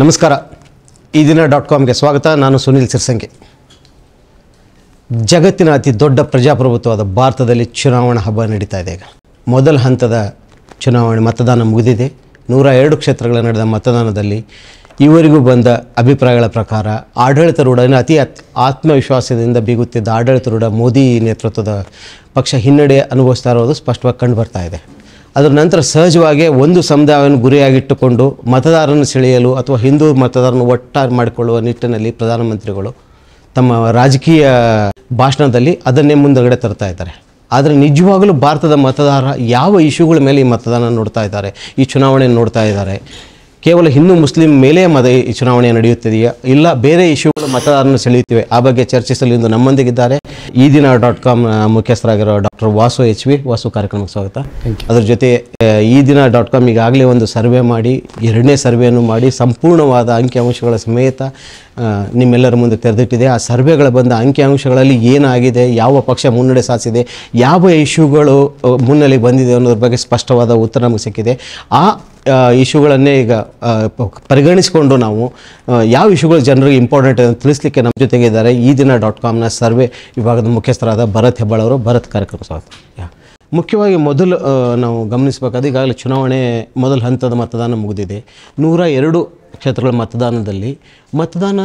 ನಮಸ್ಕಾರ ಈ ದಿನ ಡಾಟ್ ಕಾಮ್ಗೆ ಸ್ವಾಗತ ನಾನು ಸುನಿಲ್ ಸಿರ್ಸಂಗಿ ಜಗತ್ತಿನ ಅತಿ ದೊಡ್ಡ ಪ್ರಜಾಪ್ರಭುತ್ವವಾದ ಭಾರತದಲ್ಲಿ ಚುನಾವಣಾ ಹಬ್ಬ ನಡೀತಾ ಇದೆ ಈಗ ಮೊದಲ ಹಂತದ ಚುನಾವಣೆ ಮತದಾನ ಮುಗಿದಿದೆ ನೂರ ಎರಡು ಕ್ಷೇತ್ರಗಳ ನಡೆದ ಮತದಾನದಲ್ಲಿ ಇವರಿಗೂ ಬಂದ ಅಭಿಪ್ರಾಯಗಳ ಪ್ರಕಾರ ರೂಢ ಅತಿ ಆತ್ಮವಿಶ್ವಾಸದಿಂದ ಬೀಗುತ್ತಿದ್ದ ರೂಢ ಮೋದಿ ನೇತೃತ್ವದ ಪಕ್ಷ ಹಿನ್ನಡೆ ಅನುಭವಿಸ್ತಾ ಇರೋದು ಸ್ಪಷ್ಟವಾಗಿ ಕಂಡು ಬರ್ತಾ ಇದೆ ಅದರ ನಂತರ ಸಹಜವಾಗಿ ಒಂದು ಸಮುದಾಯವನ್ನು ಗುರಿಯಾಗಿಟ್ಟುಕೊಂಡು ಮತದಾರರನ್ನು ಸೆಳೆಯಲು ಅಥವಾ ಹಿಂದೂ ಮತದಾರರನ್ನು ಒಟ್ಟಾಗಿ ಮಾಡಿಕೊಳ್ಳುವ ನಿಟ್ಟಿನಲ್ಲಿ ಪ್ರಧಾನಮಂತ್ರಿಗಳು ತಮ್ಮ ರಾಜಕೀಯ ಭಾಷಣದಲ್ಲಿ ಅದನ್ನೇ ಮುಂದಗಡೆ ತರ್ತಾ ಇದ್ದಾರೆ ಆದರೆ ನಿಜವಾಗಲೂ ಭಾರತದ ಮತದಾರ ಯಾವ ಇಶ್ಯೂಗಳ ಮೇಲೆ ಈ ಮತದಾನ ನೋಡ್ತಾ ಇದ್ದಾರೆ ಈ ಚುನಾವಣೆ ನೋಡ್ತಾ ಇದ್ದಾರೆ ಕೇವಲ ಹಿಂದೂ ಮುಸ್ಲಿಂ ಮೇಲೆ ಮತ ಚುನಾವಣೆ ನಡೆಯುತ್ತಿದೆಯಾ ಇಲ್ಲ ಬೇರೆ ಇಶ್ಯೂಗಳು ಮತದಾರರನ್ನು ಸೆಳೆಯುತ್ತಿವೆ ಆ ಬಗ್ಗೆ ಚರ್ಚಿಸಲು ಇಂದು ನಮ್ಮೊಂದಿಗಿದ್ದಾರೆ ಈ ದಿನ ಡಾಟ್ ಕಾಮ್ ಮುಖ್ಯಸ್ಥರಾಗಿರೋ doctor Vasu H V Vasu ಕಾರ್ಯಕ್ರಮಕ್ಕೆ ಸ್ವಾಗತ ಅದರ ಜೊತೆ ಈ ದಿನ ಡಾಟ್ ಕಾಮ್ ಈಗಾಗಲೇ ಒಂದು ಸರ್ವೆ ಮಾಡಿ ಎರಡನೇ ಸರ್ವೆಯನ್ನು ಮಾಡಿ ಸಂಪೂರ್ಣವಾದ ಅಂಕಿಅಂಶಗಳ ಸಮೇತ ನಿಮ್ಮೆಲ್ಲರ ಮುಂದೆ ತೆರೆದಿಟ್ಟಿದೆ ಆ ಸರ್ವೆಗಳ ಬಂದ ಅಂಕಿಅಂಶಗಳಲ್ಲಿ ಏನಾಗಿದೆ ಯಾವ ಪಕ್ಷ ಮುನ್ನಡೆ ಸಾಧಿಸಿದೆ ಯಾವ ಇಶ್ಯೂಗಳು ಮುನ್ನೆಲೆ ಬಂದಿದೆ ಅನ್ನೋದ್ರ ಬಗ್ಗೆ ಸ್ಪಷ್ಟವಾದ ಉತ್ತರ ನಮಗೆ ಸಿಕ್ಕಿದೆ ಆ ಇಶ್ಯೂಗಳನ್ನೇ ಈಗ ಪರಿಗಣಿಸಿಕೊಂಡು ನಾವು ಯಾವ ಇಶ್ಯೂಗಳು ಜನರಿಗೆ ಇಂಪಾರ್ಟೆಂಟ್ ಅಂತ ತಿಳಿಸ್ಲಿಕ್ಕೆ ನಮ್ಮ ಜೊತೆಗೆ ಇದ್ದಾರೆ ಈ ದಿನ ಡಾಟ್ ಕಾಮ್ನ ಸರ್ವೆ ವಿಭಾಗದ ಮುಖ್ಯಸ್ಥರಾದ ಭರತ್ ಹೆಬ್ಬಾಳವರು ಭರತ್ ಕಾರ್ಯಕ್ರಮ ಸ್ವಾಗತ ಮುಖ್ಯವಾಗಿ ಮೊದಲು ನಾವು ಗಮನಿಸಬೇಕಾದ ಈಗಾಗಲೇ ಚುನಾವಣೆ ಮೊದಲ ಹಂತದ ಮತದಾನ ಮುಗಿದಿದೆ ನೂರ ಎರಡು ಕ್ಷೇತ್ರಗಳ ಮತದಾನದಲ್ಲಿ ಮತದಾನ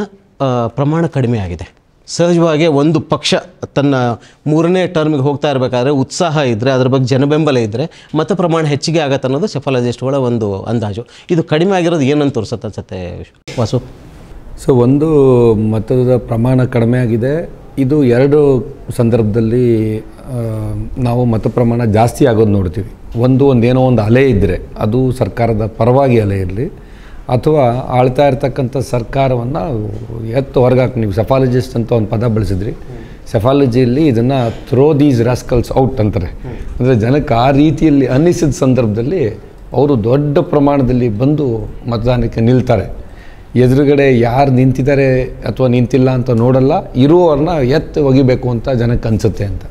ಪ್ರಮಾಣ ಕಡಿಮೆ ಆಗಿದೆ ಸಹಜವಾಗಿ ಒಂದು ಪಕ್ಷ ತನ್ನ ಮೂರನೇ ಟರ್ಮಿಗೆ ಹೋಗ್ತಾ ಇರಬೇಕಾದ್ರೆ ಉತ್ಸಾಹ ಇದ್ದರೆ ಅದ್ರ ಬಗ್ಗೆ ಜನಬೆಂಬಲ ಇದ್ದರೆ ಮತ ಪ್ರಮಾಣ ಹೆಚ್ಚಿಗೆ ಆಗತ್ತೆ ಅನ್ನೋದು ಸೆಫಾಲಜಿಸ್ಟ್ಗಳ ಒಂದು ಅಂದಾಜು ಇದು ಕಡಿಮೆ ಆಗಿರೋದು ಏನಂತ ತೋರಿಸುತ್ತೆ ಅನ್ಸುತ್ತೆ ವಾಸು ಸೊ ಒಂದು ಮತದ ಪ್ರಮಾಣ ಕಡಿಮೆ ಆಗಿದೆ ಇದು ಎರಡು ಸಂದರ್ಭದಲ್ಲಿ ನಾವು ಮತ ಪ್ರಮಾಣ ಜಾಸ್ತಿ ಆಗೋದು ನೋಡ್ತೀವಿ ಒಂದು ಒಂದೇನೋ ಒಂದು ಅಲೆ ಇದ್ದರೆ ಅದು ಸರ್ಕಾರದ ಪರವಾಗಿ ಅಲೆ ಇರಲಿ ಅಥವಾ ಆಳ್ತಾ ಇರ್ತಕ್ಕಂಥ ಸರ್ಕಾರವನ್ನು ಎತ್ತು ಹೊರಗಾಕಿ ನೀವು ಸೆಫಾಲಜಿಸ್ಟ್ ಅಂತ ಒಂದು ಪದ ಬಳಸಿದ್ರಿ ಸೆಫಾಲಜಿಯಲ್ಲಿ ಇದನ್ನು ಥ್ರೋ ದೀಸ್ ರಾಸ್ಕಲ್ಸ್ ಔಟ್ ಅಂತಾರೆ ಅಂದರೆ ಜನಕ್ಕೆ ಆ ರೀತಿಯಲ್ಲಿ ಅನ್ನಿಸಿದ ಸಂದರ್ಭದಲ್ಲಿ ಅವರು ದೊಡ್ಡ ಪ್ರಮಾಣದಲ್ಲಿ ಬಂದು ಮತದಾನಕ್ಕೆ ನಿಲ್ತಾರೆ ಎದುರುಗಡೆ ಯಾರು ನಿಂತಿದ್ದಾರೆ ಅಥವಾ ನಿಂತಿಲ್ಲ ಅಂತ ನೋಡಲ್ಲ ಇರುವವ್ರನ್ನ ಎತ್ತು ಒಗಿಬೇಕು ಅಂತ ಜನಕ್ಕೆ ಅನಿಸುತ್ತೆ ಅಂತ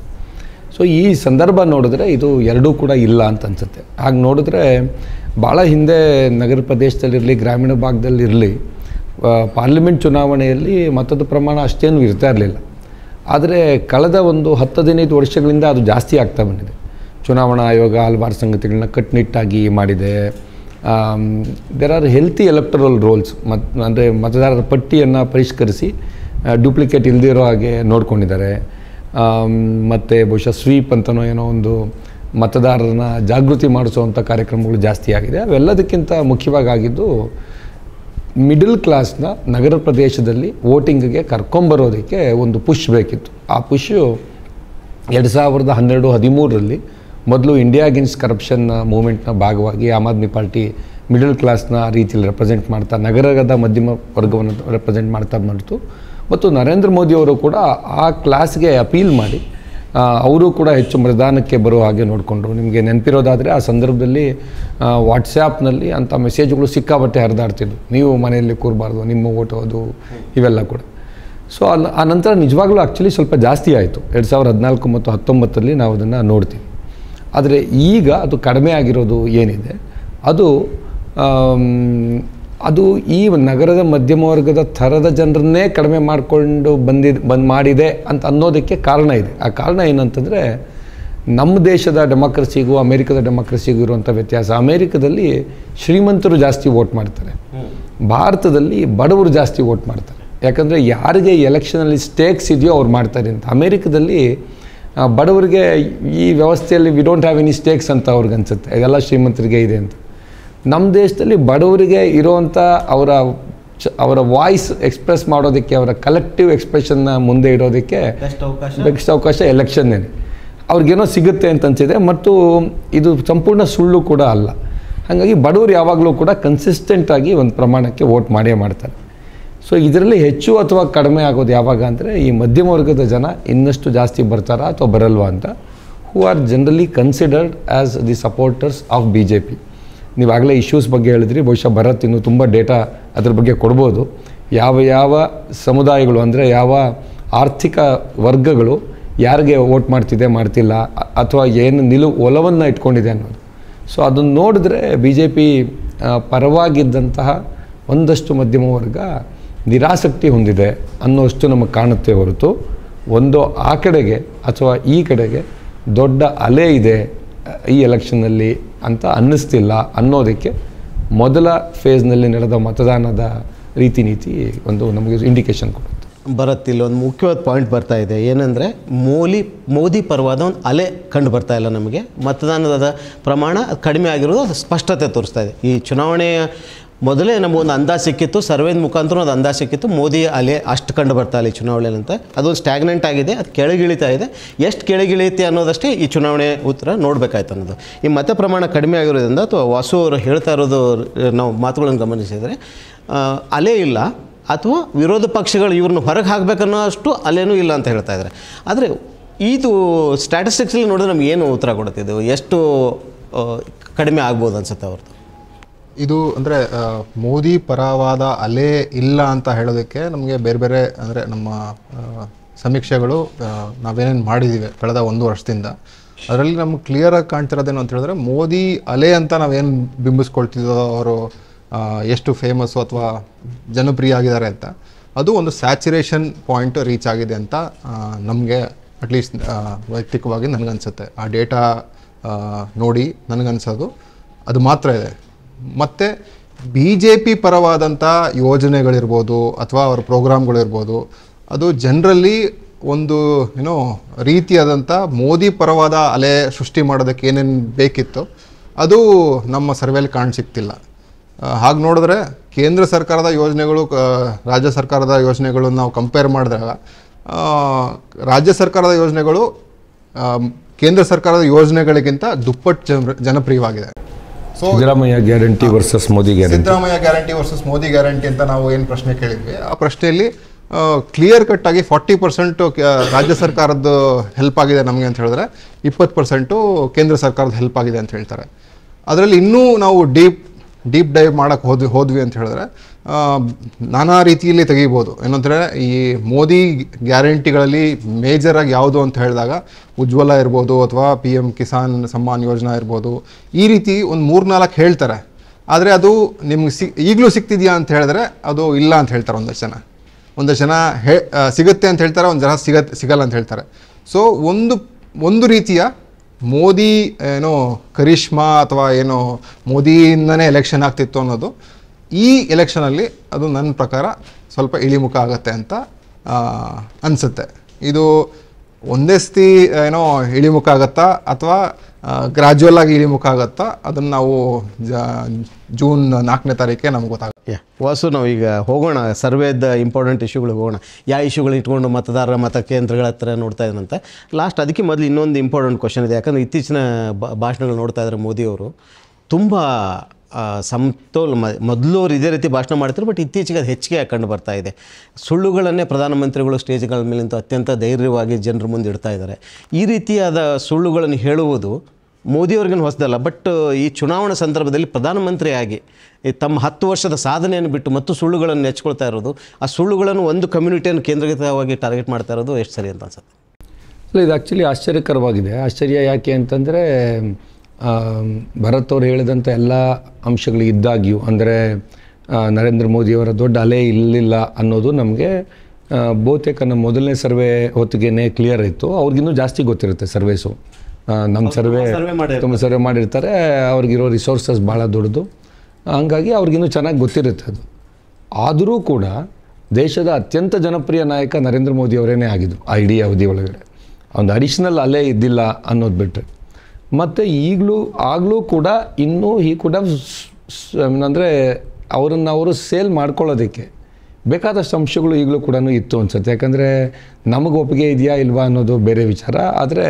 ಸೊ ಈ ಸಂದರ್ಭ ನೋಡಿದ್ರೆ ಇದು ಎರಡೂ ಕೂಡ ಇಲ್ಲ ಅಂತ ಅನಿಸುತ್ತೆ ಹಾಗೆ ನೋಡಿದ್ರೆ ಭಾಳ ಹಿಂದೆ ನಗರ ಪ್ರದೇಶದಲ್ಲಿರಲಿ ಗ್ರಾಮೀಣ ಭಾಗದಲ್ಲಿರಲಿ ಪಾರ್ಲಿಮೆಂಟ್ ಚುನಾವಣೆಯಲ್ಲಿ ಮತದ ಪ್ರಮಾಣ ಅಷ್ಟೇನು ಇರ್ತಾ ಇರಲಿಲ್ಲ ಆದರೆ ಕಳೆದ ಒಂದು ಹತ್ತು ಹದಿನೈದು ವರ್ಷಗಳಿಂದ ಅದು ಜಾಸ್ತಿ ಆಗ್ತಾ ಬಂದಿದೆ ಚುನಾವಣಾ ಆಯೋಗ ಹಲವಾರು ಸಂಗತಿಗಳನ್ನ ಕಟ್ಟುನಿಟ್ಟಾಗಿ ಮಾಡಿದೆ there are healthy electoral rolls ಮತ್ ಅಂದರೆ ಮತದಾರರ ಪಟ್ಟಿಯನ್ನು ಪರಿಷ್ಕರಿಸಿ ಡೂಪ್ಲಿಕೇಟ್ ಇಲ್ಲದಿರೋ ಹಾಗೆ ನೋಡ್ಕೊಂಡಿದ್ದಾರೆ ಮತ್ತು ಬಹುಶಃ ಸ್ವೀಪ್ ಅಂತನೋ ಏನೋ ಒಂದು ಮತದಾರರನ್ನ ಜಾಗೃತಿ ಮಾಡಿಸುವಂಥ ಕಾರ್ಯಕ್ರಮಗಳು ಜಾಸ್ತಿ ಆಗಿದೆ ಅವೆಲ್ಲದಕ್ಕಿಂತ ಮುಖ್ಯವಾಗಿ ಆಗಿದ್ದು ಮಿಡಲ್ ಕ್ಲಾಸ್ನ ನಗರ ಪ್ರದೇಶದಲ್ಲಿ ವೋಟಿಂಗ್ಗೆ ಕರ್ಕೊಂಬರೋದಕ್ಕೆ ಒಂದು ಪುಷ್ ಬೇಕಿತ್ತು ಆ ಪುಷ್ಷು ಎರಡು ಸಾವಿರದ ಹನ್ನೆರಡು ಹದಿಮೂರರಲ್ಲಿ ಮೊದಲು ಇಂಡಿಯಾ ಅಗೇನ್ಸ್ಟ್ ಕರಪ್ಷನ್ ಮೂಮೆಂಟ್ನ ಭಾಗವಾಗಿ ಆಮ್ ಆದ್ಮಿ ಪಾರ್ಟಿ ಮಿಡಲ್ ಕ್ಲಾಸ್ನ ರೀತಿಯಲ್ಲಿ ರೆಪ್ರೆಸೆಂಟ್ ಮಾಡ್ತಾ ನಗರದ ಮಧ್ಯಮ ವರ್ಗವನ್ನು ರೆಪ್ರೆಸೆಂಟ್ ಮಾಡ್ತಾ ಮಾಡಿತು ಮತ್ತು ನರೇಂದ್ರ ಮೋದಿಯವರು ಕೂಡ ಆ ಕ್ಲಾಸ್ಗೆ ಅಪೀಲ್ ಮಾಡಿ ಅವರು ಕೂಡ ಹೆಚ್ಚು ಪ್ರಧಾನಕ್ಕೆ ಬರೋ ಹಾಗೆ ನೋಡಿಕೊಂಡ್ರು ನಿಮಗೆ ನೆನಪಿರೋದಾದರೆ ಆ ಸಂದರ್ಭದಲ್ಲಿ ವಾಟ್ಸ್ಯಾಪ್ನಲ್ಲಿ ಅಂಥ ಮೆಸೇಜ್ಗಳು ಸಿಕ್ಕಾಬಟ್ಟೆ ಹರಿದಾಡ್ತಿದ್ರು ನೀವು ಮನೆಯಲ್ಲಿ ಕೂರಬಾರ್ದು ನಿಮ್ಮ ಓಟೋ ಅದು ಇವೆಲ್ಲ ಕೂಡ ಸೊ ಅಲ್ಲಿ ಆ ನಂತರ ನಿಜವಾಗ್ಲೂ ಆ್ಯಕ್ಚುಲಿ ಸ್ವಲ್ಪ ಜಾಸ್ತಿ ಆಯಿತು ಎರಡು ಸಾವಿರದ ಹದಿನಾಲ್ಕು ಮತ್ತು ಹತ್ತೊಂಬತ್ತರಲ್ಲಿ ನಾವು ಅದನ್ನು ನೋಡ್ತೀವಿ ಆದರೆ ಈಗ ಅದು ಕಡಿಮೆ ಆಗಿರೋದು ಏನಿದೆ ಅದು ಅದು ಈ ನಗರದ ಮಧ್ಯಮ ವರ್ಗದ ಥರದ ಜನರನ್ನೇ ಕಡಿಮೆ ಮಾಡಿಕೊಂಡು ಬಂದಿದ್ದು ಬಂದು ಮಾಡಿದೆ ಅಂತ ಅನ್ನೋದಕ್ಕೆ ಕಾರಣ ಇದೆ ಆ ಕಾರಣ ಏನಂತಂದರೆ ನಮ್ಮ ದೇಶದ ಡೆಮಾಕ್ರಸಿಗೂ ಅಮೇರಿಕದ ಡೆಮಾಕ್ರಸಿಗೂ ಇರುವಂಥ ವ್ಯತ್ಯಾಸ ಅಮೇರಿಕದಲ್ಲಿ ಶ್ರೀಮಂತರು ಜಾಸ್ತಿ ವೋಟ್ ಮಾಡ್ತಾರೆ ಭಾರತದಲ್ಲಿ ಬಡವರು ಜಾಸ್ತಿ ವೋಟ್ ಮಾಡ್ತಾರೆ ಯಾಕಂದರೆ ಯಾರಿಗೆ ಎಲೆಕ್ಷನಲ್ಲಿ ಸ್ಟೇಕ್ಸ್ ಇದೆಯೋ ಅವ್ರು ಮಾಡ್ತಾರೆ ಅಂತ ಅಮೇರಿಕದಲ್ಲಿ ಬಡವರಿಗೆ ಈ ವ್ಯವಸ್ಥೆಯಲ್ಲಿ we don't have any stakes ಅಂತ ಅವ್ರಿಗೆ ಅನ್ಸುತ್ತೆ ಇದೆಲ್ಲ ಶ್ರೀಮಂತರಿಗೆ ಇದೆ ಅಂತ ನಮ್ಮ ದೇಶದಲ್ಲಿ ಬಡವರಿಗೆ ಇರೋವಂಥ ಅವರ ಚ ಅವರ ವಾಯ್ಸ್ ಎಕ್ಸ್ಪ್ರೆಸ್ ಮಾಡೋದಕ್ಕೆ ಅವರ ಕಲೆಕ್ಟಿವ್ ಎಕ್ಸ್ಪ್ರೆಷನ್ನ ಮುಂದೆ ಇಡೋದಕ್ಕೆ ಬೆಸ್ಟ್ ಅವಕಾಶ ಎಲೆಕ್ಷನ್ನೇ ಅವ್ರಿಗೇನೋ ಸಿಗುತ್ತೆ ಅಂತ ಅನ್ಸಿದೆ ಮತ್ತು ಇದು ಸಂಪೂರ್ಣ ಸುಳ್ಳು ಕೂಡ ಅಲ್ಲ ಹಾಗಾಗಿ ಬಡವರು ಯಾವಾಗಲೂ ಕೂಡ ಕನ್ಸಿಸ್ಟೆಂಟಾಗಿ ಒಂದು ಪ್ರಮಾಣಕ್ಕೆ ವೋಟ್ ಮಾಡೇ ಮಾಡ್ತಾರೆ ಸೊ ಇದರಲ್ಲಿ ಹೆಚ್ಚು ಅಥವಾ ಕಡಿಮೆ ಆಗೋದು ಯಾವಾಗ ಅಂದರೆ ಈ ಮಧ್ಯಮ ವರ್ಗದ ಜನ ಇನ್ನಷ್ಟು ಜಾಸ್ತಿ ಬರ್ತಾರಾ ಅಥವಾ ಬರಲ್ವಾ ಅಂತ who are generally considered as the supporters of B J P ನೀವಾಗಲೇ ಇಶ್ಯೂಸ್ ಬಗ್ಗೆ ಹೇಳಿದ್ರಿ ಬಹುಶಃ ಭರತ್ ಇನ್ನೂ ತುಂಬ ಡೇಟಾ ಅದ್ರ ಬಗ್ಗೆ ಕೊಡ್ಬೋದು ಯಾವ ಯಾವ ಸಮುದಾಯಗಳು ಅಂದರೆ ಯಾವ ಆರ್ಥಿಕ ವರ್ಗಗಳು ಯಾರಿಗೆ ವೋಟ್ ಮಾಡ್ತಿದೆ ಮಾಡ್ತಿಲ್ಲ ಅಥವಾ ಏನು ನಿಲುವು ಒಲವನ್ನು ಇಟ್ಕೊಂಡಿದೆ ಅನ್ನೋದು ಸೊ ಅದನ್ನು ನೋಡಿದ್ರೆ ಬಿ ಜೆ ಪಿ ಪರವಾಗಿದ್ದಂತಹ ಒಂದಷ್ಟು ಮಧ್ಯಮ ವರ್ಗ ನಿರಾಸಕ್ತಿ ಹೊಂದಿದೆ ಅನ್ನೋಷ್ಟು ನಮಗೆ ಕಾಣುತ್ತೆ ಹೊರತು ಒಂದು ಆ ಕಡೆಗೆ ಅಥವಾ ಈ ಕಡೆಗೆ ದೊಡ್ಡ ಅಲೆ ಇದೆ ಈ ಎಲೆಕ್ಷನ್ನಲ್ಲಿ ಅಂತ ಅನ್ನಿಸ್ತಿಲ್ಲ ಅನ್ನೋದಕ್ಕೆ ಮೊದಲ ಫೇಸ್ನಲ್ಲಿ ನಡೆದ ಮತದಾನದ ರೀತಿ ನೀತಿ ಒಂದು ನಮಗೆ ಇಂಡಿಕೇಶನ್ ಕೊಡುತ್ತೆ ಬರುತ್ತಿಲ್ಲ ಒಂದು ಮುಖ್ಯವಾದ ಪಾಯಿಂಟ್ ಬರ್ತಾ ಇದೆ ಏನಂದರೆ ಮೋಲಿ ಮೋದಿ ಪರವಾದ ಒಂದು ಅಲೆ ಕಂಡು ಬರ್ತಾ ಇಲ್ಲ ನಮಗೆ ಮತದಾನದ ಪ್ರಮಾಣ ಕಡಿಮೆ ಆಗಿರೋದು ಸ್ಪಷ್ಟತೆ ತೋರಿಸ್ತಾ ಇದೆ ಈ ಚುನಾವಣೆಯ ಮೊದಲೇ ನಮಗೊಂದು ಅಂದಾಜು ಸಿಕ್ಕಿತ್ತು ಸರ್ವೇದ ಮುಖಾಂತರ ಒಂದು ಅಂದಾಜು ಸಿಕ್ಕಿತ್ತು ಮೋದಿ ಅಲೆ ಅಷ್ಟು ಕಂಡು ಬರ್ತಾ ಇಲ್ಲ ಈ ಅಂತ ಅದು ಸ್ಟ್ಯಾಗ್ನೆಂಟ್ ಆಗಿದೆ ಅದು ಕೆಳಗಿಳಿತಾ ಇದೆ ಎಷ್ಟು ಕೆಳಗಿಳಿಯುತ್ತೆ ಅನ್ನೋದಷ್ಟೇ ಈ ಚುನಾವಣೆ ಉತ್ತರ ನೋಡಬೇಕಾಯ್ತು ಅನ್ನೋದು ಈ ಮತ ಪ್ರಮಾಣ ಕಡಿಮೆ ಆಗಿರೋದ್ರಿಂದ ಅಥವಾ ವಾಸು ಅವರು ಹೇಳ್ತಾ ಇರೋದು ನಾವು ಮಾತುಗಳನ್ನು ಗಮನಿಸಿದರೆ ಅಲೆ ಇಲ್ಲ ಅಥವಾ ವಿರೋಧ ಪಕ್ಷಗಳು ಇವ್ರನ್ನ ಹೊರಗೆ ಹಾಕಬೇಕನ್ನೋ ಅಷ್ಟು ಅಲೆನೂ ಇಲ್ಲ ಅಂತ ಹೇಳ್ತಾ ಇದ್ದಾರೆ ಆದರೆ ಇದು ಸ್ಟ್ಯಾಟಿಸ್ಟಿಕ್ಸಲ್ಲಿ ನೋಡಿದ್ರೆ ನಮ್ಗೆ ಏನು ಉತ್ತರ ಕೊಡುತ್ತಿದ್ದೆವು ಎಷ್ಟು ಕಡಿಮೆ ಆಗ್ಬೋದು ಅನ್ಸುತ್ತೆ ಅವ್ರದ್ದು ಇದು ಅಂದರೆ ಮೋದಿ ಪರವಾದ ಅಲೆ ಇಲ್ಲ ಅಂತ ಹೇಳೋದಕ್ಕೆ ನಮಗೆ ಬೇರೆ ಬೇರೆ ಅಂದರೆ ನಮ್ಮ ಸಮೀಕ್ಷೆಗಳು ನಾವೇನೇನು ಮಾಡಿದ್ದೀವಿ ಕಳೆದ ಒಂದು ವರ್ಷದಿಂದ ಅದರಲ್ಲಿ ನಮ್ಗೆ ಕ್ಲಿಯರಾಗಿ ಕಾಣ್ತಿರೋದೇನು ಅಂತ ಹೇಳಿದ್ರೆ ಮೋದಿ ಅಲೆ ಅಂತ ನಾವೇನು ಬಿಂಬಿಸ್ಕೊಳ್ತಿದ್ದೋ ಅವರು ಎಷ್ಟು ಫೇಮಸ್ಸು ಅಥವಾ ಜನಪ್ರಿಯ ಆಗಿದ್ದಾರೆ ಅಂತ ಅದು ಒಂದು ಸ್ಯಾಚುರೇಷನ್ ಪಾಯಿಂಟ್ ರೀಚ್ ಆಗಿದೆ ಅಂತ ನಮಗೆ ಅಟ್ಲೀಸ್ಟ್ ವೈಯಕ್ತಿಕವಾಗಿ ನನಗನ್ಸುತ್ತೆ ಆ ಡೇಟಾ ನೋಡಿ ನನಗನ್ಸೋದು ಅದು ಮಾತ್ರ ಇದೆ ಮತ್ತು ಬಿ ಜೆ ಪಿ ಪರವಾದಂಥ ಯೋಜನೆಗಳಿರ್ಬೋದು ಅಥವಾ ಅವರ ಪ್ರೋಗ್ರಾಮ್ಗಳಿರ್ಬೋದು ಅದು ಜನರಲ್ಲಿ ಒಂದು ಏನೋ ರೀತಿಯಾದಂಥ ಮೋದಿ ಪರವಾದ ಅಲೆ ಸೃಷ್ಟಿ ಮಾಡೋದಕ್ಕೆ ಏನೇನು ಬೇಕಿತ್ತು ಅದು ನಮ್ಮ ಸರ್ವೆಯಲ್ಲಿ ಕಾಣ್ ಹಾಗೆ ನೋಡಿದ್ರೆ ಕೇಂದ್ರ ಸರ್ಕಾರದ ಯೋಜನೆಗಳು ರಾಜ್ಯ ಸರ್ಕಾರದ ಯೋಜನೆಗಳನ್ನು ನಾವು ಕಂಪೇರ್ ಮಾಡಿದಾಗ ರಾಜ್ಯ ಸರ್ಕಾರದ ಯೋಜನೆಗಳು ಕೇಂದ್ರ ಸರ್ಕಾರದ ಯೋಜನೆಗಳಿಗಿಂತ ದುಪ್ಪಟ್ಟು ಜನ ಜನಪ್ರಿಯವಾಗಿದೆ Siddaramaiah guarantee versus Modi guarantee Siddaramaiah guarantee versus Modi guarantee ಅಂತ ನಾವು ಏನು ಪ್ರಶ್ನೆ ಕೇಳಿದ್ವಿ ಆ ಪ್ರಶ್ನೆಯಲ್ಲಿ ಕ್ಲಿಯರ್ ಕಟ್ ಆಗಿ ಫಾರ್ಟಿ ಪರ್ಸೆಂಟ್ ರಾಜ್ಯ ಸರ್ಕಾರದ್ದು ಹೆಲ್ಪ್ ಆಗಿದೆ ನಮಗೆ ಅಂತ ಹೇಳಿದ್ರೆ ಇಪ್ಪತ್ತು ಪರ್ಸೆಂಟು ಕೇಂದ್ರ ಸರ್ಕಾರದ ಹೆಲ್ಪ್ ಆಗಿದೆ ಅಂತ ಹೇಳ್ತಾರೆ ಅದರಲ್ಲಿ ಇನ್ನೂ ನಾವು ಡೀಪ್ ಡೀಪ್ ಡೈವ್ ಮಾಡೋಕ್ಕೆ ಹೋದ್ವಿ ಹೋದ್ವಿ ಅಂತ ಹೇಳಿದ್ರೆ ನಾನಾ ರೀತಿಯಲ್ಲಿ ತೆಗಿಬೋದು ಏನಂದರೆ ಈ ಮೋದಿ ಗ್ಯಾರಂಟಿಗಳಲ್ಲಿ ಮೇಜರಾಗಿ ಯಾವುದು ಅಂತ ಹೇಳಿದಾಗ ಉಜ್ವಲ ಇರ್ಬೋದು ಅಥವಾ ಪಿ ಎಮ್ ಕಿಸಾನ್ ಸಮ್ಮಾನ್ ಯೋಜನಾ ಇರ್ಬೋದು ಈ ರೀತಿ ಒಂದು ಮೂರು ನಾಲ್ಕು ಹೇಳ್ತಾರೆ ಆದರೆ ಅದು ನಿಮ್ಗೆ ಸಿ ಈಗಲೂ ಸಿಗ್ತಿದೆಯಾ ಅಂತ ಹೇಳಿದ್ರೆ ಅದು ಇಲ್ಲ ಅಂತ ಹೇಳ್ತಾರೆ ಒಂದಷ್ಟು ಜನ ಒಂದಷ್ಟು ಜನ ಹೇ ಸಿಗುತ್ತೆ ಅಂತ ಹೇಳ್ತಾರೆ ಒಂದು ಜನ ಸಿಗತ್ತೆ ಸಿಗಲ್ಲ ಅಂತ ಹೇಳ್ತಾರೆ ಸೊ ಒಂದು ಒಂದು ರೀತಿಯ ಮೋದಿ ಏನೋ ಕರಿಷ್ಮಾ ಅಥವಾ ಏನೋ ಮೋದಿಯಿಂದನೇ ಎಲೆಕ್ಷನ್ ಆಗ್ತಿತ್ತು ಅನ್ನೋದು ಈ ಎಲೆಕ್ಷನಲ್ಲಿ ಅದು ನನ್ನ ಪ್ರಕಾರ ಸ್ವಲ್ಪ ಇಳಿಮುಖ ಆಗುತ್ತೆ ಅಂತ ಅನಿಸುತ್ತೆ ಇದು ಒಂದೇ ಸ್ಥಿ ಏನೋ ಇಳಿಮುಖ ಆಗುತ್ತಾ ಅಥವಾ ಗ್ರ್ಯಾಜುವಲ್ ಆಗಿ ಇಳಿಮುಖ ಆಗುತ್ತಾ ಅದನ್ನು ನಾವು ಜೂನ್ ನಾಲ್ಕನೇ ತಾರೀಕೆ ನಮ್ಗೆ ಗೊತ್ತಾಗುತ್ತೆ ಯಾ ವಾಸು ನಾವು ಈಗ ಹೋಗೋಣ ಸರ್ವೇದ ಇಂಪಾರ್ಟೆಂಟ್ ಇಶ್ಯೂಗಳಿಗೆ ಹೋಗೋಣ ಯಾವ ಇಶ್ಯೂಗಳು ಇಟ್ಕೊಂಡು ಮತದಾರರ ಮತಕೇಂದ್ರಗಳ ಹತ್ರ ನೋಡ್ತಾ ಇದ್ದಂತೆ ಲಾಸ್ಟ್ ಅದಕ್ಕೆ ಮೊದಲು ಇನ್ನೊಂದು ಇಂಪಾರ್ಟೆಂಟ್ ಕ್ವಶನ್ ಇದೆ ಯಾಕಂದರೆ ಇತ್ತೀಚಿನ ಭಾಷಣಗಳು ನೋಡ್ತಾ ಇದ್ದಾರೆ ಮೋದಿಯವರು ತುಂಬ ಸಮತೋಲ್ ಮೊದಲು ಅವ್ರು ಇದೇ ರೀತಿ ಭಾಷಣ ಮಾಡ್ತಾರೆ ಬಟ್ ಇತ್ತೀಚೆಗೆ ಅದು ಹೆಚ್ಚಿಗೆ ಕಂಡು ಬರ್ತಾ ಇದೆ ಸುಳ್ಳುಗಳನ್ನೇ ಪ್ರಧಾನಮಂತ್ರಿಗಳು ಸ್ಟೇಜ್ಗಳ ಮೇಲಿಂದ ಅತ್ಯಂತ ಧೈರ್ಯವಾಗಿ ಜನರ ಮುಂದೆ ಇಡ್ತಾ ಇದ್ದಾರೆ ಈ ರೀತಿಯಾದ ಸುಳ್ಳುಗಳನ್ನು ಹೇಳುವುದು ಮೋದಿಯವ್ರಿಗೇನು ಹೊಸದಲ್ಲ ಬಟ್ ಈ ಚುನಾವಣಾ ಸಂದರ್ಭದಲ್ಲಿ ಪ್ರಧಾನಮಂತ್ರಿಯಾಗಿ ತಮ್ಮ ಹತ್ತು ವರ್ಷದ ಸಾಧನೆಯನ್ನು ಬಿಟ್ಟು ಮತ್ತು ಸುಳ್ಳುಗಳನ್ನು ನೆಚ್ಕೊಳ್ತಾ ಇರೋದು ಆ ಸುಳ್ಳುಗಳನ್ನು ಒಂದು ಕಮ್ಯುನಿಟಿಯನ್ನು ಕೇಂದ್ರಿತವಾಗಿ ಟಾರ್ಗೆಟ್ ಮಾಡ್ತಾ ಇರೋದು ಎಷ್ಟು ಸರಿ ಅಂತ ಅನ್ಸುತ್ತೆ ಅಲ್ಲ ಇದು ಆ್ಯಕ್ಚುಲಿ ಆಶ್ಚರ್ಯಕರವಾಗಿದೆ ಆಶ್ಚರ್ಯ ಯಾಕೆ ಅಂತಂದರೆ ಭರತ್ ಅವರು ಹೇಳಿದಂಥ ಎಲ್ಲ ಅಂಶಗಳು ಇದ್ದಾಗ್ಯೂ ಅಂದರೆ ನರೇಂದ್ರ ಮೋದಿಯವರ ದೊಡ್ಡ ಅಲೆ ಇಲ್ಲಿಲ್ಲ ಅನ್ನೋದು ನಮಗೆ ಬಹುತೇಕ ನಮ್ಮ ಮೊದಲನೇ ಸರ್ವೆ ಹೊತ್ತಿಗೆ ಕ್ಲಿಯರ್ ಇತ್ತು ಅವ್ರಿಗಿನ್ನೂ ಜಾಸ್ತಿ ಗೊತ್ತಿರುತ್ತೆ ಸರ್ವೇಸು ನಮ್ಮ ಸರ್ವೆ ತುಂಬ ಸರ್ವೆ ಮಾಡಿರ್ತಾರೆ ಅವ್ರಿಗಿರೋ ರಿಸೋರ್ಸಸ್ ಭಾಳ ದೊಡ್ಡದು ಹಾಗಾಗಿ ಅವ್ರಿಗಿನ್ನೂ ಚೆನ್ನಾಗಿ ಗೊತ್ತಿರುತ್ತೆ ಅದು ಆದರೂ ಕೂಡ ದೇಶದ ಅತ್ಯಂತ ಜನಪ್ರಿಯ ನಾಯಕ ನರೇಂದ್ರ ಮೋದಿ ಅವರೇನೇ ಆಗಿದ್ದರು ಆ ಇಡೀ ಅವಧಿ ಒಳಗಡೆ ಒಂದು ಅಡಿಷ್ನಲ್ ಅಲೆ ಇದ್ದಿಲ್ಲ ಅನ್ನೋದು ಬಿಟ್ಟರೆ ಮತ್ತು ಈಗಲೂ ಆಗಲೂ ಕೂಡ ಇನ್ನೂ ಈ ಕೂಡ ಅಂದರೆ ಅವರನ್ನು ಅವರು ಸೇಲ್ ಮಾಡ್ಕೊಳ್ಳೋದಕ್ಕೆ ಬೇಕಾದಷ್ಟು ಅಂಶಗಳು ಈಗಲೂ ಕೂಡ ಇತ್ತು ಅನಿಸುತ್ತೆ ಯಾಕಂದರೆ ನಮಗೆ ಒಪ್ಪಿಗೆ ಇದೆಯಾ ಇಲ್ವಾ ಅನ್ನೋದು ಬೇರೆ ವಿಚಾರ ಆದರೆ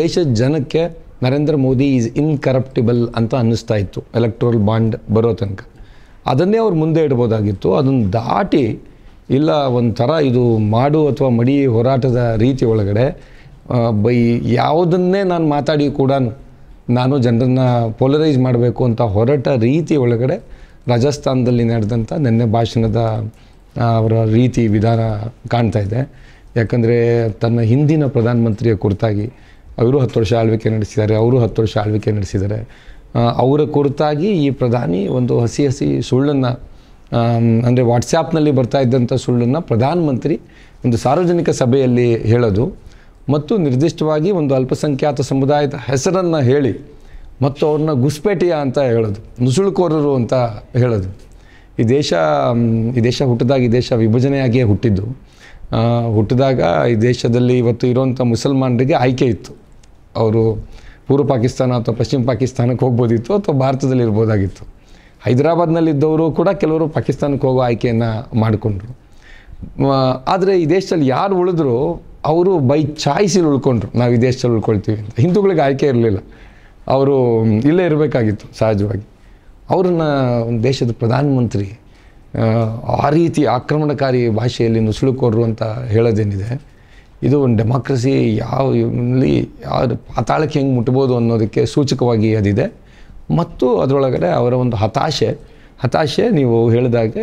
ದೇಶದ ಜನಕ್ಕೆ ನರೇಂದ್ರ ಮೋದಿ ಈಸ್ ಇನ್ಕರಪ್ಟಿಬಲ್ ಅಂತ ಅನ್ನಿಸ್ತಾ ಇತ್ತು ಎಲೆಕ್ಟ್ರೋಲ್ ಬಾಂಡ್ ಬರೋ ತನಕ ಅದನ್ನೇ ಅವ್ರು ಮುಂದೆ ಇಡ್ಬೋದಾಗಿತ್ತು ಅದನ್ನು ದಾಟಿ ಇಲ್ಲ ಒಂಥರ ಇದು ಮಾಡು ಅಥವಾ ಮಡಿ ಹೋರಾಟದ ರೀತಿ ಒಳಗಡೆ ಬೈ ಯಾವುದನ್ನೇ ನಾನು ಮಾತಾಡಿ ಕೂಡ ನಾನು ಜನರನ್ನು ಪೋಲರೈಸ್ ಮಾಡಬೇಕು ಅಂತ ಹೊರಟ ರೀತಿ ಒಳಗಡೆ ರಾಜಸ್ಥಾನದಲ್ಲಿ ನಡೆದಂಥ ನಿನ್ನೆ ಭಾಷಣದ ಅವರ ರೀತಿ ವಿಧಾನ ಕಾಣ್ತಾ ಇದೆ ಯಾಕಂದರೆ ತನ್ನ ಹಿಂದಿನ ಪ್ರಧಾನಮಂತ್ರಿಯ ಕುರಿತಾಗಿ ಅವರು ಹತ್ತು ವರ್ಷ ಆಳ್ವಿಕೆ ನಡೆಸಿದ್ದಾರೆ ಅವರು ಹತ್ತು ವರ್ಷ ಆಳ್ವಿಕೆ ನಡೆಸಿದ್ದಾರೆ ಅವರ ಕುರಿತಾಗಿ ಈ ಪ್ರಧಾನಿ ಒಂದು ಹಸಿ ಹಸಿ ಸುಳ್ಳನ್ನು ಅಂದರೆ ವಾಟ್ಸಾಪ್ನಲ್ಲಿ ಬರ್ತಾ ಇದ್ದಂಥ ಸುಳ್ಳನ್ನು ಪ್ರಧಾನಮಂತ್ರಿ ಒಂದು ಸಾರ್ವಜನಿಕ ಸಭೆಯಲ್ಲಿ ಹೇಳೋದು ಮತ್ತು ನಿರ್ದಿಷ್ಟವಾಗಿ ಒಂದು ಅಲ್ಪಸಂಖ್ಯಾತ ಸಮುದಾಯದ ಹೆಸರನ್ನು ಹೇಳಿ ಮತ್ತು ಅವ್ರನ್ನ ಗುಸ್ಪೇಟಿಯ ಅಂತ ಹೇಳೋದು ನುಸುಳುಕೋರರು ಅಂತ ಹೇಳೋದು ಈ ದೇಶ ಈ ದೇಶ ಹುಟ್ಟಿದಾಗ ಈ ದೇಶ ವಿಭಜನೆಯಾಗಿಯೇ ಹುಟ್ಟಿದ್ದು ಹುಟ್ಟಿದಾಗ ಈ ದೇಶದಲ್ಲಿ ಇವತ್ತು ಇರುವಂಥ ಮುಸಲ್ಮಾನರಿಗೆ ಆಯ್ಕೆ ಇತ್ತು ಅವರು ಪೂರ್ವ ಪಾಕಿಸ್ತಾನ ಅಥವಾ ಪಶ್ಚಿಮ ಪಾಕಿಸ್ತಾನಕ್ಕೆ ಹೋಗ್ಬೋದಿತ್ತು ಅಥವಾ ಭಾರತದಲ್ಲಿ ಇರ್ಬೋದಾಗಿತ್ತು ಹೈದರಾಬಾದ್ನಲ್ಲಿದ್ದವರು ಕೂಡ ಕೆಲವರು ಪಾಕಿಸ್ತಾನಕ್ಕೆ ಹೋಗೋ ಆಯ್ಕೆಯನ್ನು ಮಾಡಿಕೊಂಡ್ರು ಆದರೆ ಈ ದೇಶದಲ್ಲಿ ಯಾರು ಉಳಿದ್ರು ಅವರು ಬೈ ಚಾಯ್ಸಲ್ಲಿ ಉಳ್ಕೊಂಡ್ರು ನಾವು ಈ ದೇಶದಲ್ಲಿ ಉಳ್ಕೊಳ್ತೀವಿ ಅಂತ ಹಿಂದೂಗಳಿಗೆ ಆಯ್ಕೆ ಇರಲಿಲ್ಲ ಅವರು ಇಲ್ಲೇ ಇರಬೇಕಾಗಿತ್ತು ಸಹಜವಾಗಿ ಅವ್ರನ್ನ ಒಂದು ದೇಶದ ಪ್ರಧಾನಮಂತ್ರಿ ಆ ರೀತಿ ಆಕ್ರಮಣಕಾರಿ ಭಾಷೆಯಲ್ಲಿ ನುಸುಳುಕೋರು ಅಂತ ಹೇಳೋದೇನಿದೆ ಇದು ಒಂದು ಡೆಮಾಕ್ರಸಿ ಯಾವ ಯಾವ ಪಾತಾಳಕ್ಕೆ ಹೆಂಗೆ ಮುಟ್ಬೋದು ಅನ್ನೋದಕ್ಕೆ ಸೂಚಕವಾಗಿ ಅದಿದೆ ಮತ್ತು ಅದರೊಳಗಡೆ ಅವರ ಒಂದು ಹತಾಶೆ ಹತಾಶೆ ನೀವು ಹೇಳಿದಾಗೆ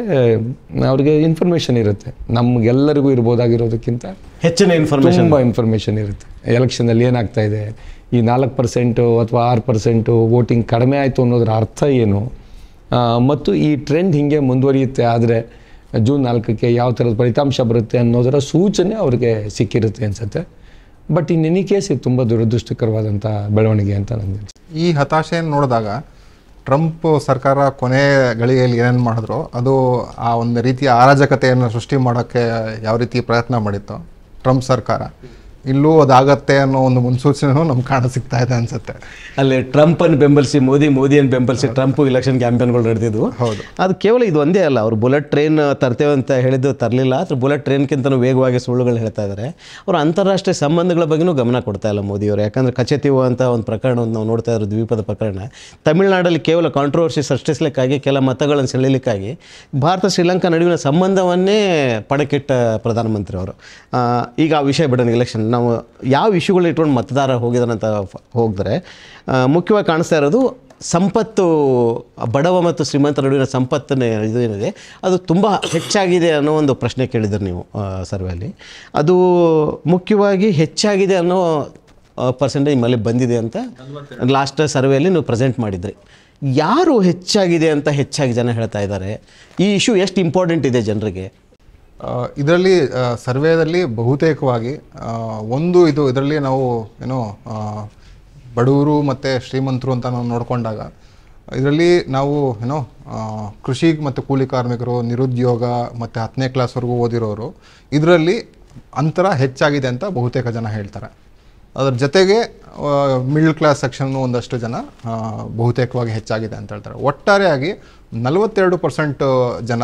ಅವ್ರಿಗೆ ಇನ್ಫಾರ್ಮೇಷನ್ ಇರುತ್ತೆ ನಮಗೆಲ್ಲರಿಗೂ ಇರ್ಬೋದಾಗಿರೋದಕ್ಕಿಂತ ಹೆಚ್ಚಿನ ಇನ್ಫಾರ್ಮೇಷನ್ ತುಂಬ ಇನ್ಫಾರ್ಮೇಷನ್ ಇರುತ್ತೆ ಎಲೆಕ್ಷನಲ್ಲಿ ಏನಾಗ್ತಾ ಇದೆ ಈ ನಾಲ್ಕು ಪರ್ಸೆಂಟು ಅಥವಾ ಆರು ಪರ್ಸೆಂಟು ವೋಟಿಂಗ್ ಕಡಿಮೆ ಆಯಿತು ಅನ್ನೋದ್ರ ಅರ್ಥ ಏನು ಮತ್ತು ಈ ಟ್ರೆಂಡ್ ಹೀಗೆ ಮುಂದುವರಿಯುತ್ತೆ ಆದರೆ ಜೂನ್ ನಾಲ್ಕಕ್ಕೆ ಯಾವ ಥರದ ಫಲಿತಾಂಶ ಬರುತ್ತೆ ಅನ್ನೋದರ ಸೂಚನೆ ಅವರಿಗೆ ಸಿಕ್ಕಿರುತ್ತೆ ಅನಿಸುತ್ತೆ ಬಟ್ ಇನ್ ಎನಿ ಕೇಸ್ ಇದು ತುಂಬ ದುರದೃಷ್ಟಕರವಾದಂಥ ಬೆಳವಣಿಗೆ ಅಂತ ನನಗೆ ಈ ಹತಾಶೆಯನ್ನು ನೋಡಿದಾಗ ಟ್ರಂಪ್ ಸರ್ಕಾರ ಕೊನೆ ಗಳಿಗೆಯಲ್ಲಿ ಏನೇನು ಮಾಡಿದ್ರು ಅದು ಆ ಒಂದು ರೀತಿಯ ಅರಾಜಕತೆಯನ್ನು ಸೃಷ್ಟಿ ಮಾಡೋಕ್ಕೆ ಯಾವ ರೀತಿ ಪ್ರಯತ್ನ ಮಾಡಿತ್ತು ಟ್ರಂಪ್ ಸರ್ಕಾರ ಇಲ್ಲೂ ಅದಾಗತ್ತೆ ಅನ್ನೋ ಒಂದು ಮುನ್ಸೂಚನೆ ನಮ್ಗೆ ಕಾಣ ಸಿಗ್ತಾ ಇದೆ ಅನ್ಸುತ್ತೆ ಅಲ್ಲಿ ಅನ್ನು ಬೆಂಬಲಿಸಿ ಮೋದಿ ಮೋದಿಯನ್ನು ಬೆಂಬಲಿಸಿ ಟ್ರಂಪ್ ಇಲೆಕ್ಷನ್ ಕ್ಯಾಂಪೇನ್ಗಳು ನಡೆದಿದ್ದು ಹೌದು ಅದು ಕೇವಲ ಇದು ಒಂದೇ ಅಲ್ಲ ಅವರು ಬುಲೆಟ್ ಟ್ರೈನ್ ತರ್ತೇವೆ ಅಂತ ಹೇಳಿದ್ದು ತರಲಿಲ್ಲ ಅಥವಾ ಬುಲೆಟ್ ಟ್ರೈನ್ಗಿಂತ ವೇಗವಾಗಿ ಸುಳ್ಳುಗಳು ಹೇಳ್ತಾ ಇದ್ದಾರೆ ಅವರು ಅಂತಾರಾಷ್ಟ್ರೀಯ ಸಂಬಂಧಗಳ ಬಗ್ಗೆನೂ ಗಮನ ಕೊಡ್ತಾ ಇಲ್ಲ ಮೋದಿಯವರು ಯಾಕಂದರೆ ಕಚೇತಿವು ಅಂತ ಒಂದು ಪ್ರಕರಣವನ್ನು ನಾವು ನೋಡ್ತಾ ಇದ್ರು ದ್ವೀಪದ ಪ್ರಕರಣ ತಮಿಳುನಾಡಲ್ಲಿ ಕೇವಲ ಕಾಂಟ್ರವರ್ಸಿ ಸೃಷ್ಟಿಸಲಿಕ್ಕಾಗಿ ಕೆಲ ಮತಗಳನ್ನು ಸೆಳಿಲಿಕ್ಕಾಗಿ ಭಾರತ ಶ್ರೀಲಂಕಾ ನಡುವಿನ ಸಂಬಂಧವನ್ನೇ ಪಣಕ್ಕಿಟ್ಟ ಪ್ರಧಾನಮಂತ್ರಿ ಅವರು ಈಗ ಆ ವಿಷಯ ಬಿಡೋಣ ಇಲೆಕ್ಷನ್ ನಾವು ಯಾವ ಇಶ್ಯೂಗಳನ್ನ ಇಟ್ಕೊಂಡು ಮತದಾರ ಹೋಗಿದಾರಂತ ಹೋಗಿದ್ರೆ ಮುಖ್ಯವಾಗಿ ಕಾಣಿಸ್ತಾ ಇರೋದು ಸಂಪತ್ತು ಬಡವ ಮತ್ತು ಶ್ರೀಮಂತ ನಡುವಿನ ಸಂಪತ್ತಿನ ಇದು ಏನಿದೆ ಅದು ತುಂಬ ಹೆಚ್ಚಾಗಿದೆ ಅನ್ನೋ ಒಂದು ಪ್ರಶ್ನೆ ಕೇಳಿದ್ರು ನೀವು ಸರ್ವೆಯಲ್ಲಿ ಅದು ಮುಖ್ಯವಾಗಿ ಹೆಚ್ಚಾಗಿದೆ ಅನ್ನೋ ಪರ್ಸೆಂಟೇಜ್ ಮೇಲೆ ಬಂದಿದೆ ಅಂತ ಲಾಸ್ಟ್ ಸರ್ವೆಯಲ್ಲಿ ನೀವು ಪ್ರೆಸೆಂಟ್ ಮಾಡಿದ್ರಿ ಯಾರು ಹೆಚ್ಚಾಗಿದೆ ಅಂತ ಹೆಚ್ಚಾಗಿ ಜನ ಹೇಳ್ತಾ ಇದ್ದಾರೆ ಈ ಇಶ್ಯೂ ಎಷ್ಟು ಇಂಪಾರ್ಟೆಂಟ್ ಇದೆ ಜನರಿಗೆ ಇದರಲ್ಲಿ ಸರ್ವೇದಲ್ಲಿ ಬಹುತೇಕವಾಗಿ ಒಂದು ಇದು ಇದರಲ್ಲಿ ನಾವು ಏನು ಬಡವರು ಮತ್ತು ಶ್ರೀಮಂತರು ಅಂತ ನಾವು ನೋಡಿಕೊಂಡಾಗ ಇದರಲ್ಲಿ ನಾವು ಏನೋ ಕೃಷಿ ಮತ್ತು ಕೂಲಿ ಕಾರ್ಮಿಕರು ನಿರುದ್ಯೋಗ ಮತ್ತು ಹತ್ತನೇ ಕ್ಲಾಸ್ವರೆಗೂ ಓದಿರೋರು ಇದರಲ್ಲಿ ಅಂತರ ಹೆಚ್ಚಾಗಿದೆ ಅಂತ ಬಹುತೇಕ ಜನ ಹೇಳ್ತಾರೆ ಅದರ ಜೊತೆಗೆ ಮಿಡ್ಲ್ ಕ್ಲಾಸ್ ಸೆಕ್ಷನ್ನು ಒಂದಷ್ಟು ಜನ ಬಹುತೇಕವಾಗಿ ಹೆಚ್ಚಾಗಿದೆ ಅಂತ ಹೇಳ್ತಾರೆ ಒಟ್ಟಾರೆಯಾಗಿ ನಲವತ್ತೆರಡು ಪರ್ಸೆಂಟ್ ಜನ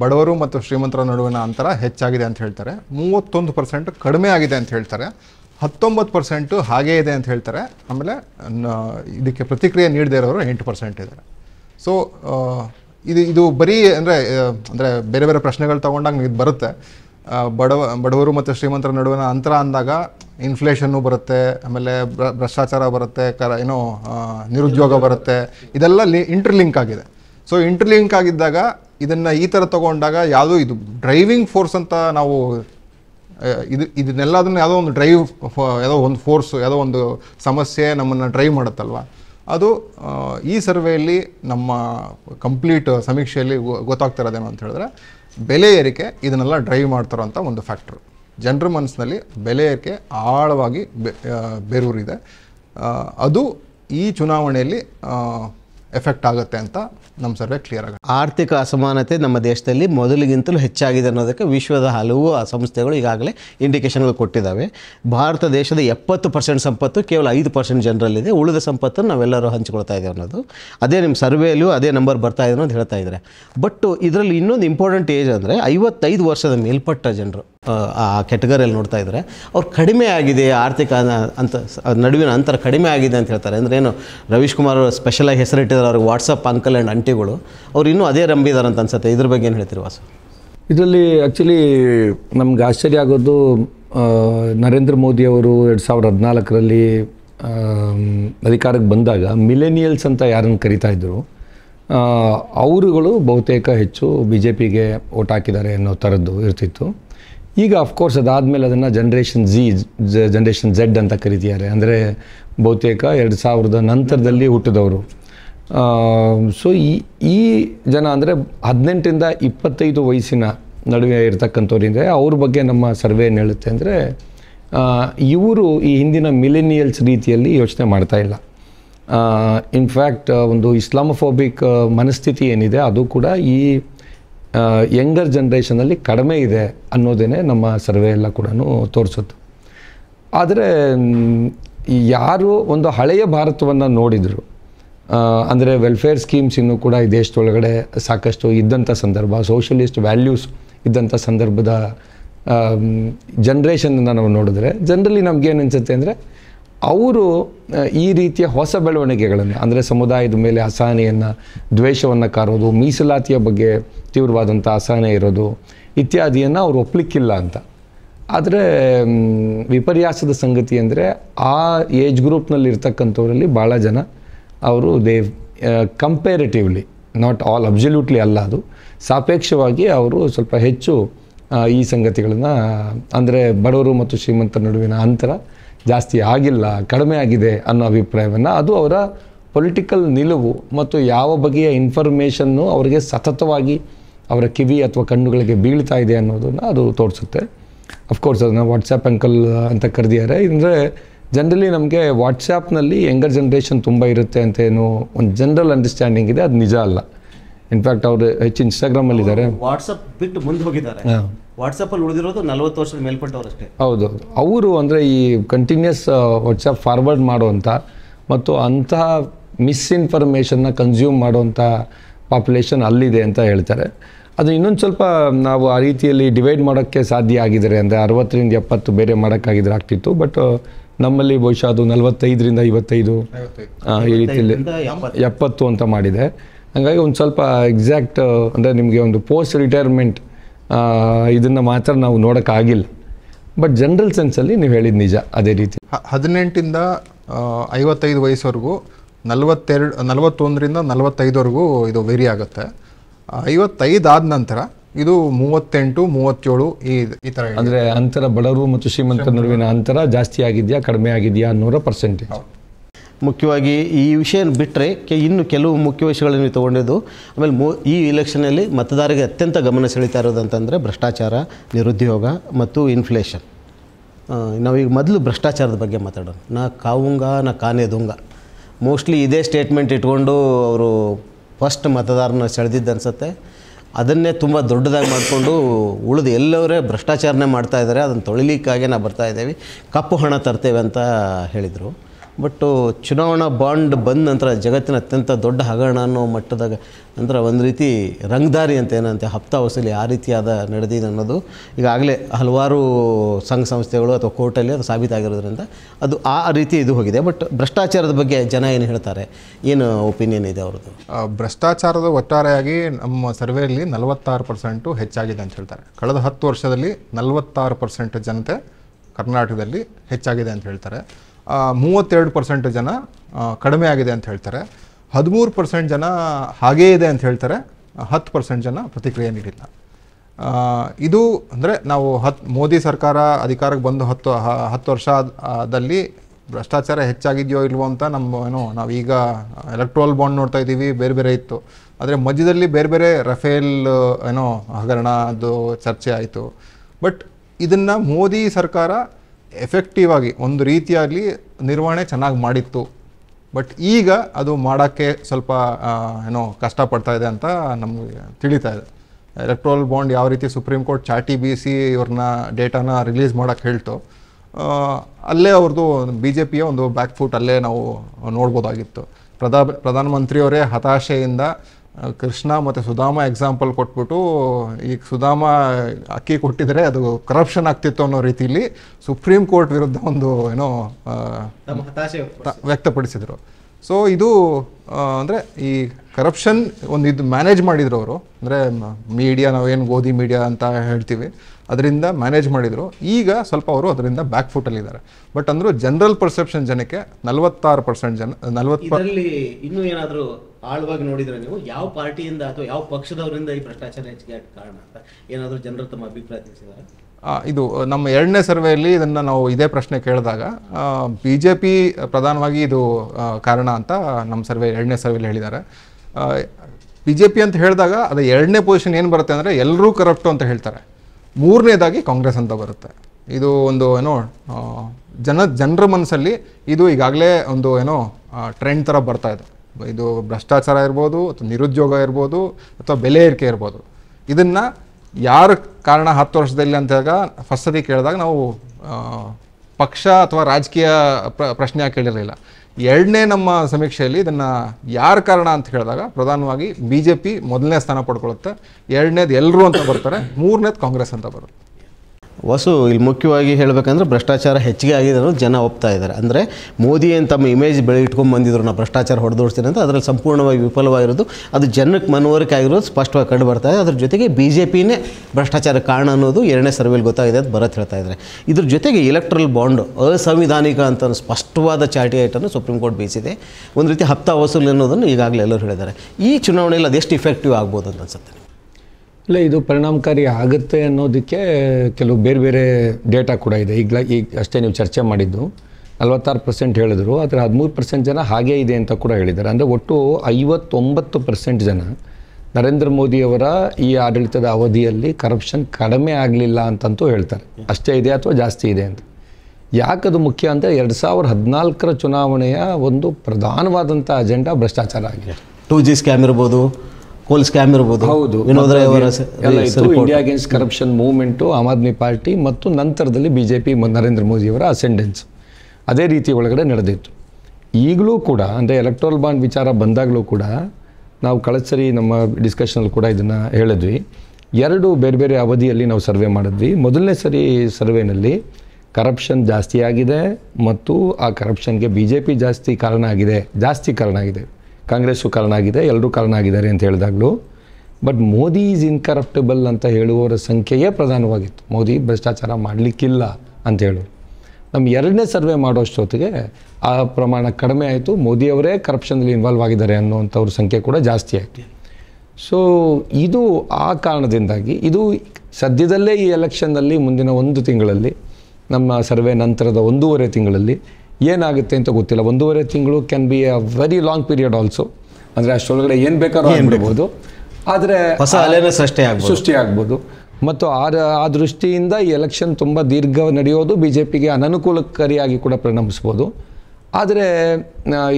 ಬಡವರು ಮತ್ತು ಶ್ರೀಮಂತರ ನಡುವಿನ ಅಂತರ ಹೆಚ್ಚಾಗಿದೆ ಅಂತ ಹೇಳ್ತಾರೆ ಮೂವತ್ತೊಂದು ಪರ್ಸೆಂಟ್ ಕಡಿಮೆ ಆಗಿದೆ ಅಂತ ಹೇಳ್ತಾರೆ ಹತ್ತೊಂಬತ್ತು ಪರ್ಸೆಂಟು ಹಾಗೇ ಇದೆ ಅಂತ ಹೇಳ್ತಾರೆ ಆಮೇಲೆ ಇದಕ್ಕೆ ಪ್ರತಿಕ್ರಿಯೆ ನೀಡದೇ ಇರೋರು ಎಂಟು ಪರ್ಸೆಂಟ್ ಇದ್ದಾರೆ ಸೊ ಇದು ಇದು ಬರೀ ಅಂದರೆ ಅಂದರೆ ಬೇರೆ ಬೇರೆ ಪ್ರಶ್ನೆಗಳು ತೊಗೊಂಡಾಗ ಇದು ಬರುತ್ತೆ ಬಡವ ಬಡವರು ಮತ್ತು ಶ್ರೀಮಂತರ ನಡುವಿನ ಅಂತರ ಅಂದಾಗ ಇನ್ಫ್ಲೇಷನ್ನು ಬರುತ್ತೆ ಆಮೇಲೆ ಭ್ರಷ್ಟಾಚಾರ ಬರುತ್ತೆ ಕರ ಏನೋ ನಿರುದ್ಯೋಗ ಬರುತ್ತೆ ಇದೆಲ್ಲ ಲಿ ಇಂಟರ್ಲಿಂಕ್ ಆಗಿದೆ ಸೊ ಇಂಟರ್ಲಿಂಕ್ ಆಗಿದ್ದಾಗ ಇದನ್ನು ಈ ಥರ ತಗೊಂಡಾಗ ಯಾವುದೋ ಇದು ಡ್ರೈವಿಂಗ್ ಫೋರ್ಸ್ ಅಂತ ನಾವು ಇದು ಇದನ್ನೆಲ್ಲದನ್ನು ಯಾವುದೋ ಒಂದು ಡ್ರೈವ್ ಯಾವುದೋ ಒಂದು ಫೋರ್ಸ್ ಯಾವುದೋ ಒಂದು ಸಮಸ್ಯೆ ನಮ್ಮನ್ನು ಡ್ರೈವ್ ಮಾಡುತ್ತಲ್ವ ಅದು ಈ ಸರ್ವೆಯಲ್ಲಿ ನಮ್ಮ ಕಂಪ್ಲೀಟ್ ಸಮೀಕ್ಷೆಯಲ್ಲಿ ಗೊತ್ತಾಗ್ತಿರೋದೇನು ಅಂತ ಹೇಳಿದ್ರೆ ಬೆಲೆ ಏರಿಕೆ ಇದನ್ನೆಲ್ಲ ಡ್ರೈವ್ ಅಂತ ಒಂದು ಫ್ಯಾಕ್ಟ್ರು ಜನರ ಮನಸ್ಸಿನಲ್ಲಿ ಬೆಲೆ ಏರಿಕೆ ಆಳವಾಗಿ ಬೆ ಬೇರೂರಿದೆ ಅದು ಈ ಚುನಾವಣೆಯಲ್ಲಿ ಎಫೆಕ್ಟ್ ಆಗುತ್ತೆ ಅಂತ ನಮ್ಮ ಸರ್ವೆ ಕ್ಲಿಯರ್ ಆಗುತ್ತೆ ಆರ್ಥಿಕ ಅಸಮಾನತೆ ನಮ್ಮ ದೇಶದಲ್ಲಿ ಮೊದಲಿಗಿಂತಲೂ ಹೆಚ್ಚಾಗಿದೆ ಅನ್ನೋದಕ್ಕೆ ವಿಶ್ವದ ಹಲವು ಸಂಸ್ಥೆಗಳು ಈಗಾಗಲೇ ಇಂಡಿಕೇಷನ್ಗಳು ಕೊಟ್ಟಿದ್ದಾವೆ ಭಾರತ ದೇಶದ ಎಪ್ಪತ್ತು ಪರ್ಸೆಂಟ್ ಸಂಪತ್ತು ಕೇವಲ ಐದು ಪರ್ಸೆಂಟ್ ಜನರಲ್ಲಿದೆ ಉಳಿದ ಸಂಪತ್ತನ್ನು ನಾವೆಲ್ಲರೂ ಹಂಚಿಕೊಳ್ತಾ ಇದ್ದೇವೆ ಅನ್ನೋದು ಅದೇ ನಿಮ್ಮ ಸರ್ವೆಯಲ್ಲೂ ಅದೇ ನಂಬರ್ ಬರ್ತಾ ಇದೆ ಅನ್ನೋದು ಹೇಳ್ತಾ ಇದ್ದಾರೆ ಬಟ್ ಇದರಲ್ಲಿ ಇನ್ನೊಂದು ಇಂಪಾರ್ಟೆಂಟ್ ಏಜ್ ಅಂದರೆ ಐವತ್ತೈದು ವರ್ಷದ ಮೇಲ್ಪಟ್ಟ ಜನರು ಆ ಕೆಟಗರಿಯಲ್ಲಿ ನೋಡ್ತಾ ಇದ್ದಾರೆ ಅವ್ರು ಕಡಿಮೆ ಆಗಿದೆ ಆರ್ಥಿಕ ಅಂತ ನಡುವಿನ ಅಂತರ ಕಡಿಮೆ ಆಗಿದೆ ಅಂತ ಹೇಳ್ತಾರೆ ಅಂದರೆ ಏನು ರವೀಶ್ ಕುಮಾರ್ ಸ್ಪೆಷಲಾಗಿ ಹೆಸರಿಟ್ಟಿದ್ದಾರೆ ಅವ್ರಿಗೆ ವಾಟ್ಸಪ್ ಅಂಕಲ್ ಆ್ಯಂಡ್ ಅಂಟಿಗಳು ಅವ್ರು ಇನ್ನೂ ಅದೇ ರಂಬಿದಾರೆ ಅಂತ ಅನ್ಸುತ್ತೆ ಇದ್ರ ಬಗ್ಗೆ ಏನು ಹೇಳ್ತೀರಿ ವಾಸು ಇದರಲ್ಲಿ ಆ್ಯಕ್ಚುಲಿ ನಮ್ಗೆ ಆಶ್ಚರ್ಯ ಆಗೋದು ನರೇಂದ್ರ ಮೋದಿಯವರು ಎರಡು ಸಾವಿರದ ಹದಿನಾಲ್ಕರಲ್ಲಿ ಅಧಿಕಾರಕ್ಕೆ ಬಂದಾಗ ಮಿಲೇನಿಯಲ್ಸ್ ಅಂತ ಯಾರನ್ನು ಕರಿತಾ ಇದ್ದರು ಅವರುಗಳು ಬಹುತೇಕ ಹೆಚ್ಚು ಬಿ ಜೆ ಪಿಗೆ ಓಟ್ ಹಾಕಿದ್ದಾರೆ ಅನ್ನೋ ಥರದ್ದು ಇರ್ತಿತ್ತು ಈಗ ಅಫ್ಕೋರ್ಸ್ ಅದಾದಮೇಲೆ ಅದನ್ನು ಜನ್ರೇಷನ್ ಜಿ ಜನ್ರೇಷನ್ ಝೆಡ್ ಅಂತ ಕರಿತಿದ್ದಾರೆ ಅಂದರೆ ಬಹುತೇಕ ಎರಡು ಸಾವಿರದ ನಂತರದಲ್ಲಿ ಹುಟ್ಟಿದವರು ಸೊ ಈ ಈ ಜನ ಅಂದರೆ ಹದಿನೆಂಟರಿಂದ ಇಪ್ಪತ್ತೈದು ವಯಸ್ಸಿನ ನಡುವೆ ಇರತಕ್ಕಂಥವ್ರಿಂದ ಅವ್ರ ಬಗ್ಗೆ ನಮ್ಮ ಸರ್ವೆ ಏನು ಹೇಳುತ್ತೆ ಅಂದರೆ ಇವರು ಈ ಹಿಂದಿನ ಮಿಲೇನಿಯಲ್ಸ್ ರೀತಿಯಲ್ಲಿ ಯೋಚನೆ ಮಾಡ್ತಾ ಇಲ್ಲ ಇನ್ಫ್ಯಾಕ್ಟ್ ಒಂದು ಇಸ್ಲಾಮಫೋಬಿಕ್ ಮನಸ್ಥಿತಿ ಏನಿದೆ ಅದು ಕೂಡ ಈ ಯಂಗರ್ ಜನ್ರೇಷನಲ್ಲಿ ಕಡಿಮೆ ಇದೆ ಅನ್ನೋದೇ ನಮ್ಮ ಸರ್ವೆ ಎಲ್ಲ ಕೂಡ ತೋರಿಸುತ್ತೆ ಆದರೆ ಯಾರು ಒಂದು ಹಳೆಯ ಭಾರತವನ್ನು ನೋಡಿದರು ಅಂದರೆ ವೆಲ್ಫೇರ್ ಸ್ಕೀಮ್ಸ್ ಇನ್ನೂ ಕೂಡ ಈ ದೇಶದೊಳಗಡೆ ಸಾಕಷ್ಟು ಇದ್ದಂಥ ಸಂದರ್ಭ ಸೋಷಲಿಸ್ಟ್ ವ್ಯಾಲ್ಯೂಸ್ ಇದ್ದಂಥ ಸಂದರ್ಭದ ಜನ್ರೇಷನ್ನ ನಾವು ನೋಡಿದ್ರೆ ಜನರಲಿ ನಮಗೇನು ಅನಿಸುತ್ತೆ ಅಂದರೆ ಅವರು ಈ ರೀತಿಯ ಹೊಸ ಬೆಳವಣಿಗೆಗಳನ್ನು ಅಂದರೆ ಸಮುದಾಯದ ಮೇಲೆ ಅಸಹನೆಯನ್ನು ದ್ವೇಷವನ್ನು ಕಾರೋದು ಮೀಸಲಾತಿಯ ಬಗ್ಗೆ ತೀವ್ರವಾದಂಥ ಅಸಹನೆ ಇರೋದು ಇತ್ಯಾದಿಯನ್ನು ಅವರು ಒಪ್ಪಲಿಕ್ಕಿಲ್ಲ ಅಂತ ಆದರೆ ವಿಪರ್ಯಾಸದ ಸಂಗತಿ ಅಂದರೆ ಆ ಏಜ್ ಗ್ರೂಪ್ನಲ್ಲಿ ಇರ್ತಕ್ಕಂಥವರಲ್ಲಿ ಭಾಳ ಜನ ಅವರು they comparatively not all absolutely ಅಲ್ಲ ಅದು ಸಾಪೇಕ್ಷವಾಗಿ ಅವರು ಸ್ವಲ್ಪ ಹೆಚ್ಚು ಈ ಸಂಗತಿಗಳನ್ನು ಅಂದರೆ ಬಡವರು ಮತ್ತು ಶ್ರೀಮಂತರ ನಡುವಿನ ಅಂತರ ಜಾಸ್ತಿ ಆಗಿಲ್ಲ ಕಡಿಮೆ ಆಗಿದೆ ಅನ್ನೋ ಅಭಿಪ್ರಾಯವನ್ನು ಅದು ಅವರ ಪೊಲಿಟಿಕಲ್ ನಿಲುವು ಮತ್ತು ಯಾವ ಬಗೆಯ ಇನ್ಫಾರ್ಮೇಷನ್ನು ಅವರಿಗೆ ಸತತವಾಗಿ ಅವರ ಕಿವಿ ಅಥವಾ ಕಣ್ಣುಗಳಿಗೆ ಬೀಳ್ತಾ ಇದೆ ಅನ್ನೋದನ್ನು ಅದು ತೋರಿಸುತ್ತೆ ಅಫ್ಕೋರ್ಸ್ ಅದನ್ನು ವಾಟ್ಸಪ್ ಅಂಕಲ್ ಅಂತ ಕರೆದಿದ್ದಾರೆ ಅಂದರೆ ಜನರಲಿ ನಮಗೆ ವಾಟ್ಸಾಪ್ನಲ್ಲಿ ಯಂಗರ್ ಜನ್ರೇಷನ್ ತುಂಬ ಇರುತ್ತೆ ಅಂತ ಏನು ಒಂದು ಜನರಲ್ ಅಂಡರ್ಸ್ಟ್ಯಾಂಡಿಂಗ್ ಇದೆ ಅದು ನಿಜ ಅಲ್ಲ ಇನ್ಫ್ಯಾಕ್ಟ್ ಅವರು ಹೆಚ್ಚು ಅಲ್ಲಿ ಇದ್ದಾರೆ ವಾಟ್ಸಪ್ ಬಿಟ್ಟು ಮುಂದೆ ಹೋಗಿದ್ದಾರೆ ವಾಟ್ಸಪ್ಪಲ್ಲಿ ಉಳಿದಿರೋದು ನಲವತ್ತು ವರ್ಷದ ಮೇಲ್ಪಟ್ಟವರಷ್ಟೇ ಹೌದು ಅವರು ಅಂದರೆ ಈ ಕಂಟಿನ್ಯೂಸ್ ವಾಟ್ಸಪ್ ಫಾರ್ವರ್ಡ್ ಮಾಡುವಂಥ ಮತ್ತು ಅಂತಹ ಮಿಸ್ಇನ್ಫಾರ್ಮೇಷನ್ನ ಕನ್ಸ್ಯೂಮ್ ಮಾಡುವಂಥ ಪಾಪ್ಯುಲೇಷನ್ ಅಲ್ಲಿದೆ ಅಂತ ಹೇಳ್ತಾರೆ ಅದು ಇನ್ನೊಂದು ಸ್ವಲ್ಪ ನಾವು ಆ ರೀತಿಯಲ್ಲಿ ಡಿವೈಡ್ ಮಾಡೋಕ್ಕೆ ಸಾಧ್ಯ ಆಗಿದ್ರೆ ಅಂದರೆ ಅರವತ್ತರಿಂದ ಎಪ್ಪತ್ತು ಬೇರೆ ಮಾಡೋಕ್ಕಾಗಿದ್ರೆ ಆಗ್ತಿತ್ತು ಬಟ್ ನಮ್ಮಲ್ಲಿ ಬಹುಶಃ ಅದು ನಲವತ್ತೈದರಿಂದ ಐವತ್ತೈದು ಈ ರೀತಿಯಲ್ಲಿ ಎಪ್ಪತ್ತು ಅಂತ ಮಾಡಿದೆ ಹಾಗಾಗಿ ಒಂದು ಸ್ವಲ್ಪ ಎಕ್ಸಾಕ್ಟ್ ಅಂದರೆ ನಿಮಗೆ ಒಂದು ಪೋಸ್ಟ್ ರಿಟೈರ್ಮೆಂಟ್ ಇದನ್ನು ಮಾತ್ರ ನಾವು ನೋಡೋಕ್ಕಾಗಿಲ್ಲ ಬಟ್ ಜನರಲ್ ಸೆನ್ಸಲ್ಲಿ ನೀವು ಹೇಳಿದ ನಿಜ ಅದೇ ರೀತಿ ಹದಿನೆಂಟಿಂದ ಐವತ್ತೈದು ವಯಸ್ಸವರೆಗೂ ನಲವತ್ತೆರಡು ನಲವತ್ತೊಂದರಿಂದ ನಲವತ್ತೈದವರೆಗೂ ಇದು ವೇರಿ ಆಗುತ್ತೆ ಐವತ್ತೈದಾದ ಆದ ನಂತರ ಇದು ಮೂವತ್ತೆಂಟು ಮೂವತ್ತೇಳು ಈ ಈ ಥರ ಅಂದರೆ ಅಂತರ ಬಡವರು ಮತ್ತು ಶ್ರೀಮಂತರ ನಡುವಿನ ಅಂತರ ಜಾಸ್ತಿ ಆಗಿದೆಯಾ ಕಡಿಮೆ ಆಗಿದೆಯಾ ಅನ್ನೋರ ಪರ್ಸೆಂಟೇಜ್ ಮುಖ್ಯವಾಗಿ ಈ ವಿಷಯ ಬಿಟ್ಟರೆ ಕೆ ಇನ್ನು ಕೆಲವು ಮುಖ್ಯ ವಿಷಯಗಳನ್ನು ತಗೊಂಡಿದ್ದು ಆಮೇಲೆ ಮೋ ಈ ಇಲೆಕ್ಷನಲ್ಲಿ ಮತದಾರರಿಗೆ ಅತ್ಯಂತ ಗಮನ ಸೆಳೀತಾ ಅಂತಂದರೆ ಭ್ರಷ್ಟಾಚಾರ ನಿರುದ್ಯೋಗ ಮತ್ತು ಇನ್ಫ್ಲೇಷನ್ ನಾವೀಗ ಮೊದಲು ಭ್ರಷ್ಟಾಚಾರದ ಬಗ್ಗೆ ಮಾತಾಡೋಣ ನಾ ಕಾವುಂಗ ನಾ ದುಂಗ ಮೋಸ್ಟ್ಲಿ ಇದೇ ಸ್ಟೇಟ್ಮೆಂಟ್ ಇಟ್ಕೊಂಡು ಅವರು ಫಸ್ಟ್ ಮತದಾರನ ಸೆಳೆದಿದ್ದು ಅನಿಸುತ್ತೆ ಅದನ್ನೇ ತುಂಬ ದೊಡ್ಡದಾಗಿ ಮಾಡಿಕೊಂಡು ಉಳಿದು ಎಲ್ಲವರೇ ಭ್ರಷ್ಟಾಚಾರನೇ ಮಾಡ್ತಾಯಿದ್ದಾರೆ ಅದನ್ನು ತೊಳಿಲಿಕ್ಕಾಗೆ ನಾವು ಬರ್ತಾಯಿದ್ದೇವೆ ಕಪ್ಪು ಹಣ ತರ್ತೇವೆ ಅಂತ ಹೇಳಿದರು ಬಟ್ಟು ಚುನಾವಣಾ ಬಾಂಡ್ ಬಂದ ನಂತರ ಜಗತ್ತಿನ ಅತ್ಯಂತ ದೊಡ್ಡ ಹಗರಣ ಅನ್ನೋ ಮಟ್ಟದಾಗ ನಂತರ ಒಂದು ರೀತಿ ರಂಗದಾರಿ ಅಂತ ಏನಂತೆ ಹಪ್ತಾ ವಸೂಲಿ ಆ ರೀತಿಯಾದ ನಡೆದಿದೆ ಅನ್ನೋದು ಈಗಾಗಲೇ ಹಲವಾರು ಸಂಘ ಸಂಸ್ಥೆಗಳು ಅಥವಾ ಕೋರ್ಟಲ್ಲಿ ಅದು ಸಾಬೀತಾಗಿರೋದ್ರಿಂದ ಅದು ಆ ರೀತಿ ಇದು ಹೋಗಿದೆ ಬಟ್ ಭ್ರಷ್ಟಾಚಾರದ ಬಗ್ಗೆ ಜನ ಏನು ಹೇಳ್ತಾರೆ ಏನು ಒಪಿನಿಯನ್ ಇದೆ ಅವ್ರದ್ದು ಭ್ರಷ್ಟಾಚಾರದ ಒಟ್ಟಾರೆಯಾಗಿ ನಮ್ಮ ಸರ್ವೆಯಲ್ಲಿ ನಲವತ್ತಾರು ಪರ್ಸೆಂಟು ಹೆಚ್ಚಾಗಿದೆ ಅಂತ ಹೇಳ್ತಾರೆ ಕಳೆದ ಹತ್ತು ವರ್ಷದಲ್ಲಿ ನಲವತ್ತಾರು ಪರ್ಸೆಂಟ್ ಜನತೆ ಕರ್ನಾಟಕದಲ್ಲಿ ಹೆಚ್ಚಾಗಿದೆ ಅಂತ ಹೇಳ್ತಾರೆ ಮೂವತ್ತೆರಡು ಪರ್ಸೆಂಟ್ ಜನ ಕಡಿಮೆ ಆಗಿದೆ ಅಂತ ಹೇಳ್ತಾರೆ ಹದಿಮೂರು ಪರ್ಸೆಂಟ್ ಜನ ಹಾಗೇ ಇದೆ ಅಂತ ಹೇಳ್ತಾರೆ ಹತ್ತು ಪರ್ಸೆಂಟ್ ಜನ ಪ್ರತಿಕ್ರಿಯೆ ನೀಡಿಲ್ಲ ಇದು ಅಂದರೆ ನಾವು ಹತ್ತು ಮೋದಿ ಸರ್ಕಾರ ಅಧಿಕಾರಕ್ಕೆ ಬಂದು ಹತ್ತು ಹತ್ತು ವರ್ಷದಲ್ಲಿ ಭ್ರಷ್ಟಾಚಾರ ಹೆಚ್ಚಾಗಿದೆಯೋ ಇಲ್ವೋ ಅಂತ ನಮ್ಮ ಏನೋ ನಾವು ಈಗ ಎಲೆಕ್ಟ್ರೋಲ್ ಬಾಂಡ್ ನೋಡ್ತಾ ಇದ್ದೀವಿ ಬೇರೆ ಬೇರೆ ಇತ್ತು ಆದರೆ ಮಧ್ಯದಲ್ಲಿ ಬೇರೆ ಬೇರೆ ರಫೇಲ್ ಏನೋ ಹಗರಣದ್ದು ಅದು ಚರ್ಚೆ ಆಯಿತು ಬಟ್ ಇದನ್ನು ಮೋದಿ ಸರ್ಕಾರ ಎಫೆಕ್ಟಿವ್ ಆಗಿ ಒಂದು ರೀತಿಯಾಗಲಿ ನಿರ್ವಹಣೆ ಚೆನ್ನಾಗಿ ಮಾಡಿತ್ತು ಬಟ್ ಈಗ ಅದು ಮಾಡೋಕ್ಕೆ ಸ್ವಲ್ಪ ಏನೋ ಕಷ್ಟಪಡ್ತಾ ಇದೆ ಅಂತ ನಮಗೆ ತಿಳಿತಾ ಇದೆ ಎಲೆಕ್ಟ್ರೋಲ್ ಬಾಂಡ್ ಯಾವ ರೀತಿ ಸುಪ್ರೀಂ ಕೋರ್ಟ್ ಚಾಟಿ ಬಿ ಸಿ ಇವ್ರನ್ನ ಡೇಟಾನ ರಿಲೀಸ್ ಮಾಡೋಕ್ಕೆ ಹೇಳ್ತು ಅಲ್ಲೇ ಅವ್ರದ್ದು ಬಿ ಜೆ ಪಿಯ ಒಂದು ಬ್ಯಾಕ್ ಫುಟ್ ಅಲ್ಲೇ ನಾವು ನೋಡ್ಬೋದಾಗಿತ್ತು ಪ್ರಧಾ ಪ್ರಧಾನಮಂತ್ರಿಯವರೇ ಹತಾಶೆಯಿಂದ ಕೃಷ್ಣ ಮತ್ತು ಸುಧಾಮ ಎಕ್ಸಾಂಪಲ್ ಕೊಟ್ಬಿಟ್ಟು ಈಗ ಸುಧಾಮ ಅಕ್ಕಿ ಕೊಟ್ಟಿದ್ರೆ ಅದು ಕರಪ್ಷನ್ ಆಗ್ತಿತ್ತು ಅನ್ನೋ ರೀತಿಯಲ್ಲಿ ಸುಪ್ರೀಂ ಕೋರ್ಟ್ ವಿರುದ್ಧ ಒಂದು ಏನೋ ವ್ಯಕ್ತಪಡಿಸಿದರು ಸೊ ಇದು ಅಂದರೆ ಈ ಕರಪ್ಷನ್ ಒಂದು ಇದು ಮ್ಯಾನೇಜ್ ಮಾಡಿದರು ಅವರು ಅಂದರೆ ಮೀಡಿಯಾ ನಾವೇನು ಗೋಧಿ ಮೀಡಿಯಾ ಅಂತ ಹೇಳ್ತೀವಿ ಅದರಿಂದ ಮ್ಯಾನೇಜ್ ಮಾಡಿದರು ಈಗ ಸ್ವಲ್ಪ ಅವರು ಅದರಿಂದ ಬ್ಯಾಕ್ ಇದ್ದಾರೆ ಬಟ್ ಅಂದರೂ ಜನರಲ್ ಪರ್ಸೆಪ್ಷನ್ ಜನಕ್ಕೆ ನಲವತ್ತಾರು ಪರ್ಸೆಂಟ್ ಜನ ನಲವತ್ತು ಇನ್ನೂ ಏನಾದರೂ ಆಳವಾಗಿ ನೋಡಿದ್ರೆ ನೀವು ಯಾವ ಪಾರ್ಟಿಯಿಂದ ಅಥವಾ ಯಾವ ಪಕ್ಷದವರಿಂದ ಈ ಭ್ರಷ್ಟಾಚಾರ ಹೆಚ್ಚಿಗೆ ಕಾರಣ ಅಂತ ಏನಾದರೂ ಜನರು ತಮ್ಮ ಅಭಿಪ್ರಾಯ ತಿಳಿಸಿದ್ದಾರೆ ಇದು ನಮ್ಮ ಎರಡನೇ ಸರ್ವೆಯಲ್ಲಿ ಇದನ್ನು ನಾವು ಇದೇ ಪ್ರಶ್ನೆ ಕೇಳಿದಾಗ ಬಿ ಜೆ ಪಿ ಪ್ರಧಾನವಾಗಿ ಇದು ಕಾರಣ ಅಂತ ನಮ್ಮ ಸರ್ವೆ ಎರಡನೇ ಸರ್ವೆಯಲ್ಲಿ ಹೇಳಿದ್ದಾರೆ ಬಿ ಜೆ ಪಿ ಅಂತ ಹೇಳಿದಾಗ ಅದು ಎರಡನೇ ಪೊಸಿಷನ್ ಏನು ಬರುತ್ತೆ ಅಂದರೆ ಎಲ್ಲರೂ ಕರಪ್ಟು ಅಂತ ಹೇಳ್ತಾರೆ ಮೂರನೇದಾಗಿ ಕಾಂಗ್ರೆಸ್ ಅಂತ ಬರುತ್ತೆ ಇದು ಒಂದು ಏನೋ ಜನ ಜನರ ಮನಸ್ಸಲ್ಲಿ ಇದು ಈಗಾಗಲೇ ಒಂದು ಏನೋ ಟ್ರೆಂಡ್ ಥರ ಬರ್ತಾ ಇದೆ ಇದು ಭ್ರಷ್ಟಾಚಾರ ಇರ್ಬೋದು ಅಥವಾ ನಿರುದ್ಯೋಗ ಇರ್ಬೋದು ಅಥವಾ ಬೆಲೆ ಏರಿಕೆ ಇರ್ಬೋದು ಇದನ್ನು ಯಾರ ಕಾರಣ ಹತ್ತು ವರ್ಷದಲ್ಲಿ ಅಂತಾಗ ಫಸ್ಟ್ ಕೇಳಿದಾಗ ನಾವು ಪಕ್ಷ ಅಥವಾ ರಾಜಕೀಯ ಪ್ರಶ್ನೆ ಕೇಳಿರಲಿಲ್ಲ ಎರಡನೇ ನಮ್ಮ ಸಮೀಕ್ಷೆಯಲ್ಲಿ ಇದನ್ನು ಯಾರ ಕಾರಣ ಅಂತ ಹೇಳಿದಾಗ ಪ್ರಧಾನವಾಗಿ ಬಿ ಜೆ ಪಿ ಮೊದಲನೇ ಸ್ಥಾನ ಪಡ್ಕೊಳ್ಳುತ್ತೆ ಎರಡನೇದು ಎಲ್ಲರೂ ಅಂತ ಬರ್ತಾರೆ ಮೂರನೇದು ಕಾಂಗ್ರೆಸ್ ಅಂತ ಬರುತ್ತೆ ವಸು ಇಲ್ಲಿ ಮುಖ್ಯವಾಗಿ ಹೇಳಬೇಕಂದ್ರೆ ಭ್ರಷ್ಟಾಚಾರ ಹೆಚ್ಚಿಗೆ ಆಗಿದೆ ಅನ್ನೋದು ಜನ ಒಪ್ತಾ ಇದ್ದಾರೆ ಅಂದರೆ ಮೋದಿ ಏನು ತಮ್ಮ ಇಮೇಜ್ ಬೆಳೆ ಇಟ್ಕೊಂಡು ಬಂದಿದ್ರು ನಾವು ಭ್ರಷ್ಟಾಚಾರ ಹೊಡೆದೋಡ್ತೀನಿ ಅಂತ ಅದರಲ್ಲಿ ಸಂಪೂರ್ಣವಾಗಿ ವಿಫಲವಾಗಿರೋದು ಅದು ಜನಕ್ಕೆ ಮನವರಿಕೆ ಆಗಿರೋದು ಸ್ಪಷ್ಟವಾಗಿ ಕಂಡು ಬರ್ತಾ ಇದೆ ಅದ್ರ ಜೊತೆಗೆ ಬಿ ಜೆ ಪಿನೇ ಭ್ರಷ್ಟಾಚಾರ ಕಾರಣ ಅನ್ನೋದು ಎರಡನೇ ಸರ್ವೇಲಿ ಗೊತ್ತಾಗಿದೆ ಅಂತ ಭರತ್ ಹೇಳ್ತಾ ಇದ್ದಾರೆ ಇದ್ರ ಜೊತೆಗೆ ಇಲೆಕ್ಟ್ರಲ್ ಬಾಂಡು ಅಸಂವಿಧಾನಿಕ ಅಂತ ಸ್ಪಷ್ಟವಾದ ಚಾಟಿ ಐಟನ್ನು ಸುಪ್ರೀಂ ಕೋರ್ಟ್ ಬೀಸಿದೆ ಒಂದು ರೀತಿ ಹಪ್ತಾ ವಸೂಲಿ ಅನ್ನೋದನ್ನು ಈಗಾಗಲೇ ಎಲ್ಲರೂ ಹೇಳಿದ್ದಾರೆ ಈ ಚುನಾವಣೆಯಲ್ಲಿ ಅದೆಷ್ಟು ಇಫೆಕ್ಟಿವ್ ಆಗ್ಬೋದು ಅಂತ ಅನ್ಸುತ್ತೆ ಇಲ್ಲ ಇದು ಪರಿಣಾಮಕಾರಿ ಆಗುತ್ತೆ ಅನ್ನೋದಕ್ಕೆ ಕೆಲವು ಬೇರೆ ಬೇರೆ ಡೇಟಾ ಕೂಡ ಇದೆ ಈಗ ಈಗ ಅಷ್ಟೇ ನೀವು ಚರ್ಚೆ ಮಾಡಿದ್ದು ನಲವತ್ತಾರು ಪರ್ಸೆಂಟ್ ಹೇಳಿದರು ಆದರೆ ಹದಿಮೂರು ಪರ್ಸೆಂಟ್ ಜನ ಹಾಗೇ ಇದೆ ಅಂತ ಕೂಡ ಹೇಳಿದ್ದಾರೆ ಅಂದರೆ ಒಟ್ಟು ಐವತ್ತೊಂಬತ್ತು ಪರ್ಸೆಂಟ್ ಜನ ನರೇಂದ್ರ ಮೋದಿಯವರ ಈ ಆಡಳಿತದ ಅವಧಿಯಲ್ಲಿ ಕರಪ್ಷನ್ ಕಡಿಮೆ ಆಗಲಿಲ್ಲ ಅಂತಂತೂ ಹೇಳ್ತಾರೆ ಅಷ್ಟೇ ಇದೆ ಅಥವಾ ಜಾಸ್ತಿ ಇದೆ ಅಂತ ಯಾಕದು ಮುಖ್ಯ ಅಂದರೆ ಎರಡು ಸಾವಿರದ ಹದಿನಾಲ್ಕರ ಚುನಾವಣೆಯ ಒಂದು ಪ್ರಧಾನವಾದಂಥ ಅಜೆಂಡಾ ಭ್ರಷ್ಟಾಚಾರ ಆಗಿದೆ ಟೂ ಜಿ ಸ್ಕ್ಯಾಮ್ ಇರ್ಬೋದು ಕೋಲ್ ಸ್ಕ್ಯಾಮ್ ಇರ್ಬೋದು ಹೌದು India against corruption movement Aam Aadmi Party ಮತ್ತು ನಂತರದಲ್ಲಿ ಬಿ ಜೆ ಪಿ ನರೇಂದ್ರ ಮೋದಿಯವರ ಅಸೆಂಡೆನ್ಸ್ ಅದೇ ರೀತಿ ಒಳಗಡೆ ನಡೆದಿತ್ತು ಈಗಲೂ ಕೂಡ ಅಂದರೆ ಎಲೆಕ್ಟ್ರೋಲ್ ಬಾಂಡ್ ವಿಚಾರ ಬಂದಾಗಲೂ ಕೂಡ ನಾವು ಕಳೆದ ಸರಿ ನಮ್ಮ ಡಿಸ್ಕಷನಲ್ಲಿ ಕೂಡ ಇದನ್ನು ಹೇಳಿದ್ವಿ ಎರಡು ಬೇರೆ ಬೇರೆ ಅವಧಿಯಲ್ಲಿ ನಾವು ಸರ್ವೆ ಮಾಡಿದ್ವಿ ಮೊದಲನೇ ಸರಿ ಸರ್ವೆನಲ್ಲಿ ಕರಪ್ಷನ್ ಜಾಸ್ತಿ ಆಗಿದೆ ಮತ್ತು ಆ ಕರಪ್ಷನ್ಗೆ ಬಿ ಜೆ ಪಿ ಜಾಸ್ತಿ ಕಾರಣ ಆಗಿದೆ ಜಾಸ್ತಿ ಕಾರಣ ಆಗಿದೆ ಕಾಂಗ್ರೆಸ್ಸು ಕಾರಣ ಆಗಿದೆ ಎಲ್ಲರೂ ಕಾರಣ ಆಗಿದ್ದಾರೆ ಅಂತ ಹೇಳಿದಾಗಲೂ ಬಟ್ ಮೋದಿ ಈಸ್ ಇನ್ಕರಪ್ಟಬಲ್ ಅಂತ ಹೇಳುವವರ ಸಂಖ್ಯೆಯೇ ಪ್ರಧಾನವಾಗಿತ್ತು ಮೋದಿ ಭ್ರಷ್ಟಾಚಾರ ಮಾಡಲಿಕ್ಕಿಲ್ಲ ಅಂತ ನಮ್ಮ ಎರಡನೇ ಸರ್ವೆ ಮಾಡೋಷ್ಟೊತ್ತಿಗೆ ಆ ಪ್ರಮಾಣ ಕಡಿಮೆ ಆಯಿತು ಮೋದಿಯವರೇ ಕರಪ್ಷನಲ್ಲಿ ಇನ್ವಾಲ್ವ್ ಆಗಿದ್ದಾರೆ ಅನ್ನೋವಂಥವ್ರ ಸಂಖ್ಯೆ ಕೂಡ ಜಾಸ್ತಿ ಆಯಿತು ಸೊ ಇದು ಆ ಕಾರಣದಿಂದಾಗಿ ಇದು ಸದ್ಯದಲ್ಲೇ ಈ ಎಲೆಕ್ಷನ್ನಲ್ಲಿ ಮುಂದಿನ ಒಂದು ತಿಂಗಳಲ್ಲಿ ನಮ್ಮ ಸರ್ವೆ ನಂತರದ ಒಂದೂವರೆ ತಿಂಗಳಲ್ಲಿ ಏನಾಗುತ್ತೆ ಅಂತ ಗೊತ್ತಿಲ್ಲ ಒಂದೂವರೆ ತಿಂಗಳು can be a very long period also ಅಂದರೆ ಅಷ್ಟೊಳಗಡೆ ಏನು ಬೇಕಾದ್ರೂ ಆದರೆ ಹೊಸ ಸೃಷ್ಟಿ ಸೃಷ್ಟಿ ಆಗ್ಬೋದು ಮತ್ತು ಆ ಆ ದೃಷ್ಟಿಯಿಂದ ಈ ಎಲೆಕ್ಷನ್ ತುಂಬ ದೀರ್ಘ ನಡೆಯೋದು ಬಿ ಜೆ ಪಿಗೆ ಅನನುಕೂಲಕಾರಿಯಾಗಿ ಕೂಡ ಪರಿಣಮಿಸ್ಬೋದು ಆದರೆ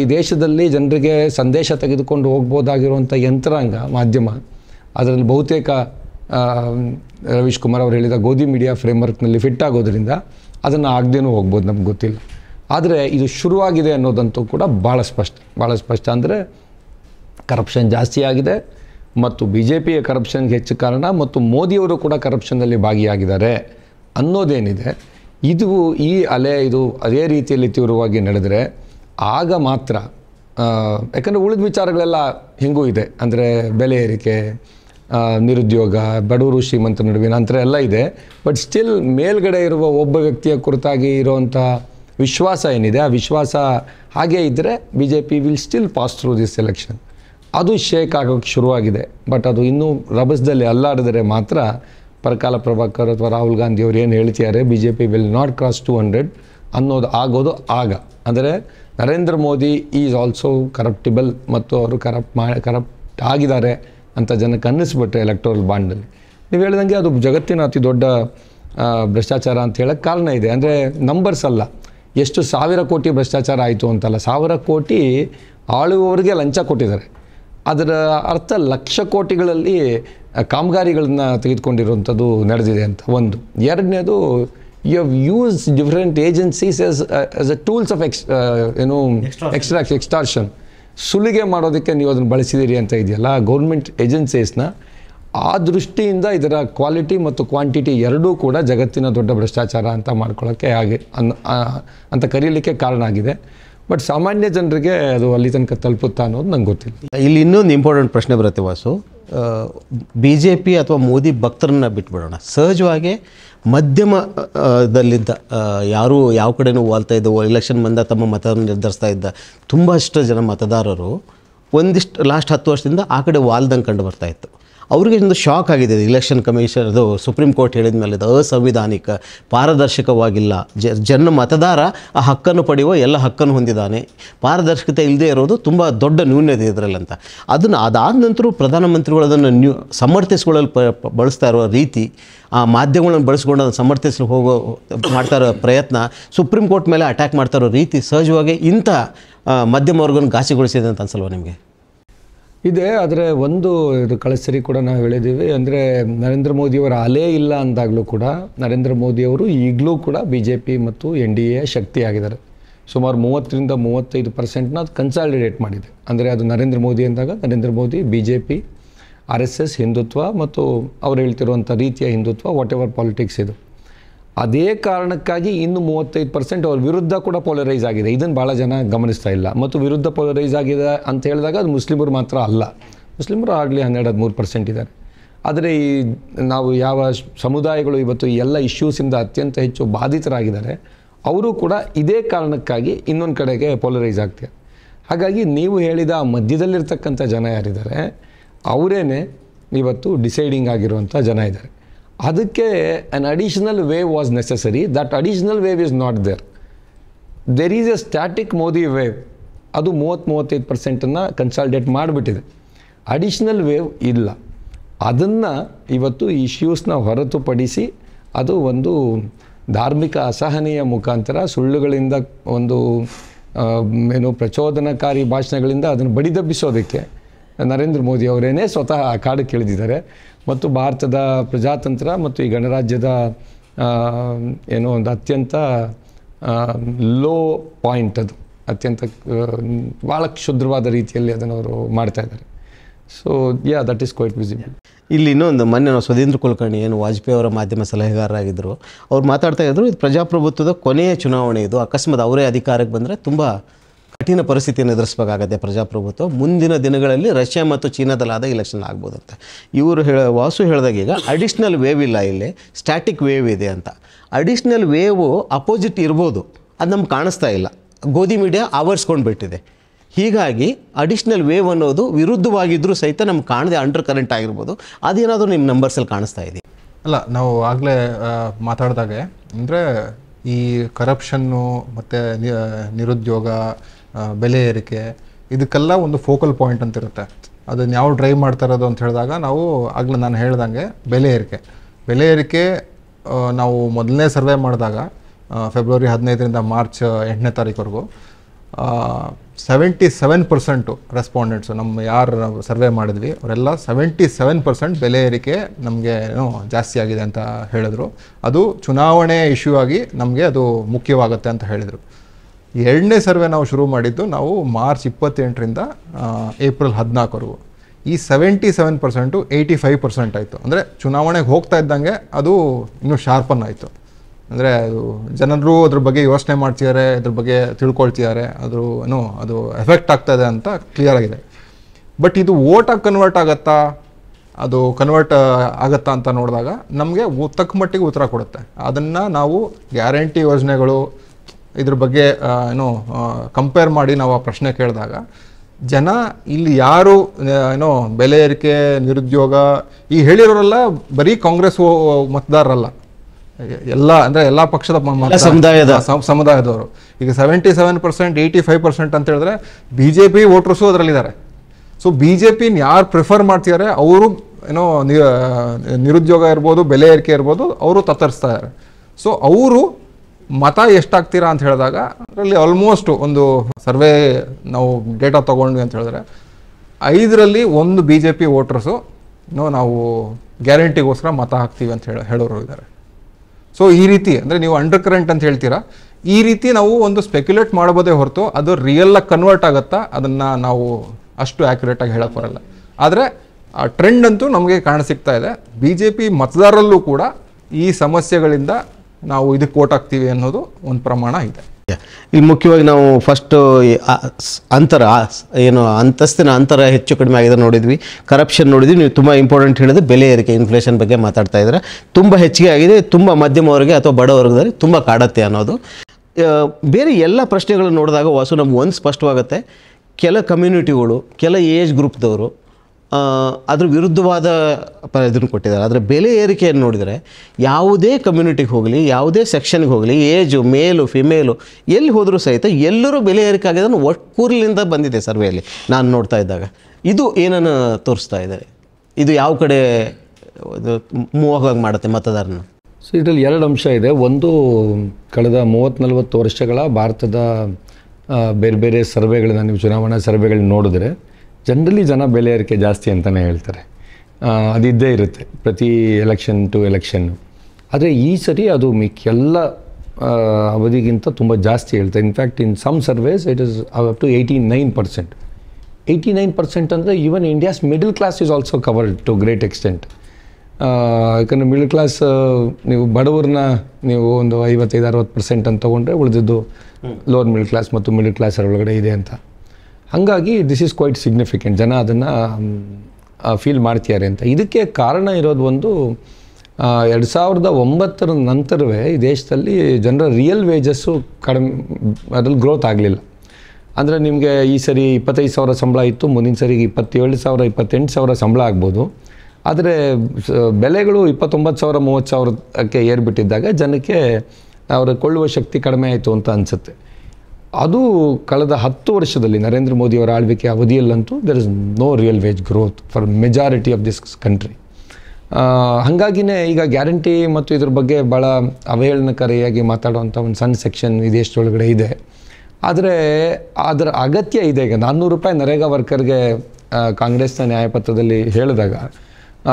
ಈ ದೇಶದಲ್ಲಿ ಜನರಿಗೆ ಸಂದೇಶ ತೆಗೆದುಕೊಂಡು ಹೋಗ್ಬೋದಾಗಿರುವಂಥ ಯಂತ್ರಾಂಗ ಮಾಧ್ಯಮ ಅದರಲ್ಲಿ ಬಹುತೇಕ ರವೀಶ್ ಕುಮಾರ್ ಅವರು ಹೇಳಿದ ಗೋಧಿ ಮೀಡಿಯಾ ಫ್ರೇಮ್ವರ್ಕ್ನಲ್ಲಿ ಫಿಟ್ ಆಗೋದ್ರಿಂದ ಅದನ್ನು ಆಗದೇನೂ ಹೋಗ್ಬೋದು ನಮ್ಗೆ ಗೊತ್ತಿಲ್ಲ ಆದರೆ ಇದು ಶುರುವಾಗಿದೆ ಅನ್ನೋದಂತೂ ಕೂಡ ಭಾಳ ಸ್ಪಷ್ಟ ಭಾಳ ಸ್ಪಷ್ಟ ಅಂದರೆ ಕರಪ್ಷನ್ ಜಾಸ್ತಿ ಆಗಿದೆ ಮತ್ತು ಬಿ ಜೆ ಪಿಯ ಕರಪ್ಷನ್ಗೆ ಹೆಚ್ಚು ಕಾರಣ ಮತ್ತು ಮೋದಿಯವರು ಕೂಡ ಕರಪ್ಷನ್ನಲ್ಲಿ ಭಾಗಿಯಾಗಿದ್ದಾರೆ ಅನ್ನೋದೇನಿದೆ ಇದು ಈ ಅಲೆ ಇದು ಅದೇ ರೀತಿಯಲ್ಲಿ ತೀವ್ರವಾಗಿ ನಡೆದರೆ ಆಗ ಮಾತ್ರ ಯಾಕಂದರೆ ಉಳಿದ ವಿಚಾರಗಳೆಲ್ಲ ಹಿಂಗೂ ಇದೆ ಅಂದರೆ ಬೆಲೆ ಏರಿಕೆ ನಿರುದ್ಯೋಗ ಬಡವರು ಶ್ರೀಮಂತ ನಡುವಿನ ಅಂತರ ಎಲ್ಲ ಇದೆ ಬಟ್ ಸ್ಟಿಲ್ ಮೇಲ್ಗಡೆ ಇರುವ ಒಬ್ಬ ವ್ಯಕ್ತಿಯ ಕುರಿತಾಗಿ ಇರುವಂಥ ವಿಶ್ವಾಸ ಏನಿದೆ ಆ ವಿಶ್ವಾಸ ಹಾಗೇ ಇದ್ದರೆ B J P will still pass through this election ಅದು ಶೇಕ್ ಆಗೋಕ್ಕೆ ಶುರುವಾಗಿದೆ ಬಟ್ ಅದು ಇನ್ನೂ ರಭಸದಲ್ಲಿ ಅಲ್ಲಾಡಿದರೆ ಮಾತ್ರ ಪರಕಾಲ ಪ್ರಭಾಕರ್ ಅಥವಾ ರಾಹುಲ್ ಗಾಂಧಿ ಅವರು ಏನು ಹೇಳ್ತಿದ್ದಾರೆ B J P will not cross two hundred ಅನ್ನೋದು ಆಗೋದು ಆಗ ಅಂದರೆ Narendra Modi is also corruptible ಮತ್ತು ಅವರು ಕರಪ್ಟ್ ಮಾ ಕರಪ್ಟ್ ಆಗಿದ್ದಾರೆ ಅಂತ ಜನಕ್ಕೆ ಅನ್ನಿಸ್ಬಿಟ್ರೆ ಎಲೆಕ್ಟ್ರಲ್ ಬಾಂಡಲ್ಲಿ ನೀವು ಹೇಳಿದಂಗೆ ಅದು ಜಗತ್ತಿನ ಅತಿ ದೊಡ್ಡ ಭ್ರಷ್ಟಾಚಾರ ಅಂತ ಹೇಳೋಕ್ಕೆ ಕಾರಣ ಇದೆ ಅಂದರೆ ನಂಬರ್ಸ್ ಅಲ್ಲ ಎಷ್ಟು ಸಾವಿರ ಕೋಟಿ ಭ್ರಷ್ಟಾಚಾರ ಆಯಿತು ಅಂತಲ್ಲ ಸಾವಿರ ಕೋಟಿ ಆಳುವವರಿಗೆ ಲಂಚ ಕೊಟ್ಟಿದ್ದಾರೆ ಅದರ ಅರ್ಥ ಲಕ್ಷ ಕೋಟಿಗಳಲ್ಲಿ ಕಾಮಗಾರಿಗಳನ್ನ ತೆಗೆದುಕೊಂಡಿರುವಂಥದ್ದು ನಡೆದಿದೆ ಅಂತ ಒಂದು ಎರಡನೇದು you have use different agencies as as a tools of ಎಕ್ಸ್ ಏನು ಎಕ್ಸ್ಟ್ರಾ ಎಕ್ಸ್ಟಾರ್ಷನ್ ಸುಲಿಗೆ ಮಾಡೋದಕ್ಕೆ ನೀವು ಅದನ್ನು ಬಳಸಿದ್ದೀರಿ ಅಂತ ಇದೆಯಲ್ಲ ಗೌರ್ಮೆಂಟ್ ಏಜೆನ್ಸೀಸ್ನ ಆ ದೃಷ್ಟಿಯಿಂದ ಇದರ ಕ್ವಾಲಿಟಿ ಮತ್ತು ಕ್ವಾಂಟಿಟಿ ಎರಡೂ ಕೂಡ ಜಗತ್ತಿನ ದೊಡ್ಡ ಭ್ರಷ್ಟಾಚಾರ ಅಂತ ಮಾಡ್ಕೊಳ್ಳೋಕ್ಕೆ ಆಗಿ ಅಂತ ಕರೀಲಿಕ್ಕೆ ಕಾರಣ ಆಗಿದೆ ಬಟ್ ಸಾಮಾನ್ಯ ಜನರಿಗೆ ಅದು ಅಲ್ಲಿ ತನಕ ತಲುಪುತ್ತಾ ಅನ್ನೋದು ನಂಗೆ ಗೊತ್ತಿಲ್ಲ ಇಲ್ಲಿ ಇನ್ನೊಂದು ಇಂಪಾರ್ಟೆಂಟ್ ಪ್ರಶ್ನೆ ಬರುತ್ತೆ ವಾಸು ಬಿ ಜೆ ಪಿ ಅಥವಾ ಮೋದಿ ಭಕ್ತರನ್ನ ಬಿಟ್ಬಿಡೋಣ ಸಹಜವಾಗಿ ಮಧ್ಯಮದಲ್ಲಿದ್ದ ಯಾರು ಯಾವ ಕಡೆನೂ ವಾಲ್ತಾ ಇದ್ದವು ಎಲೆಕ್ಷನ್ ಬಂದ ತಮ್ಮ ಮತವನ್ನು ನಿರ್ಧರಿಸ್ತಾ ಇದ್ದ ತುಂಬ ಅಷ್ಟು ಜನ ಮತದಾರರು ಒಂದಿಷ್ಟು ಲಾಸ್ಟ್ ಹತ್ತು ವರ್ಷದಿಂದ ಆ ಕಡೆ ವಾಲ್ದಂಗೆ ಕಂಡು ಬರ್ತಾ ಇತ್ತು ಅವರಿಗೆ ಒಂದು ಶಾಕ್ ಆಗಿದೆ ಇಲೆಕ್ಷನ್ ಕಮಿಷನ್ ಅದು ಸುಪ್ರೀಂ ಕೋರ್ಟ್ ಹೇಳಿದ ಮೇಲೆ ಅದು ಅಸಂವಿಧಾನಿಕ ಪಾರದರ್ಶಕವಾಗಿಲ್ಲ ಜನ ಮತದಾರ ಆ ಹಕ್ಕನ್ನು ಪಡೆಯುವ ಎಲ್ಲ ಹಕ್ಕನ್ನು ಹೊಂದಿದ್ದಾನೆ ಪಾರದರ್ಶಕತೆ ಇಲ್ಲದೆ ಇರೋದು ತುಂಬ ದೊಡ್ಡ ನ್ಯೂನ್ಯತೆ ಇದರಲ್ಲಂತ ಅದನ್ನು ಅದಾದ ನಂತರ ಪ್ರಧಾನಮಂತ್ರಿಗಳು ಅದನ್ನು ನ್ಯೂ ಸಮರ್ಥಿಸ್ಕೊಳ್ಳಲು ಬಳಸ್ತಾ ಇರುವ ರೀತಿ ಆ ಮಾಧ್ಯಮಗಳನ್ನು ಬಳಸ್ಕೊಂಡು ಅದನ್ನು ಸಮರ್ಥಿಸಲು ಹೋಗೋ ಮಾಡ್ತಾ ಇರೋ ಪ್ರಯತ್ನ ಸುಪ್ರೀಂ ಕೋರ್ಟ್ ಮೇಲೆ ಅಟ್ಯಾಕ್ ಮಾಡ್ತಾ ಇರೋ ರೀತಿ ಸಹಜವಾಗಿ ಇಂಥ ಮಧ್ಯಮ ವರ್ಗವನ್ನು ಘಾಸಿಗೊಳಿಸಿದೆ ಅಂತ ಅನ್ಸಲ್ವ ನಿಮಗೆ ಇದೆ ಆದರೆ ಒಂದು ಇದು ಕಳಿಸರಿ ಕೂಡ ನಾವು ಹೇಳಿದ್ದೀವಿ ಅಂದರೆ ನರೇಂದ್ರ ಮೋದಿಯವರ ಅಲೆ ಇಲ್ಲ ಅಂದಾಗಲೂ ಕೂಡ ನರೇಂದ್ರ ಮೋದಿಯವರು ಈಗಲೂ ಕೂಡ ಬಿ ಜೆ ಪಿ ಮತ್ತು ಎನ್ ಡಿ ಎ ಶಕ್ತಿಯಾಗಿದ್ದಾರೆ ಸುಮಾರು ಮೂವತ್ತರಿಂದ ಮೂವತ್ತೈದು ಪರ್ಸೆಂಟ್ನ ಅದು ಕನ್ಸಾಲಿಡೇಟ್ ಮಾಡಿದೆ ಅಂದರೆ ಅದು ನರೇಂದ್ರ ಮೋದಿ ಅಂದಾಗ Narendra Modi B J P R S S Hindutva ಮತ್ತು ಅವ್ರು ಹೇಳ್ತಿರುವಂಥ ರೀತಿಯ ಹಿಂದುತ್ವ ವಾಟ್ ಎವರ್ ಪಾಲಿಟಿಕ್ಸ್ ಇದು ಅದೇ ಕಾರಣಕ್ಕಾಗಿ ಇನ್ನು ಮೂವತ್ತೈದು ಪರ್ಸೆಂಟ್ ಅವ್ರ ವಿರುದ್ಧ ಕೂಡ ಪೋಲರೈಸ್ ಆಗಿದೆ ಇದನ್ನು ಭಾಳ ಜನ ಗಮನಿಸ್ತಾ ಇಲ್ಲ ಮತ್ತು ವಿರುದ್ಧ ಪೋಲರೈಸ್ ಆಗಿದೆ ಅಂತ ಹೇಳಿದಾಗ ಅದು ಮುಸ್ಲಿಮರು ಮಾತ್ರ ಅಲ್ಲ ಮುಸ್ಲಿಮರು ಆಗಲಿ ಹನ್ನೆರಡು ಹದಿಮೂರು ಪರ್ಸೆಂಟ್ ಇದ್ದಾರೆ ಆದರೆ ಈ ನಾವು ಯಾವ ಸಮುದಾಯಗಳು ಇವತ್ತು ಎಲ್ಲ ಇಶ್ಯೂಸಿಂದ ಅತ್ಯಂತ ಹೆಚ್ಚು ಬಾಧಿತರಾಗಿದ್ದಾರೆ ಅವರು ಕೂಡ ಇದೇ ಕಾರಣಕ್ಕಾಗಿ ಇನ್ನೊಂದು ಕಡೆಗೆ ಪೋಲರೈಸ್ ಆಗ್ತಿದ್ದಾರೆ ಹಾಗಾಗಿ ನೀವು ಹೇಳಿದ ಮಧ್ಯದಲ್ಲಿರ್ತಕ್ಕಂಥ ಜನ ಯಾರಿದ್ದಾರೆ ಅವರೇನೆ ಇವತ್ತು ಡಿಸೈಡಿಂಗ್ ಆಗಿರುವಂಥ ಜನ ಇದ್ದಾರೆ ಅದಕ್ಕೆ an additional wave was necessary that additional wave is not there there is a static Modi wave ಅದು ಮೂವತ್ತು ಮೂವತ್ತೈದು ಪರ್ಸೆಂಟನ್ನು ಕನ್ಸಾಲ್ಟೇಟ್ ಮಾಡಿಬಿಟ್ಟಿದೆ ಅಡಿಷ್ನಲ್ ವೇವ್ ಇಲ್ಲ ಅದನ್ನು ಇವತ್ತು ಇಶ್ಯೂಸ್ನ ಹೊರತುಪಡಿಸಿ ಅದು ಒಂದು ಧಾರ್ಮಿಕ ಅಸಹನೀಯ ಮುಖಾಂತರ ಸುಳ್ಳುಗಳಿಂದ ಒಂದು ಏನು ಪ್ರಚೋದನಕಾರಿ ಭಾಷಣಗಳಿಂದ ಅದನ್ನು ಬಡಿದಬ್ಬಿಸೋದಕ್ಕೆ ನರೇಂದ್ರ ಮೋದಿ ಅವರೇನೇ ಸ್ವತಃ ಕಾಡು ಕೇಳಿದಿದ್ದಾರೆ ಮತ್ತು ಭಾರತದ ಪ್ರಜಾತಂತ್ರ ಮತ್ತು ಈ ಗಣರಾಜ್ಯದ ಏನೋ ಒಂದು ಅತ್ಯಂತ ಲೋ ಪಾಯಿಂಟ್ ಅದು ಅತ್ಯಂತ ಭಾಳ ಕ್ಷುದ್ರವಾದ ರೀತಿಯಲ್ಲಿ ಅದನ್ನು ಅವರು ಮಾಡ್ತಾ ಇದ್ದಾರೆ so yeah that is quite visible ಇಲ್ಲಿ ಇನ್ನೊಂದು ಮೊನ್ನೆ ನಾವು ಸುಧೀಂದ್ರ ಕುಲಕರ್ಣಿ ಏನು ವಾಜಪೇಯಿ ಅವರ ಮಾಧ್ಯಮ ಸಲಹೆಗಾರರಾಗಿದ್ದರು ಅವ್ರು ಮಾತಾಡ್ತಾ ಇದ್ದರು ಇದು ಪ್ರಜಾಪ್ರಭುತ್ವದ ಕೊನೆಯ ಚುನಾವಣೆ ಇದು ಅಕಸ್ಮಾತ್ ಅವರೇ ಅಧಿಕಾರಕ್ಕೆ ಬಂದರೆ ತುಂಬ ಕಠಿಣ ಪರಿಸ್ಥಿತಿಯನ್ನು ಎದುರಿಸಬೇಕಾಗತ್ತೆ ಪ್ರಜಾಪ್ರಭುತ್ವ ಮುಂದಿನ ದಿನಗಳಲ್ಲಿ ರಷ್ಯಾ ಮತ್ತು ಚೀನಾದಲ್ಲಾದ ಇಲೆಕ್ಷನ್ ಆಗ್ಬೋದಂತೆ ಇವರು ಹೇಳ ವಾಸು ಹೇಳಿದಾಗ ಈಗ ಅಡಿಷ್ನಲ್ ವೇವ್ ಇಲ್ಲ ಇಲ್ಲಿ ಸ್ಟ್ಯಾಟಿಕ್ ವೇವ್ ಇದೆ ಅಂತ ಅಡಿಷ್ನಲ್ ವೇವು ಅಪೋಸಿಟ್ ಇರ್ಬೋದು ಅದು ನಮ್ಗೆ ಕಾಣಿಸ್ತಾ ಇಲ್ಲ ಗೋಧಿ ಮೀಡಿಯಾ ಆವರಿಸ್ಕೊಂಡು ಬಿಟ್ಟಿದೆ ಹೀಗಾಗಿ ಅಡಿಷ್ನಲ್ ವೇವ್ ಅನ್ನೋದು ವಿರುದ್ಧವಾಗಿದ್ದರೂ ಸಹಿತ ನಮ್ಗೆ ಕಾಣದೆ ಅಂಡರ್ ಕರೆಂಟ್ ಆಗಿರ್ಬೋದು ಅದೇನಾದರೂ ನಿಮ್ಮ ನಂಬರ್ಸಲ್ಲಿ ಕಾಣಿಸ್ತಾ ಇದೆ ಅಲ್ಲ ನಾವು ಆಗಲೇ ಮಾತಾಡಿದಾಗೆ ಅಂದರೆ ಈ ಕರಪ್ಷನ್ನು ಮತ್ತು ನಿರುದ್ಯೋಗ ಬೆಲೆ ಏರಿಕೆ ಇದಕ್ಕೆಲ್ಲ ಒಂದು ಫೋಕಲ್ ಪಾಯಿಂಟ್ ಅಂತ ಇರುತ್ತೆ ಅದನ್ನು ಯಾವ ಡ್ರೈವ್ ಮಾಡ್ತಾ ಇರೋದು ಅಂತ ಹೇಳಿದಾಗ ನಾವು ಆಗಲೇ ನಾನು ಹೇಳ್ದಂಗೆ ಬೆಲೆ ಏರಿಕೆ ಬೆಲೆ ಏರಿಕೆ ನಾವು ಮೊದಲನೇ ಸರ್ವೆ ಮಾಡಿದಾಗ ಫೆಬ್ರವರಿ ಹದಿನೈದರಿಂದ ಮಾರ್ಚ್ ಎಂಟನೇ ತಾರೀಕುವರೆಗೂ ಸೆವೆಂಟಿ ಸೆವೆನ್ ಪರ್ಸೆಂಟು ರೆಸ್ಪಾಂಡೆಂಟ್ಸು ನಮ್ಮ ಯಾರು ಸರ್ವೆ ಮಾಡಿದ್ವಿ ಅವರೆಲ್ಲ ಸೆವೆಂಟಿ ಸೆವೆನ್ ಪರ್ಸೆಂಟ್ ಬೆಲೆ ಏರಿಕೆ ನಮಗೆ ಏನು ಜಾಸ್ತಿ ಆಗಿದೆ ಅಂತ ಹೇಳಿದರು ಅದು ಚುನಾವಣೆ ಇಶ್ಯೂ ಆಗಿ ನಮಗೆ ಅದು ಮುಖ್ಯವಾಗುತ್ತೆ ಅಂತ ಹೇಳಿದರು ಎರಡನೇ ಸರ್ವೆ ನಾವು ಶುರು ಮಾಡಿದ್ದು ನಾವು ಮಾರ್ಚ್ ಇಪ್ಪತ್ತೆಂಟರಿಂದ ಏಪ್ರಿಲ್ ಹದಿನಾಲ್ಕವರೆಗೂ ಈ seventy seven percent eighty five percent ಆಯಿತು ಅಂದರೆ ಚುನಾವಣೆಗೆ ಹೋಗ್ತಾ ಇದ್ದಂಗೆ ಅದು ಇನ್ನೂ ಶಾರ್ಪನ್ ಆಯಿತು ಅಂದರೆ ಅದು ಜನರು ಅದ್ರ ಬಗ್ಗೆ ಯೋಚನೆ ಮಾಡ್ತಿದ್ದಾರೆ ಅದ್ರ ಬಗ್ಗೆ ತಿಳ್ಕೊಳ್ತಿದ್ದಾರೆ ಅದು ಏನು ಅದು ಎಫೆಕ್ಟ್ ಆಗ್ತಾಯಿದೆ ಅಂತ ಕ್ಲಿಯರ್ ಆಗಿದೆ ಬಟ್ ಇದು ಓಟಾಗಿ ಕನ್ವರ್ಟ್ ಆಗತ್ತಾ ಅದು ಕನ್ವರ್ಟ್ ಆಗತ್ತಾ ಅಂತ ನೋಡಿದಾಗ ನಮಗೆ ತಕ್ಕ ಮಟ್ಟಿಗೆ ಉತ್ತರ ಕೊಡುತ್ತೆ ಅದನ್ನು ನಾವು ಗ್ಯಾರಂಟಿ ಯೋಜನೆಗಳು ಇದ್ರ ಬಗ್ಗೆ ಏನು ಕಂಪೇರ್ ಮಾಡಿ ನಾವು ಆ ಪ್ರಶ್ನೆ ಕೇಳಿದಾಗ ಜನ ಇಲ್ಲಿ ಯಾರು ಏನೋ ಬೆಲೆ ಏರಿಕೆ ನಿರುದ್ಯೋಗ ಈ ಹೇಳಿರೋರೆಲ್ಲ ಬರೀ ಕಾಂಗ್ರೆಸ್ ಮತದಾರರಲ್ಲ ಎಲ್ಲ ಅಂದರೆ ಎಲ್ಲ ಪಕ್ಷದ ಸಮುದಾಯದ ಸಮುದಾಯದವರು ಈಗ seventy seven percent eighty five percent ಅಂತ ಹೇಳಿದ್ರೆ ಬಿ ಜೆ ಪಿ ವೋಟರ್ಸು ಅದರಲ್ಲಿದ್ದಾರೆ ಸೊ ಬಿ ಜೆ ಪಿನ ಯಾರು ಪ್ರಿಫರ್ ಮಾಡ್ತಿದ್ದಾರೆ ಅವರು ಏನೋ ನಿರುದ್ಯೋಗ ಇರ್ಬೋದು ಬೆಲೆ ಏರಿಕೆ ಇರ್ಬೋದು ಅವರು ತತ್ತರಿಸ್ತಾ ಇದ್ದಾರೆ ಸೊ ಅವರು ಮತ ಎಷ್ಟಾಗ್ತೀರಾ ಅಂತ ಹೇಳಿದಾಗ ಅದರಲ್ಲಿ ಆಲ್ಮೋಸ್ಟ್ ಒಂದು ಸರ್ವೆ ನಾವು ಡೇಟಾ ತೊಗೊಂಡ್ವಿ ಅಂತ ಹೇಳಿದ್ರೆ ಐದರಲ್ಲಿ ಒಂದು B J P voters no ನಾವು ಗ್ಯಾರಂಟಿಗೋಸ್ಕರ ಮತ ಹಾಕ್ತೀವಿ ಅಂತ ಹೇಳಿ ಹೇಳೋರು ಇದ್ದಾರೆ ಸೊ ಈ ರೀತಿ ಅಂದರೆ ನೀವು ಅಂಡರ್ ಕರೆಂಟ್ ಅಂತ ಹೇಳ್ತೀರಾ ಈ ರೀತಿ ನಾವು ಒಂದು ಸ್ಪೆಕ್ಯುಲೇಟ್ ಮಾಡ್ಬೋದೇ ಹೊರತು ಅದು ರಿಯಲ್ಲಾಗಿ ಕನ್ವರ್ಟ್ ಆಗುತ್ತಾ ಅದನ್ನು ನಾವು ಅಷ್ಟು ಆ್ಯಕ್ಯುರೇಟಾಗಿ ಹೇಳಕ್ಕೆ ಬರಲ್ಲ ಆದರೆ ಆ ಟ್ರೆಂಡ್ ಅಂತೂ ನಮಗೆ ಕಾಣಸಿಗ್ತಾ ಇದೆ ಬಿ ಜೆ ಪಿ ಮತದಾರರಲ್ಲೂ ಕೂಡ ಈ ಸಮಸ್ಯೆಗಳಿಂದ ನಾವು ಇದಕ್ಕೆ ಓಟ್ ಹಾಕ್ತೀವಿ ಅನ್ನೋದು ಒಂದು ಪ್ರಮಾಣ ಇದೆ ಇಲ್ಲಿ ಮುಖ್ಯವಾಗಿ ನಾವು ಫಸ್ಟ್ ಅಂತರ ಏನು ಅಂತಸ್ತಿನ ಅಂತರ ಹೆಚ್ಚು ಕಡಿಮೆ ಆಗಿದೆ ನೋಡಿದ್ವಿ ಕರಪ್ಷನ್ ನೋಡಿದ್ವಿ ನೀವು ತುಂಬ ಇಂಪಾರ್ಟೆಂಟ್ ಹೇಳಿದ್ರೆ ಬೆಲೆ ಏರಿಕೆ ಇನ್ಫ್ಲೇಷನ್ ಬಗ್ಗೆ ಮಾತಾಡ್ತಾ ಇದ್ದಾರೆ ತುಂಬ ಹೆಚ್ಚಿಗೆ ಆಗಿದೆ ತುಂಬ ಮಧ್ಯಮ ವರ್ಗ ಅಥವಾ ಬಡವರ್ಗದಲ್ಲಿ ತುಂಬ ಕಾಡತ್ತೆ ಅನ್ನೋದು ಬೇರೆ ಎಲ್ಲ ಪ್ರಶ್ನೆಗಳನ್ನು ನೋಡಿದಾಗ ವಾಸು ನಮ್ಗೆ ಒಂದು ಸ್ಪಷ್ಟವಾಗುತ್ತೆ ಕೆಲ ಕಮ್ಯುನಿಟಿಗಳು ಕೆಲ ಏಜ್ ಗ್ರೂಪ್ದವರು ಅದ್ರ ವಿರುದ್ಧವಾದ ಇದನ್ನು ಕೊಟ್ಟಿದ್ದಾರೆ ಅದರ ಬೆಲೆ ಏರಿಕೆಯನ್ನು ನೋಡಿದರೆ ಯಾವುದೇ ಕಮ್ಯುನಿಟಿಗೆ ಹೋಗಲಿ ಯಾವುದೇ ಸೆಕ್ಷನ್ಗೆ ಹೋಗಲಿ ಏಜು ಮೇಲು ಫಿಮೇಲು ಎಲ್ಲಿ ಹೋದರೂ ಸಹಿತ ಎಲ್ಲರೂ ಬೆಲೆ ಏರಿಕೆ ಆಗಿದ್ದನ್ನು ಒಟ್ಟೂರ್ಲಿಂದ ಬಂದಿದೆ ಸರ್ವೆಯಲ್ಲಿ ನಾನು ನೋಡ್ತಾ ಇದ್ದಾಗ ಇದು ಏನನ್ನು ತೋರಿಸ್ತಾ ಇದ್ದಾರೆ ಇದು ಯಾವ ಕಡೆ ಮೂವಾಗ ಮಾಡುತ್ತೆ ಮತದಾರನ ಸೊ ಇದರಲ್ಲಿ ಎರಡು ಅಂಶ ಇದೆ ಒಂದು ಕಳೆದ ಮೂವತ್ತು ನಲವತ್ತು ವರ್ಷಗಳ ಭಾರತದ ಬೇರೆ ಬೇರೆ ಸರ್ವೆಗಳನ್ನ ನೀವು ಚುನಾವಣಾ ಸರ್ವೆಗಳನ್ನ ನೋಡಿದ್ರೆ ಜನರಲಿ ಜನ ಬೆಲೆ ಏರಿಕೆ ಜಾಸ್ತಿ ಅಂತಲೇ ಹೇಳ್ತಾರೆ ಅದಿದ್ದೇ ಇರುತ್ತೆ ಪ್ರತಿ ಎಲೆಕ್ಷನ್ ಟು ಎಲೆಕ್ಷನ್ನು ಆದರೆ ಈ ಸರಿ ಅದು ಮಿಕ್ಕೆಲ್ಲ ಅವಧಿಗಿಂತ ತುಂಬ ಜಾಸ್ತಿ ಹೇಳ್ತಾರೆ in fact in some surveys it is up to eighty nine percent eighty nine percent ಅಂದರೆ even India's middle class is also covered to great extent ಯಾಕಂದರೆ ಮಿಡಲ್ ಕ್ಲಾಸ್ ನೀವು ಬಡವ್ರನ್ನ ನೀವು ಒಂದು ಐವತ್ತೈದು ಅರವತ್ತು ಪರ್ಸೆಂಟ್ ಅಂತ ತೊಗೊಂಡ್ರೆ ಉಳಿದಿದ್ದು ಲೋವರ್ ಮಿಡಲ್ ಕ್ಲಾಸ್ ಮತ್ತು ಮಿಡಲ್ ಕ್ಲಾಸ್ ಒಳಗಡೆ ಇದೆ ಅಂತ ಹಾಗಾಗಿ ದಿಸ್ ಈಸ್ ಕ್ವೈಟ್ ಸಿಗ್ನಿಫಿಕೆಂಟ್ ಜನ ಅದನ್ನು ಫೀಲ್ ಮಾಡ್ತಿದ್ದಾರೆ ಅಂತ ಇದಕ್ಕೆ ಕಾರಣ ಇರೋದು ಒಂದು ಎರಡು ಸಾವಿರದ ಒಂಬತ್ತರ ನಂತರವೇ ಈ ದೇಶದಲ್ಲಿ ಜನರ ರಿಯಲ್ ವೇಜಸ್ಸು ಕಡಿಮೆ ಅದ್ರಲ್ಲಿ ಗ್ರೋತ್ ಆಗಲಿಲ್ಲ ಅಂದರೆ ನಿಮಗೆ ಈ ಸರಿ ಇಪ್ಪತ್ತೈದು ಸಾವಿರ ಸಂಬಳ ಇತ್ತು ಮುಂದಿನ ಸರಿಗೆ ಇಪ್ಪತ್ತೇಳು ಸಾವಿರ ಇಪ್ಪತ್ತೆಂಟು ಸಾವಿರ ಸಂಬಳ ಆಗ್ಬೋದು ಆದರೆ ಬೆಲೆಗಳು ಇಪ್ಪತ್ತೊಂಬತ್ತು ಸಾವಿರ ಮೂವತ್ತು ಸಾವಿರಕ್ಕೆ ಏರ್ಬಿಟ್ಟಿದ್ದಾಗ ಜನಕ್ಕೆ ಅವರ ಕೊಳ್ಳುವ ಶಕ್ತಿ ಕಡಿಮೆ ಆಯಿತು ಅಂತ ಅನಿಸುತ್ತೆ ಅದು ಕಳೆದ ಹತ್ತು ವರ್ಷದಲ್ಲಿ ನರೇಂದ್ರ ಮೋದಿಯವರ ಆಳ್ವಿಕೆ ಅವಧಿಯಲ್ಲಂತೂ there is no real wage growth for majority of this country ಹಾಗಾಗಿನೇ ಈಗ ಗ್ಯಾರಂಟಿ ಮತ್ತು ಇದ್ರ ಬಗ್ಗೆ ಭಾಳ ಅವಹೇಳನಕಾರಿಯಾಗಿ ಮಾತಾಡುವಂಥ ಒಂದು ಸಣ್ಣ ಸೆಕ್ಷನ್ ಇದೆಷ್ಟೊಳಗಡೆ ಇದೆ ಆದರೆ ಅದರ ಅಗತ್ಯ ಇದೆ ಈಗ ನಾನ್ನೂರು ರೂಪಾಯಿ ನರೇಗಾ ವರ್ಕರ್ಗೆ ಕಾಂಗ್ರೆಸ್ನ ನ್ಯಾಯಪತ್ರದಲ್ಲಿ ಹೇಳಿದಾಗ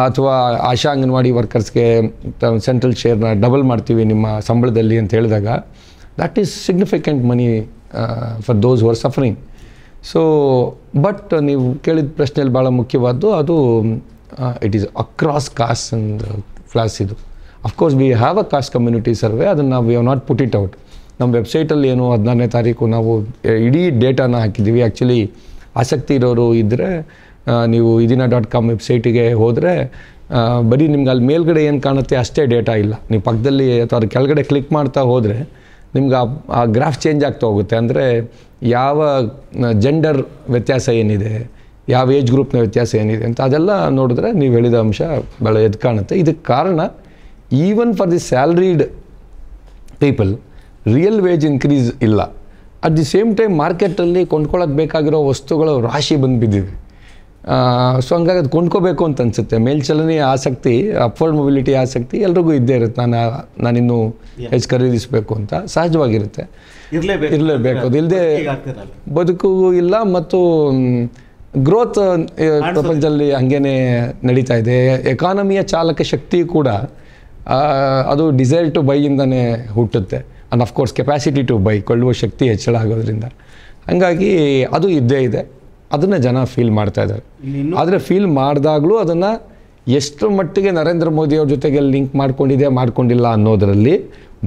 ಅಥವಾ ಆಶಾ ಅಂಗನವಾಡಿ ವರ್ಕರ್ಸ್ಗೆ ಸೆಂಟ್ರಲ್ ಶೇರ್ನ ಡಬಲ್ ಮಾಡ್ತೀವಿ ನಿಮ್ಮ ಸಂಬಳದಲ್ಲಿ ಅಂತ ಹೇಳಿದಾಗ that is significant money for those who are suffering so but ನೀವು ಕೇಳಿದ ಪ್ರಶ್ನೆಯಲ್ಲಿ ಭಾಳ ಮುಖ್ಯವಾದ್ದು ಅದು it is across caste and class ಇದು of course we have a caste community survey ಅದನ್ನು ನಾವು we have not put it out ನಮ್ಮ ವೆಬ್ಸೈಟಲ್ಲಿ ಏನು ಹದಿನಾರನೇ ತಾರೀಕು ನಾವು ಇಡೀ ಡೇಟಾನ ಹಾಕಿದ್ದೀವಿ ಆ್ಯಕ್ಚುಲಿ ಆಸಕ್ತಿ ಇರೋರು ಇದ್ದರೆ ನೀವು ಇದಿನ ಡಾಟ್ ಕಾಮ್ ವೆಬ್ಸೈಟಿಗೆ ಹೋದರೆ ಬರೀ ನಿಮ್ಗೆ ಅಲ್ಲಿ ಮೇಲ್ಗಡೆ ಏನು ಕಾಣುತ್ತೆ ಅಷ್ಟೇ ಡೇಟಾ ಇಲ್ಲ ನೀವು ಪಕ್ಕದಲ್ಲಿ ಅಥವಾ ಕೆಳಗಡೆ ಕ್ಲಿಕ್ ಮಾಡ್ತಾ ಹೋದರೆ ನಿಮ್ಗೆ ಆ ಗ್ರಾಫ್ ಚೇಂಜ್ ಆಗ್ತಾ ಹೋಗುತ್ತೆ ಅಂದರೆ ಯಾವ ಜೆಂಡರ್ ವ್ಯತ್ಯಾಸ ಏನಿದೆ ಯಾವ ಏಜ್ ಗ್ರೂಪ್ನ ವ್ಯತ್ಯಾಸ ಏನಿದೆ ಅಂತ ಅದೆಲ್ಲ ನೋಡಿದ್ರೆ ನೀವು ಹೇಳಿದ ಅಂಶ ಭಾಳ ಎದ್ದು ಕಾಣುತ್ತೆ ಇದಕ್ಕೆ ಕಾರಣ even for the salaried people real wage increase ಇಲ್ಲ ಅಟ್ ದಿ ಸೇಮ್ ಟೈಮ್ ಮಾರ್ಕೆಟಲ್ಲಿ ಕೊಂಡ್ಕೊಳ್ಳೋಕೆ ಬೇಕಾಗಿರೋ ವಸ್ತುಗಳು ರಾಶಿ ಬಂದು ಬಿದ್ದಿದೆ ಸೊ ಹಂಗಾಗಿ ಅದು ಕೊಂಡ್ಕೋಬೇಕು ಅಂತ ಅನಿಸುತ್ತೆ ಮೇಲ್ಚಲನೆಯ ಆಸಕ್ತಿ ಅಪ್ವರ್ಡ್ ಮೊಬಿಲಿಟಿ ಆಸಕ್ತಿ ಎಲ್ರಿಗೂ ಇದ್ದೇ ಇರುತ್ತೆ ನಾನು ನಾನಿನ್ನೂ ಹೆಚ್ಚು ಖರೀದಿಸಬೇಕು ಅಂತ ಸಹಜವಾಗಿರುತ್ತೆ ಇರಲೇಬೇಕು ಅದು ಇಲ್ಲದೆ ಬದುಕು ಇಲ್ಲ ಮತ್ತು ಗ್ರೋತ್ ಪ್ರಪಂಚದಲ್ಲಿ ಹಂಗೇನೆ ನಡೀತಾ ಇದೆ ಎಕಾನಮಿಯ ಚಾಲಕ ಶಕ್ತಿ ಕೂಡ ಅದು ಡಿಸೈರ್ ಟು ಬೈಯಿಂದನೇ ಹುಟ್ಟುತ್ತೆ and of course capacity to buy ಕೊಳ್ಳುವ ಶಕ್ತಿ ಹೆಚ್ಚಳ ಆಗೋದ್ರಿಂದ ಹಾಗಾಗಿ ಅದು ಇದ್ದೇ ಇದೆ ಅದನ್ನು ಜನ ಫೀಲ್ ಮಾಡ್ತಾ ಇದ್ದಾರೆ ಆದರೆ ಫೀಲ್ ಮಾಡಿದಾಗಲೂ ಅದನ್ನು ಎಷ್ಟು ಮಟ್ಟಿಗೆ ನರೇಂದ್ರ ಮೋದಿಯವ್ರ ಜೊತೆಗೆ ಲಿಂಕ್ ಮಾಡ್ಕೊಂಡಿದೆ ಮಾಡ್ಕೊಂಡಿಲ್ಲ ಅನ್ನೋದರಲ್ಲಿ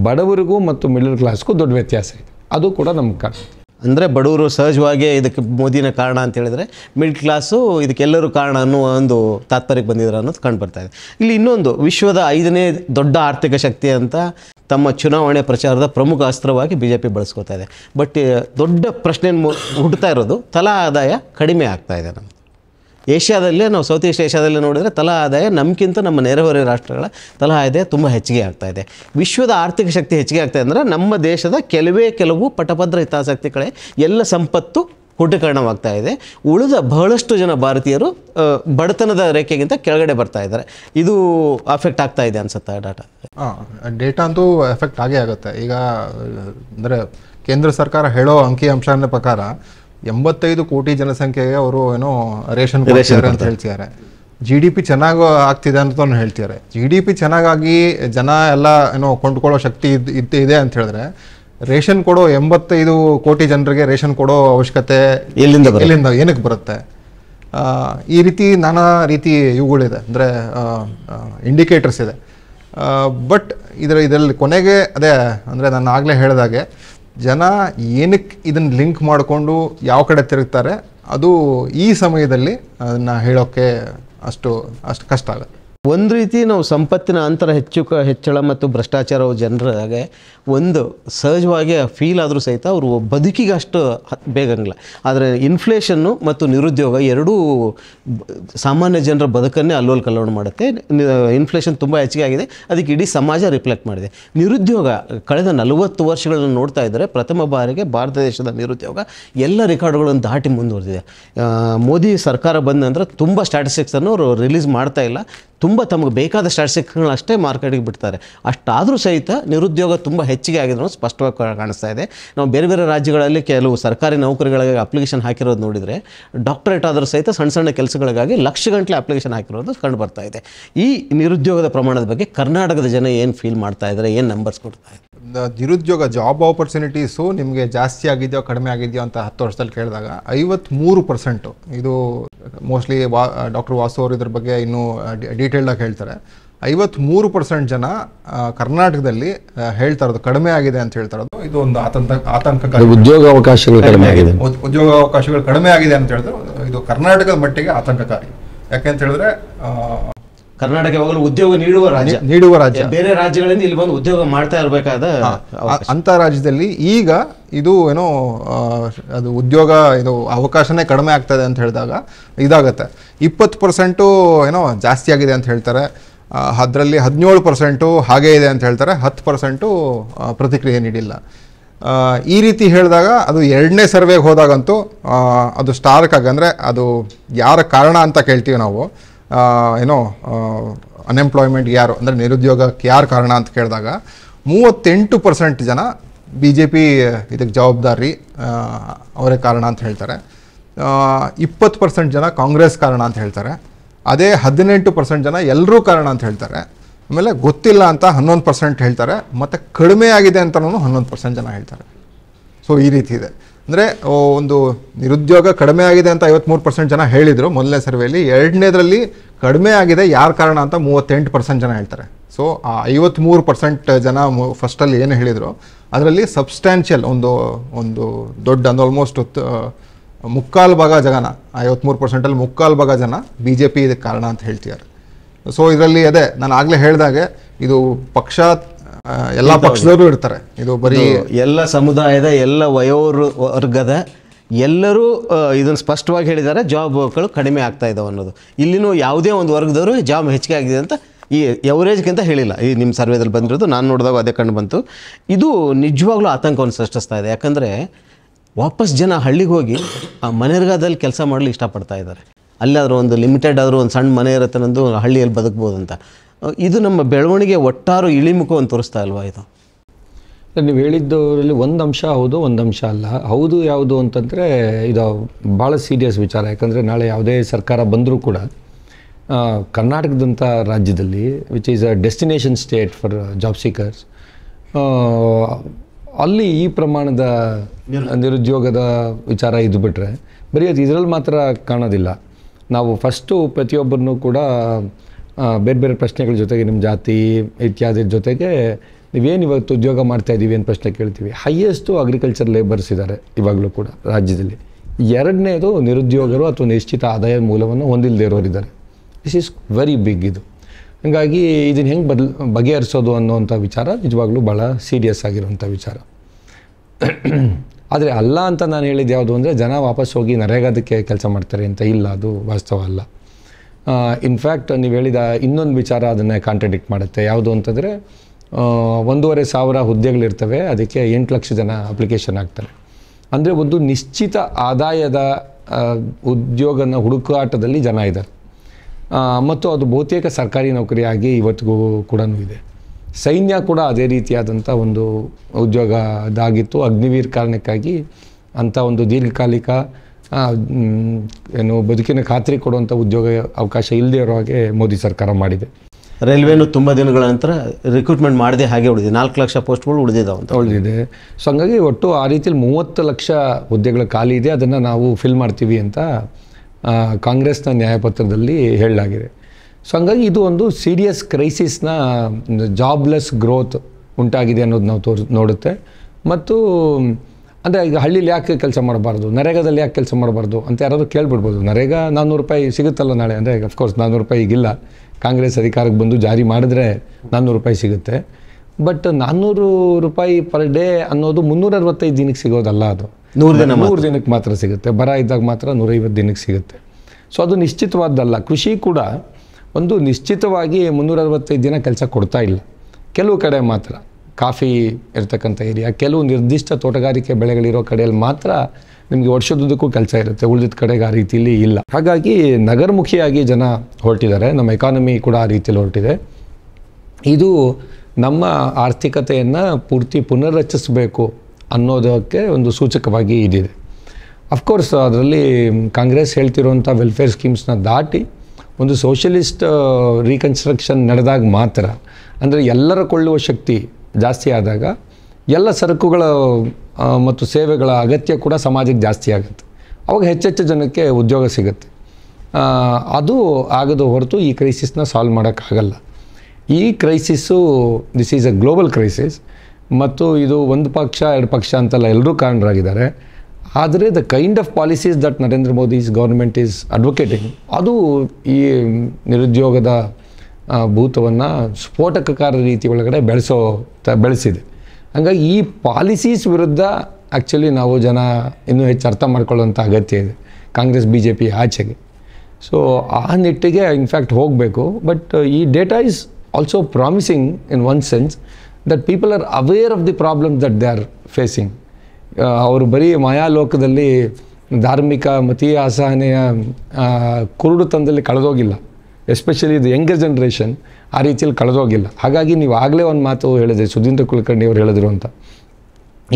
ಬಡವರಿಗೂ ಮತ್ತು ಮಿಡಲ್ ಕ್ಲಾಸ್ಗೂ ದೊಡ್ಡ ವ್ಯತ್ಯಾಸ ಇದೆ ಅದು ಕೂಡ ನಮ್ಗೆ ಕಾಣ್ತದೆ ಅಂದರೆ ಬಡವರು ಸಹಜವಾಗಿ ಇದಕ್ಕೆ ಮೋದಿನ ಕಾರಣ ಅಂತ ಹೇಳಿದರೆ ಮಿಡ್ ಕ್ಲಾಸು ಇದಕ್ಕೆಲ್ಲರೂ ಕಾರಣ ಅನ್ನೋ ಒಂದು ತಾತ್ಪರ್ಯಕ್ಕೆ ಬಂದಿದ್ರು ಅನ್ನೋದು ಕಂಡು ಬರ್ತಾ ಇದೆ ಇಲ್ಲಿ ಇನ್ನೊಂದು ವಿಶ್ವದ ಐದನೇ ದೊಡ್ಡ ಆರ್ಥಿಕ ಶಕ್ತಿ ಅಂತ ತಮ್ಮ ಚುನಾವಣೆ ಪ್ರಚಾರದ ಪ್ರಮುಖ ಅಸ್ತ್ರವಾಗಿ ಬಿ ಜೆ ಪಿ ಬಳಸ್ಕೋತಾ ಇದೆ ಬಟ್ ದೊಡ್ಡ ಪ್ರಶ್ನೆ ಹುಡ್ತಾ ಇರೋದು ತಲಾ ಆದಾಯ ಕಡಿಮೆ ಆಗ್ತಾ ಇದೆ ನಮಗೆ ಏಷ್ಯಾದಲ್ಲೇ ನಾವು ಸೌತ್ ಈಸ್ಟ್ ಏಷ್ಯಾದಲ್ಲೇ ನೋಡಿದರೆ ತಲಾ ಆದಾಯ ನಮಗಿಂತ ನಮ್ಮ ನೆರೆಹೊರೆ ರಾಷ್ಟ್ರಗಳ ತಲಾ ಆದಾಯ ತುಂಬ ಹೆಚ್ಚಿಗೆ ಆಗ್ತಾ ಇದೆ ವಿಶ್ವದ ಆರ್ಥಿಕ ಶಕ್ತಿ ಹೆಚ್ಚಿಗೆ ಆಗ್ತಾ ಅಂದರೆ ನಮ್ಮ ದೇಶದ ಕೆಲವೇ ಕೆಲವು ಪಟಭದ್ರ ಹಿತಾಸಕ್ತಿ ಕಡೆ ಎಲ್ಲ ಸಂಪತ್ತು ಹುಟ್ಟುಕರಣವಾಗ್ತಾ ಇದೆ ಉಳಿದ ಬಹಳಷ್ಟು ಜನ ಭಾರತೀಯರು ಬಡತನದ ರೇಖೆಗಿಂತ ಕೆಳಗಡೆ ಬರ್ತಾ ಇದ್ದಾರೆ ಇದು ಅಫೆಕ್ಟ್ ಆಗ್ತಾ ಇದೆ ಅನ್ಸುತ್ತೆ ಡಾಟಾ ಹಾಂ ಡೇಟಾ ಅಂತೂ ಎಫೆಕ್ಟ್ ಆಗೇ ಆಗುತ್ತೆ ಈಗ ಅಂದರೆ ಕೇಂದ್ರ ಸರ್ಕಾರ ಹೇಳೋ ಅಂಕಿ ಅಂಶನ ಪ್ರಕಾರ ಎಂಬತ್ತೈದು ಕೋಟಿ ಜನಸಂಖ್ಯೆಗೆ ಅವರು ಏನೋ ರೇಷನ್ ಅಂತ ಹೇಳ್ತಿದ್ದಾರೆ ಜಿ ಡಿ ಪಿ ಚೆನ್ನಾಗಿ ಆಗ್ತಿದೆ ಅಂತ ಹೇಳ್ತಿದ್ದಾರೆ ಜಿ ಡಿ ಪಿ ಚೆನ್ನಾಗಾಗಿ ಜನ ಎಲ್ಲ ಏನೋ ಕೊಂಡ್ಕೊಳ್ಳೋ ಶಕ್ತಿ ಇದೆ ಅಂತ ಹೇಳಿದ್ರೆ ರೇಷನ್ ಕೊಡೋ ಎಂಬತ್ತೈದು ಕೋಟಿ ಜನರಿಗೆ ರೇಷನ್ ಕೊಡೋ ಅವಶ್ಯಕತೆ ಎಲ್ಲಿಂದ ಎಲ್ಲಿಂದ ಏನಕ್ಕೆ ಬರುತ್ತೆ ಈ ರೀತಿ ನಾನಾ ರೀತಿ ಇವುಗಳಿದೆ ಅಂದರೆ ಇಂಡಿಕೇಟರ್ಸ್ ಇದೆ ಬಟ್ ಇದರ ಇದರಲ್ಲಿ ಕೊನೆಗೆ ಅದೇ ಅಂದರೆ ನಾನು ಆಗಲೇ ಹೇಳಿದಾಗೆ ಜನ ಏನಕ್ಕೆ ಇದನ್ನು ಲಿಂಕ್ ಮಾಡಿಕೊಂಡು ಯಾವ ಕಡೆ ತಿರುಗ್ತಾರೆ ಅದು ಈ ಸಮಯದಲ್ಲಿ ಅದನ್ನು ಹೇಳೋಕ್ಕೆ ಅಷ್ಟು ಅಷ್ಟು ಕಷ್ಟ ಆಗುತ್ತೆ ಒಂದು ರೀತಿ ನಾವು ಸಂಪತ್ತಿನ ಅಂತರ ಹೆಚ್ಚು ಹೆಚ್ಚಳ ಮತ್ತು ಭ್ರಷ್ಟಾಚಾರವು ಜನರಾಗೆ ಒಂದು ಸಹಜವಾಗಿ ಫೀಲ್ ಆದರೂ ಸಹಿತ ಅವರು ಬದುಕಿಗೆ ಅಷ್ಟು ಬೇಗಂಗಿಲ್ಲ ಆದರೆ ಇನ್ಫ್ಲೇಷನ್ನು ಮತ್ತು ನಿರುದ್ಯೋಗ ಎರಡೂ ಸಾಮಾನ್ಯ ಜನರ ಬದುಕನ್ನೇ ಅಲ್ಲೋಲ್ ಕಲ್ಲೋಣ ಮಾಡುತ್ತೆ ಇನ್ಫ್ಲೇಷನ್ ತುಂಬ ಹೆಚ್ಚಿಗೆ ಆಗಿದೆ ಅದಕ್ಕೆ ಇಡೀ ಸಮಾಜ ರಿಫ್ಲೆಕ್ಟ್ ಮಾಡಿದೆ ನಿರುದ್ಯೋಗ ಕಳೆದ ನಲವತ್ತು ವರ್ಷಗಳನ್ನು ನೋಡ್ತಾ ಇದ್ದರೆ ಪ್ರಥಮ ಬಾರಿಗೆ ಭಾರತ ದೇಶದ ನಿರುದ್ಯೋಗ ಎಲ್ಲ ರೆಕಾರ್ಡ್ಗಳನ್ನು ದಾಟಿ ಮುಂದುವರೆದಿದೆ ಮೋದಿ ಸರ್ಕಾರ ಬಂದ ನಂತರ ತುಂಬ ಸ್ಟ್ಯಾಟಿಸ್ಟಿಕ್ಸನ್ನು ಅವರು ರಿಲೀಸ್ ಮಾಡ್ತಾ ಇಲ್ಲ ತುಂಬ ತಮಗೆ ಬೇಕಾದ ಅಷ್ಟೇ ಮಾರ್ಕೆಟಿಗೆ ಬಿಡ್ತಾರೆ ಅಷ್ಟಾದರೂ ಸಹಿತ ನಿರುದ್ಯೋಗ ತುಂಬ ಹೆಚ್ಚಿಗೆ ಆಗಿದ್ರು ಸ್ಪಷ್ಟವಾಗಿ ಕಾಣಿಸ್ತಾ ಇದೆ ನಾವು ಬೇರೆ ಬೇರೆ ರಾಜ್ಯಗಳಲ್ಲಿ ಕೆಲವು ಸರ್ಕಾರಿ ನೌಕರಿಗಳಿಗೆ ಅಪ್ಲಿಕೇಶನ್ ಹಾಕಿರೋದು ನೋಡಿದರೆ ಡಾಕ್ಟರೇಟ್ ಆದರೂ ಸಹಿತ ಸಣ್ಣ ಸಣ್ಣ ಕೆಲಸಗಳಿಗಾಗಿ ಲಕ್ಷ ಅಪ್ಲಿಕೇಶನ್ ಹಾಕಿರೋದು ಕಂಡು ಇದೆ ಈ ನಿರುದ್ಯೋಗದ ಪ್ರಮಾಣದ ಬಗ್ಗೆ ಕರ್ನಾಟಕದ ಜನ ಏನು ಫೀಲ್ ಮಾಡ್ತಾ ಇದ್ದಾರೆ ಏನು ನಂಬರ್ಸ್ ಕೊಡ್ತಾ ಇದ್ದಾರೆ ನಿರುದ್ಯೋಗ ಜಾಬ್ ಆಪರ್ಚುನಿಟೀಸು ನಿಮಗೆ ಜಾಸ್ತಿ ಆಗಿದೆಯೋ ಕಡಿಮೆ ಆಗಿದೆಯೋ ಅಂತ ಹತ್ತು ವರ್ಷದಲ್ಲಿ ಕೇಳಿದಾಗ ಐವತ್ತ್ಮೂರು ಪರ್ಸೆಂಟು ಇದು ಮೋಸ್ಟ್ಲಿ ವಾ ಡಾಕ್ಟರ್ ವಾಸು ಅವರು ಇದ್ರ ಬಗ್ಗೆ ಇನ್ನೂ ಡೀಟೇಲ್ಡಾಗಿ ಹೇಳ್ತಾರೆ ಐವತ್ತ್ಮೂರು ಪರ್ಸೆಂಟ್ ಜನ ಕರ್ನಾಟಕದಲ್ಲಿ ಹೇಳ್ತಾ ಇರೋದು ಕಡಿಮೆ ಆಗಿದೆ ಅಂತ ಹೇಳ್ತಾ ಇರೋದು ಇದು ಒಂದು ಆತಂಕ ಆತಂಕ ಉದ್ಯೋಗ ಅವಕಾಶಗಳು ಕಡಿಮೆ ಆಗಿದೆ ಉದ್ಯೋಗ ಅವಕಾಶಗಳು ಕಡಿಮೆ ಆಗಿದೆ ಅಂತ ಹೇಳಿದ್ರು ಇದು ಕರ್ನಾಟಕದ ಮಟ್ಟಿಗೆ ಆತಂಕಕಾರಿ ಯಾಕೆಂತ ಹೇಳಿದ್ರೆ ಕರ್ನಾಟಕ ಯಾವಾಗಲೂ ಉದ್ಯೋಗ ನೀಡುವ ರಾಜ್ಯ ನೀಡುವ ರಾಜ್ಯ ಬೇರೆ ರಾಜ್ಯಗಳಿಂದ ಇಲ್ಲಿ ಬಂದು ಉದ್ಯೋಗ ಮಾಡ್ತಾ ಇರಬೇಕಾದ ಅಂತ ರಾಜ್ಯದಲ್ಲಿ ಈಗ ಇದು ಏನೋ ಅದು ಉದ್ಯೋಗ ಇದು ಅವಕಾಶನೇ ಕಡಿಮೆ ಆಗ್ತದೆ ಅಂತ ಹೇಳಿದಾಗ ಇದಾಗತ್ತೆ ಇಪ್ಪತ್ತು ಪರ್ಸೆಂಟು ಏನೋ ಜಾಸ್ತಿ ಆಗಿದೆ ಅಂತ ಹೇಳ್ತಾರೆ ಅದರಲ್ಲಿ ಹದಿನೇಳು ಪರ್ಸೆಂಟು ಹಾಗೇ ಇದೆ ಅಂತ ಹೇಳ್ತಾರೆ ಹತ್ತು ಪರ್ಸೆಂಟು ಪ್ರತಿಕ್ರಿಯೆ ನೀಡಿಲ್ಲ ಈ ರೀತಿ ಹೇಳಿದಾಗ ಅದು ಎರಡನೇ ಸರ್ವೆಗೆ ಹೋದಾಗಂತೂ ಅದು ಸ್ಟಾರ್ಕ್ ಆಗಂದರೆ ಅದು ಯಾರ ಕಾರಣ ಅಂತ ಕೇಳ್ತೀವಿ ನಾವು ಏನೋ ಅನ್ಎಂಪ್ಲಾಯ್ಮೆಂಟ್ ಯಾರು ಅಂದರೆ ನಿರುದ್ಯೋಗಕ್ಕೆ ಯಾರು ಕಾರಣ ಅಂತ ಕೇಳಿದಾಗ ಮೂವತ್ತೆಂಟು ಪರ್ಸೆಂಟ್ ಜನ ಬಿ ಜೆ ಪಿ ಇದಕ್ಕೆ ಜವಾಬ್ದಾರಿ ಅವರೇ ಕಾರಣ ಅಂತ ಹೇಳ್ತಾರೆ ಇಪ್ಪತ್ತು ಪರ್ಸೆಂಟ್ ಜನ ಕಾಂಗ್ರೆಸ್ ಕಾರಣ ಅಂತ ಹೇಳ್ತಾರೆ ಅದೇ ಹದಿನೆಂಟು ಪರ್ಸೆಂಟ್ ಜನ ಎಲ್ಲರೂ ಕಾರಣ ಅಂತ ಹೇಳ್ತಾರೆ ಆಮೇಲೆ ಗೊತ್ತಿಲ್ಲ ಅಂತ ಹನ್ನೊಂದು ಪರ್ಸೆಂಟ್ ಹೇಳ್ತಾರೆ ಮತ್ತು ಕಡಿಮೆ ಆಗಿದೆ ಅಂತಲೂ ಹನ್ನೊಂದು ಪರ್ಸೆಂಟ್ ಜನ ಹೇಳ್ತಾರೆ ಸೊ ಈ ರೀತಿ ಇದೆ ಅಂದರೆ ಒಂದು ನಿರುದ್ಯೋಗ ಕಡಿಮೆ ಆಗಿದೆ ಅಂತ ಐವತ್ತ್ಮೂರು ಪರ್ಸೆಂಟ್ ಜನ ಹೇಳಿದರು ಮೊದಲನೇ ಸರ್ವೆಯಲ್ಲಿ ಎರಡನೇದರಲ್ಲಿ ಕಡಿಮೆ ಆಗಿದೆ ಯಾರ ಕಾರಣ ಅಂತ ಮೂವತ್ತೆಂಟು ಪರ್ಸೆಂಟ್ ಜನ ಹೇಳ್ತಾರೆ ಸೊ ಆ ಐವತ್ತ್ಮೂರು ಪರ್ಸೆಂಟ್ ಜನ ಫಸ್ಟಲ್ಲಿ ಏನು ಹೇಳಿದರು ಅದರಲ್ಲಿ ಸಬ್ಸ್ಟ್ಯಾನ್ಷಿಯಲ್ ಒಂದು ಒಂದು ದೊಡ್ಡ ಅಂದ್ರೆ ಆಲ್ಮೋಸ್ಟ್ ಮುಕ್ಕಾಲು ಭಾಗ ಜನ ಐವತ್ತ್ಮೂರು ಪರ್ಸೆಂಟಲ್ಲಿ ಮುಕ್ಕಾಲು ಭಾಗ ಜನ ಬಿ ಜೆ ಪಿ ಇದಕ್ಕೆ ಕಾರಣ ಅಂತ ಹೇಳ್ತಿದ್ದಾರೆ ಸೊ ಇದರಲ್ಲಿ ಅದೇ ನಾನು ಆಗಲೇ ಹೇಳಿದಾಗೆ ಇದು ಪಕ್ಷ ಎಲ್ಲ ಪಕ್ಷದವರು ಇರ್ತಾರೆ ಇದು ಬರೀ ಎಲ್ಲ ಸಮುದಾಯದ ಎಲ್ಲ ವಯೋ ವರ್ಗದ ಎಲ್ಲರೂ ಇದನ್ನು ಸ್ಪಷ್ಟವಾಗಿ ಹೇಳಿದ್ದಾರೆ ಜಾಬ್ಗಳು ಕಡಿಮೆ ಆಗ್ತಾ ಇದ್ದಾವೆ ಅನ್ನೋದು ಇಲ್ಲಿನೂ ಯಾವುದೇ ಒಂದು ವರ್ಗದವರು ಜಾಬ್ ಹೆಚ್ಚಿಗೆ ಆಗಿದೆ ಅಂತ ಈ ಎವರೇಜ್ಗಿಂತ ಹೇಳಿಲ್ಲ ಈ ನಿಮ್ಮ ಸರ್ವೇದಲ್ಲಿ ಬಂದಿರೋದು ನಾನು ನೋಡಿದಾಗ ಅದೇ ಕಂಡು ಬಂತು ಇದು ನಿಜವಾಗ್ಲೂ ಆತಂಕವನ್ನು ಸೃಷ್ಟಿಸ್ತಾ ಇದೆ ಯಾಕಂದರೆ ವಾಪಸ್ ಜನ ಹಳ್ಳಿಗೆ ಹೋಗಿ ಆ ಮನೆರ್ಗಾದಲ್ಲಿ ಕೆಲಸ ಮಾಡಲು ಇಷ್ಟಪಡ್ತಾ ಇದ್ದಾರೆ ಅಲ್ಲಾದರೂ ಒಂದು ಲಿಮಿಟೆಡ್ ಆದರೂ ಒಂದು ಸಣ್ಣ ಮನೆ ಇರುತ್ತೆ ನಂದು ಹಳ್ಳಿಯಲ್ಲಿ ಬದುಕ್ಬೋದು ಅಂತ ಇದು ನಮ್ಮ ಬೆಳವಣಿಗೆ ಒಟ್ಟಾರು ಇಳಿಮುಖವನ್ನು ತೋರಿಸ್ತಾ ಇಲ್ವಾ ಇದು ನೀವು ಹೇಳಿದ್ದವರಲ್ಲಿ ಒಂದು ಅಂಶ ಹೌದು ಒಂದು ಅಂಶ ಅಲ್ಲ ಹೌದು ಯಾವುದು ಅಂತಂದರೆ ಇದು ಭಾಳ ಸೀರಿಯಸ್ ವಿಚಾರ ಯಾಕಂದರೆ ನಾಳೆ ಯಾವುದೇ ಸರ್ಕಾರ ಬಂದರೂ ಕೂಡ ಕರ್ನಾಟಕದಂಥ ರಾಜ್ಯದಲ್ಲಿ which is a destination state for job seekers ಅಲ್ಲಿ ಈ ಪ್ರಮಾಣದ ನಿರುದ್ಯೋಗದ ವಿಚಾರ ಇದು ಬಿಟ್ಟರೆ ಬರೀ ಅದು ಇದರಲ್ಲಿ ಮಾತ್ರ ಕಾಣೋದಿಲ್ಲ ನಾವು ಫಸ್ಟು ಪ್ರತಿಯೊಬ್ಬರನ್ನೂ ಕೂಡ ಬೇರೆ ಬೇರೆ ಪ್ರಶ್ನೆಗಳ ಜೊತೆಗೆ ನಿಮ್ಮ ಜಾತಿ ಇತ್ಯಾದಿ ಜೊತೆಗೆ ನೀವೇನು ಇವತ್ತು ಉದ್ಯೋಗ ಮಾಡ್ತಾ ಇದ್ದೀವಿ ಅಂತ ಪ್ರಶ್ನೆ ಕೇಳ್ತೀವಿ ಹೈಯೆಸ್ಟು ಅಗ್ರಿಕಲ್ಚರ್ ಲೇಬರ್ಸ್ ಇದ್ದಾರೆ ಇವಾಗಲೂ ಕೂಡ ರಾಜ್ಯದಲ್ಲಿ ಎರಡನೇದು ನಿರುದ್ಯೋಗರು ಅಥವಾ ನಿಶ್ಚಿತ ಆದಾಯ ಮೂಲವನ್ನು ಹೊಂದಿಲ್ಲದೆ ಇರೋರಿದ್ದಾರೆ ದಿಸ್ ಈಸ್ ವೆರಿ ಬಿಗ್ ಇದು ಹಾಗಾಗಿ ಇದನ್ನು ಹೆಂಗೆ ಬದಲು ಬಗೆಹರಿಸೋದು ಅನ್ನೋವಂಥ ವಿಚಾರ ನಿಜವಾಗ್ಲೂ ಭಾಳ ಸೀರಿಯಸ್ ಆಗಿರುವಂಥ ವಿಚಾರ ಆದರೆ ಅಲ್ಲ ಅಂತ ನಾನು ಹೇಳಿದ್ದು ಯಾವುದು ಅಂದರೆ ಜನ ವಾಪಸ್ ಹೋಗಿ ನರೇಗಾದಕ್ಕೆ ಕೆಲಸ ಮಾಡ್ತಾರೆ ಅಂತ ಇಲ್ಲ ಅದು ವಾಸ್ತವ ಅಲ್ಲ ಇನ್ಫ್ಯಾಕ್ಟ್ ನೀವು ಹೇಳಿದ ಇನ್ನೊಂದು ವಿಚಾರ ಅದನ್ನೇ ಕಾಂಟ್ರಡಿಕ್ಟ್ ಮಾಡುತ್ತೆ ಯಾವುದು ಅಂತಂದರೆ ಒಂದೂವರೆ ಸಾವಿರ ಹುದ್ದೆಗಳಿರ್ತವೆ ಅದಕ್ಕೆ ಎಂಟು ಲಕ್ಷ ಜನ ಅಪ್ಲಿಕೇಶನ್ ಆಗ್ತಾರೆ ಅಂದರೆ ಒಂದು ನಿಶ್ಚಿತ ಆದಾಯದ ಉದ್ಯೋಗನ ಹುಡುಕಾಟದಲ್ಲಿ ಜನ ಇದ್ದಾರೆ ಮತ್ತು ಅದು ಬಹುತೇಕ ಸರ್ಕಾರಿ ನೌಕರಿಯಾಗಿ ಇವತ್ತಿಗೂ ಕೂಡ ಇದೆ ಸೈನ್ಯ ಕೂಡ ಅದೇ ರೀತಿಯಾದಂಥ ಒಂದು ಉದ್ಯೋಗದಾಗಿತ್ತು ಅಗ್ನಿವೀರ್ ಕಾರಣಕ್ಕಾಗಿ ಅಂಥ ಒಂದು ದೀರ್ಘಕಾಲಿಕ ಏನು ಬದುಕಿನ ಖಾತ್ರಿ ಕೊಡುವಂಥ ಉದ್ಯೋಗ ಅವಕಾಶ ಇಲ್ಲದೇ ಇರೋ ಹಾಗೆ ಮೋದಿ ಸರ್ಕಾರ ಮಾಡಿದೆ ರೈಲ್ವೆನೂ ತುಂಬ ದಿನಗಳ ನಂತರ ರಿಕ್ರೂಟ್ಮೆಂಟ್ ಮಾಡಿದೆ ಹಾಗೆ ಉಳಿದಿದೆ ನಾಲ್ಕು ಲಕ್ಷ ಪೋಸ್ಟ್ಗಳು ಉಳಿದಿದ್ದಾವೆ ಅಂತ ಉಳಿದಿದೆ ಸೊ ಹಂಗಾಗಿ ಒಟ್ಟು ಆ ರೀತಿಯಲ್ಲಿ ಮೂವತ್ತು ಲಕ್ಷ ಹುದ್ದೆಗಳ ಖಾಲಿ ಇದೆ ಅದನ್ನು ನಾವು ಫಿಲ್ ಮಾಡ್ತೀವಿ ಅಂತ ಕಾಂಗ್ರೆಸ್ನ ನ್ಯಾಯಪತ್ರದಲ್ಲಿ ಹೇಳಲಾಗಿದೆ ಸೊ ಹಂಗಾಗಿ ಇದು ಒಂದು ಸೀರಿಯಸ್ ಕ್ರೈಸಿಸ್ನ ಜಾಬ್ಲೆಸ್ ಗ್ರೋತ್ ಉಂಟಾಗಿದೆ ಅನ್ನೋದು ನಾವು ತೋರ್ ನೋಡುತ್ತೆ ಮತ್ತು ಅಂದರೆ ಈಗ ಹಳ್ಳೀಲಿ ಯಾಕೆ ಕೆಲಸ ಮಾಡಬಾರ್ದು ನರೇಗಾದಲ್ಲಿ ಯಾಕೆ ಕೆಲಸ ಮಾಡಬಾರ್ದು ಅಂತ ಯಾರಾದರೂ ಕೇಳ್ಬಿಡ್ಬೋದು ನರೇಗಾ ನಾನ್ನೂರು ರೂಪಾಯಿ ಸಿಗುತ್ತಲ್ಲ ನಾಳೆ ಅಂದರೆ ಅಫ್ಕೋರ್ಸ್ ನಾನ್ನೂರು ರೂಪಾಯಿ ಈಗಿಲ್ಲ ಕಾಂಗ್ರೆಸ್ ಅಧಿಕಾರಕ್ಕೆ ಬಂದು ಜಾರಿ ಮಾಡಿದ್ರೆ ನಾನ್ನೂರು ರೂಪಾಯಿ ಸಿಗುತ್ತೆ ಬಟ್ ನಾನ್ನೂರು ರೂಪಾಯಿ ಪರ್ ಡೇ ಅನ್ನೋದು ಮುನ್ನೂರ ಅರವತ್ತೈದು ದಿನಕ್ಕೆ ಸಿಗೋದಲ್ಲ ಅದು ನೂರು ದಿನ ನೂರು ದಿನಕ್ಕೆ ಮಾತ್ರ ಸಿಗುತ್ತೆ ಬರ ಇದ್ದಾಗ ಮಾತ್ರ ನೂರೈವತ್ತು ದಿನಕ್ಕೆ ಸಿಗುತ್ತೆ ಸೊ ಅದು ನಿಶ್ಚಿತವಾದ್ದಲ್ಲ ಕೃಷಿ ಕೂಡ ಒಂದು ನಿಶ್ಚಿತವಾಗಿ ಮುನ್ನೂರ ಅರವತ್ತೈದು ದಿನ ಕೆಲಸ ಕೊಡ್ತಾ ಇಲ್ಲ ಕೆಲವು ಕಡೆ ಮಾತ್ರ ಕಾಫಿ ಇರತಕ್ಕಂಥ ಏರಿಯಾ ಕೆಲವು ನಿರ್ದಿಷ್ಟ ತೋಟಗಾರಿಕೆ ಬೆಳೆಗಳಿರೋ ಕಡೆಯಲ್ಲಿ ಮಾತ್ರ ನಿಮಗೆ ವರ್ಷದುದ್ದಕ್ಕೂ ಕೆಲಸ ಇರುತ್ತೆ ಉಳಿದಿದ್ದ ಕಡೆಗೆ ಆ ರೀತಿಯಲ್ಲಿ ಇಲ್ಲ ಹಾಗಾಗಿ ನಗರಮುಖಿಯಾಗಿ ಜನ ಹೊರಟಿದ್ದಾರೆ ನಮ್ಮ ಎಕಾನಮಿ ಕೂಡ ಆ ರೀತಿಯಲ್ಲಿ ಹೊರಟಿದೆ ಇದು ನಮ್ಮ ಆರ್ಥಿಕತೆಯನ್ನು ಪೂರ್ತಿ ಪುನರ್ರಚಿಸಬೇಕು ಅನ್ನೋದಕ್ಕೆ ಒಂದು ಸೂಚಕವಾಗಿ ಇದಿದೆ ಅಫ್ಕೋರ್ಸ್ ಅದರಲ್ಲಿ ಕಾಂಗ್ರೆಸ್ ಹೇಳ್ತಿರುವಂಥ ವೆಲ್ಫೇರ್ ಸ್ಕೀಮ್ಸ್ನ ದಾಟಿ ಒಂದು ಸೋಷಲಿಸ್ಟ್ ರೀಕನ್ಸ್ಟ್ರಕ್ಷನ್ ನಡೆದಾಗ ಮಾತ್ರ ಅಂದರೆ ಎಲ್ಲರ ಕೊಳ್ಳುವ ಶಕ್ತಿ ಜಾಸ್ತಿ ಆದಾಗ ಎಲ್ಲ ಸರಕುಗಳ ಮತ್ತು ಸೇವೆಗಳ ಅಗತ್ಯ ಕೂಡ ಸಮಾಜಕ್ಕೆ ಜಾಸ್ತಿ ಆಗುತ್ತೆ ಅವಾಗ ಹೆಚ್ಚೆಚ್ಚು ಜನಕ್ಕೆ ಉದ್ಯೋಗ ಸಿಗುತ್ತೆ ಅದು ಆಗದ ಹೊರತು ಈ ಕ್ರೈಸಿಸ್ನ ಸಾಲ್ವ್ ಮಾಡೋಕ್ಕಾಗಲ್ಲ ಈ crisis this is a global crisis ಮತ್ತು ಇದು ಒಂದು ಪಕ್ಷ ಎರಡು ಪಕ್ಷ ಅಂತೆಲ್ಲ ಎಲ್ಲರೂ ಕಾರಣರಾಗಿದ್ದಾರೆ ಆದರೆ the kind of policies that Narendra Modi's government is advocating ಅದು ಈ ನಿರುದ್ಯೋಗದ ಭೂತವನ್ನು ಸ್ಫೋಟಕಕಾರ ರೀತಿ ಒಳಗಡೆ ಬೆಳೆಸೋ ತ ಬೆಳೆಸಿದೆ ಹಂಗಾಗಿ ಈ ಪಾಲಿಸೀಸ್ ವಿರುದ್ಧ ಆ್ಯಕ್ಚುಲಿ ನಾವು ಜನ ಇನ್ನೂ ಹೆಚ್ಚು ಅರ್ಥ ಮಾಡ್ಕೊಳ್ಳೋವಂಥ ಅಗತ್ಯ ಇದೆ ಕಾಂಗ್ರೆಸ್ ಬಿ ಜೆ ಪಿ ಆಚೆಗೆ ಸೊ ಆ ನಿಟ್ಟಿಗೆ ಇನ್ಫ್ಯಾಕ್ಟ್ ಹೋಗಬೇಕು ಬಟ್ ಈ data is also promising in one sense that people are aware of the problems that they are facing ಅವರು ಬರೀ ಮಾಯಾಲೋಕದಲ್ಲಿ ಧಾರ್ಮಿಕ ಮತೀಯ ಅಸಹನೆಯ ಕುರುಡುತನದಲ್ಲಿ ಕಳೆದೋಗಿಲ್ಲ ಎಸ್ಪೆಷಲಿ ಇದು ಯಂಗರ್ ಜನ್ರೇಷನ್ ಆ ರೀತಿಯಲ್ಲಿ ಕಳೆದೋಗಿಲ್ಲ ಹಾಗಾಗಿ ನೀವು ಆಗಲೇ ಒಂದು ಮಾತು ಹೇಳಿದೆ ಸುಧೀಂದ್ರ ಕುಲಕರ್ಣಿ ಅವರು ಹೇಳಿದ್ರು ಅಂತ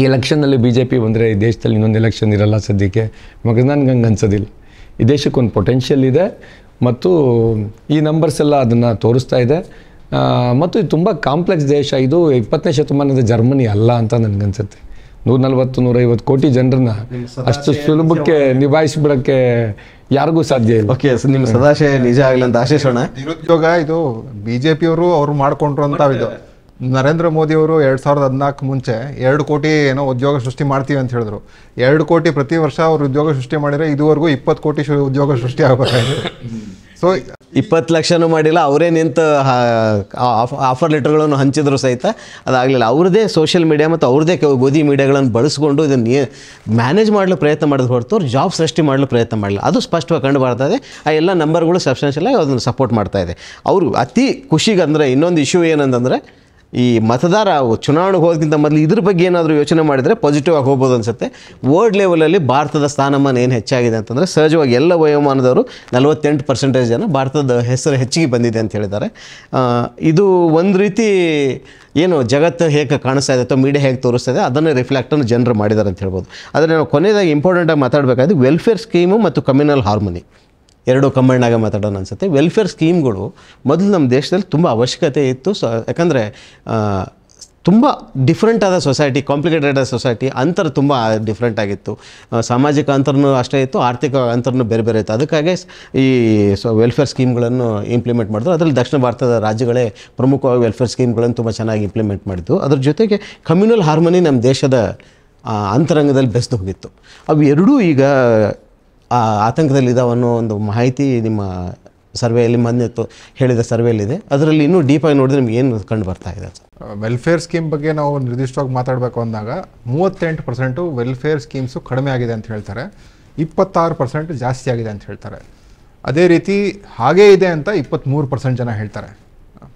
ಈ ಎಲೆಕ್ಷನ್ನಲ್ಲಿ ಬಿ ಜೆ ಪಿ ಬಂದರೆ ಈ ದೇಶದಲ್ಲಿ ಇನ್ನೊಂದು ಎಲೆಕ್ಷನ್ ಇರಲ್ಲ ಸದ್ಯಕ್ಕೆ ಮಗ ನನಗೆ ಹಂಗೆ ಅನ್ಸೋದಿಲ್ಲ ಈ ದೇಶಕ್ಕೊಂದು ಪೊಟೆನ್ಷಿಯಲ್ ಇದೆ ಮತ್ತು ಈ ನಂಬರ್ಸ್ ಎಲ್ಲ ಅದನ್ನು ತೋರಿಸ್ತಾ ಇದೆ ಮತ್ತು ಇದು ತುಂಬ ಕಾಂಪ್ಲೆಕ್ಸ್ ದೇಶ ಇದು ಇಪ್ಪತ್ತನೇ ಶತಮಾನದ ಜರ್ಮನಿ ಅಲ್ಲ ಅಂತ ನನಗನ್ಸುತ್ತೆ ನೂರ ನಲ್ವತ್ತು ನೂರೈವತ್ತು ಕೋಟಿ ಜನರನ್ನ ಅಷ್ಟು ಸುಲಭಕ್ಕೆ ನಿಭಾಯಿಸಿಬಿಡೋಕ್ಕೆ ಯಾರಿಗೂ ಸಾಧ್ಯ ಇಲ್ಲ ಓಕೆ ನಿಮ್ಮ ಸದಾಶಯ ನಿಜ ಆಗಲಿ ಅಂತ ಆಶಿಸೋಣ ನಿರುದ್ಯೋಗ ಇದು ಅವರು ಅವ್ರು ಅಂತ ಇದು ನರೇಂದ್ರ ಮೋದಿ ಅವರು ಎರಡು ಸಾವಿರದ ಹದಿನಾಲ್ಕು ಮುಂಚೆ ಎರಡು ಕೋಟಿ ಏನೋ ಉದ್ಯೋಗ ಸೃಷ್ಟಿ ಮಾಡ್ತೀವಿ ಅಂತ ಹೇಳಿದ್ರು ಎರಡು ಕೋಟಿ ಪ್ರತಿ ವರ್ಷ ಅವ್ರು ಉದ್ಯೋಗ ಸೃಷ್ಟಿ ಮಾಡಿದರೆ ಇದುವರೆಗೂ ಇಪ್ಪತ್ತು ಕೋಟಿ ಉದ್ಯೋಗ ಸೃಷ್ಟಿ ಆಗಬೇಕಾಗಿದೆ ಸೊ ಇಪ್ಪತ್ತು ಲಕ್ಷನೂ ಮಾಡಿಲ್ಲ ಅವರೇ ನಿಂತು ಆಫರ್ ಲೆಟರ್ಗಳನ್ನು ಹಂಚಿದ್ರು ಸಹಿತ ಅದಾಗಲಿಲ್ಲ ಅವ್ರದ್ದೇ ಸೋಷಿಯಲ್ ಮೀಡಿಯಾ ಮತ್ತು ಅವ್ರದ್ದೇ ಗೋಧಿ ಮೀಡಿಯಾಗಳನ್ನು ಬಳಸ್ಕೊಂಡು ಇದನ್ನು ಮ್ಯಾನೇಜ್ ಮಾಡಲು ಪ್ರಯತ್ನ ಮಾಡಿದ ಹೊರತು ಜಾಬ್ ಸೃಷ್ಟಿ ಮಾಡಲು ಪ್ರಯತ್ನ ಮಾಡಲಿಲ್ಲ ಅದು ಸ್ಪಷ್ಟವಾಗಿ ಕಂಡು ಬರ್ತಾ ಇದೆ ಆ ಎಲ್ಲ ನಂಬರ್ಗಳು ಆಗಿ ಅದನ್ನು ಸಪೋರ್ಟ್ ಮಾಡ್ತಾ ಇದೆ ಅವರು ಅತಿ ಖುಷಿಗೆ ಅಂದರೆ ಇನ್ನೊಂದು ಇಶ್ಯೂ ಏನಂತಂದರೆ ಈ ಮತದಾರ ಚುನಾವಣೆಗೆ ಹೋದಕ್ಕಿಂತ ಮೊದಲು ಇದ್ರ ಬಗ್ಗೆ ಏನಾದರೂ ಯೋಚನೆ ಮಾಡಿದರೆ ಪಾಸಿಟಿವ್ ಆಗಿ ಹೋಗ್ಬೋದು ಅನಿಸುತ್ತೆ ವರ್ಲ್ಡ್ ಲೆವೆಲಲ್ಲಿ ಭಾರತದ ಸ್ಥಾನಮಾನ ಏನು ಹೆಚ್ಚಾಗಿದೆ ಅಂತಂದರೆ ಸಹಜವಾಗಿ ಎಲ್ಲ ವಯೋಮಾನದವರು ನಲವತ್ತೆಂಟು ಪರ್ಸೆಂಟೇಜ್ ಜನ ಭಾರತದ ಹೆಸರು ಹೆಚ್ಚಿಗೆ ಬಂದಿದೆ ಅಂತ ಹೇಳಿದ್ದಾರೆ ಇದು ಒಂದು ರೀತಿ ಏನು ಜಗತ್ತು ಹೇಗೆ ಕಾಣಿಸ್ತಾ ಇದೆ ಅಥವಾ ಮೀಡಿಯಾ ಹೇಗೆ ತೋರಿಸ್ತಾ ಇದೆ ಅದನ್ನು ರಿಫ್ಲೆಕ್ಟನ್ನು ಜನರು ಮಾಡಿದ್ದಾರೆ ಅಂತ ಹೇಳ್ಬೋದು ಆದರೆ ನಾವು ಕೊನೆಯದಾಗಿ ಇಂಪಾರ್ಟೆಂಟಾಗಿ ಮಾತಾಡಬೇಕಾದ್ರೆ ವೆಲ್ಫೇರ್ ಸ್ಕೀಮು ಮತ್ತು ಕಮ್ಯುನಲ್ ಹಾರ್ಮನಿ ಎರಡು ಆಗಿ ಮಾತಾಡೋಣ ಅನಿಸುತ್ತೆ ವೆಲ್ಫೇರ್ ಸ್ಕೀಮ್ಗಳು ಮೊದಲು ನಮ್ಮ ದೇಶದಲ್ಲಿ ತುಂಬ ಅವಶ್ಯಕತೆ ಇತ್ತು ಸೊ ಯಾಕಂದರೆ ತುಂಬ ಡಿಫ್ರೆಂಟ್ ಆದ ಸೊಸೈಟಿ ಕಾಂಪ್ಲಿಕೇಟೆಡ್ ಆದ ಸೊಸೈಟಿ ಅಂತರ ತುಂಬ ಡಿಫ್ರೆಂಟ್ ಆಗಿತ್ತು ಸಾಮಾಜಿಕ ಅಂತರನೂ ಅಷ್ಟೇ ಇತ್ತು ಆರ್ಥಿಕ ಅಂತರನೂ ಬೇರೆ ಬೇರೆ ಇತ್ತು ಅದಕ್ಕಾಗಿ ಈ ಸೊ ವೆಲ್ಫೇರ್ ಸ್ಕೀಮ್ಗಳನ್ನು ಇಂಪ್ಲಿಮೆಂಟ್ ಮಾಡಿದ್ರು ಅದರಲ್ಲಿ ದಕ್ಷಿಣ ಭಾರತದ ರಾಜ್ಯಗಳೇ ಪ್ರಮುಖವಾಗಿ ವೆಲ್ಫೇರ್ ಸ್ಕೀಮ್ಗಳನ್ನು ತುಂಬ ಚೆನ್ನಾಗಿ ಇಂಪ್ಲಿಮೆಂಟ್ ಮಾಡಿದ್ದು ಅದ್ರ ಜೊತೆಗೆ ಕಮ್ಯುನಲ್ ಹಾರ್ಮನಿ ನಮ್ಮ ದೇಶದ ಅಂತರಂಗದಲ್ಲಿ ಬೆಸ್ದು ಹೋಗಿತ್ತು ಅವು ಎರಡೂ ಈಗ ಆತಂಕದಲ್ಲಿದ್ದಾವೆ ಅನ್ನೋ ಒಂದು ಮಾಹಿತಿ ನಿಮ್ಮ ಸರ್ವೆಯಲ್ಲಿ ಮೊನ್ನೆ ಹೇಳಿದ ಸರ್ವೆಯಲ್ಲಿದೆ ಅದರಲ್ಲಿ ಇನ್ನೂ ಡೀಪಾಗಿ ನೋಡಿದ್ರೆ ನಿಮ್ಗೆ ಏನು ಕಂಡು ಬರ್ತಾ ಇದೆ ವೆಲ್ಫೇರ್ ಸ್ಕೀಮ್ ಬಗ್ಗೆ ನಾವು ನಿರ್ದಿಷ್ಟವಾಗಿ ಮಾತಾಡಬೇಕು ಅಂದಾಗ ಮೂವತ್ತೆಂಟು ಪರ್ಸೆಂಟು ವೆಲ್ಫೇರ್ ಸ್ಕೀಮ್ಸು ಕಡಿಮೆ ಆಗಿದೆ ಅಂತ ಹೇಳ್ತಾರೆ ಇಪ್ಪತ್ತಾರು ಪರ್ಸೆಂಟ್ ಜಾಸ್ತಿ ಆಗಿದೆ ಅಂತ ಹೇಳ್ತಾರೆ ಅದೇ ರೀತಿ ಹಾಗೇ ಇದೆ ಅಂತ ಇಪ್ಪತ್ತ್ಮೂರು ಪರ್ಸೆಂಟ್ ಜನ ಹೇಳ್ತಾರೆ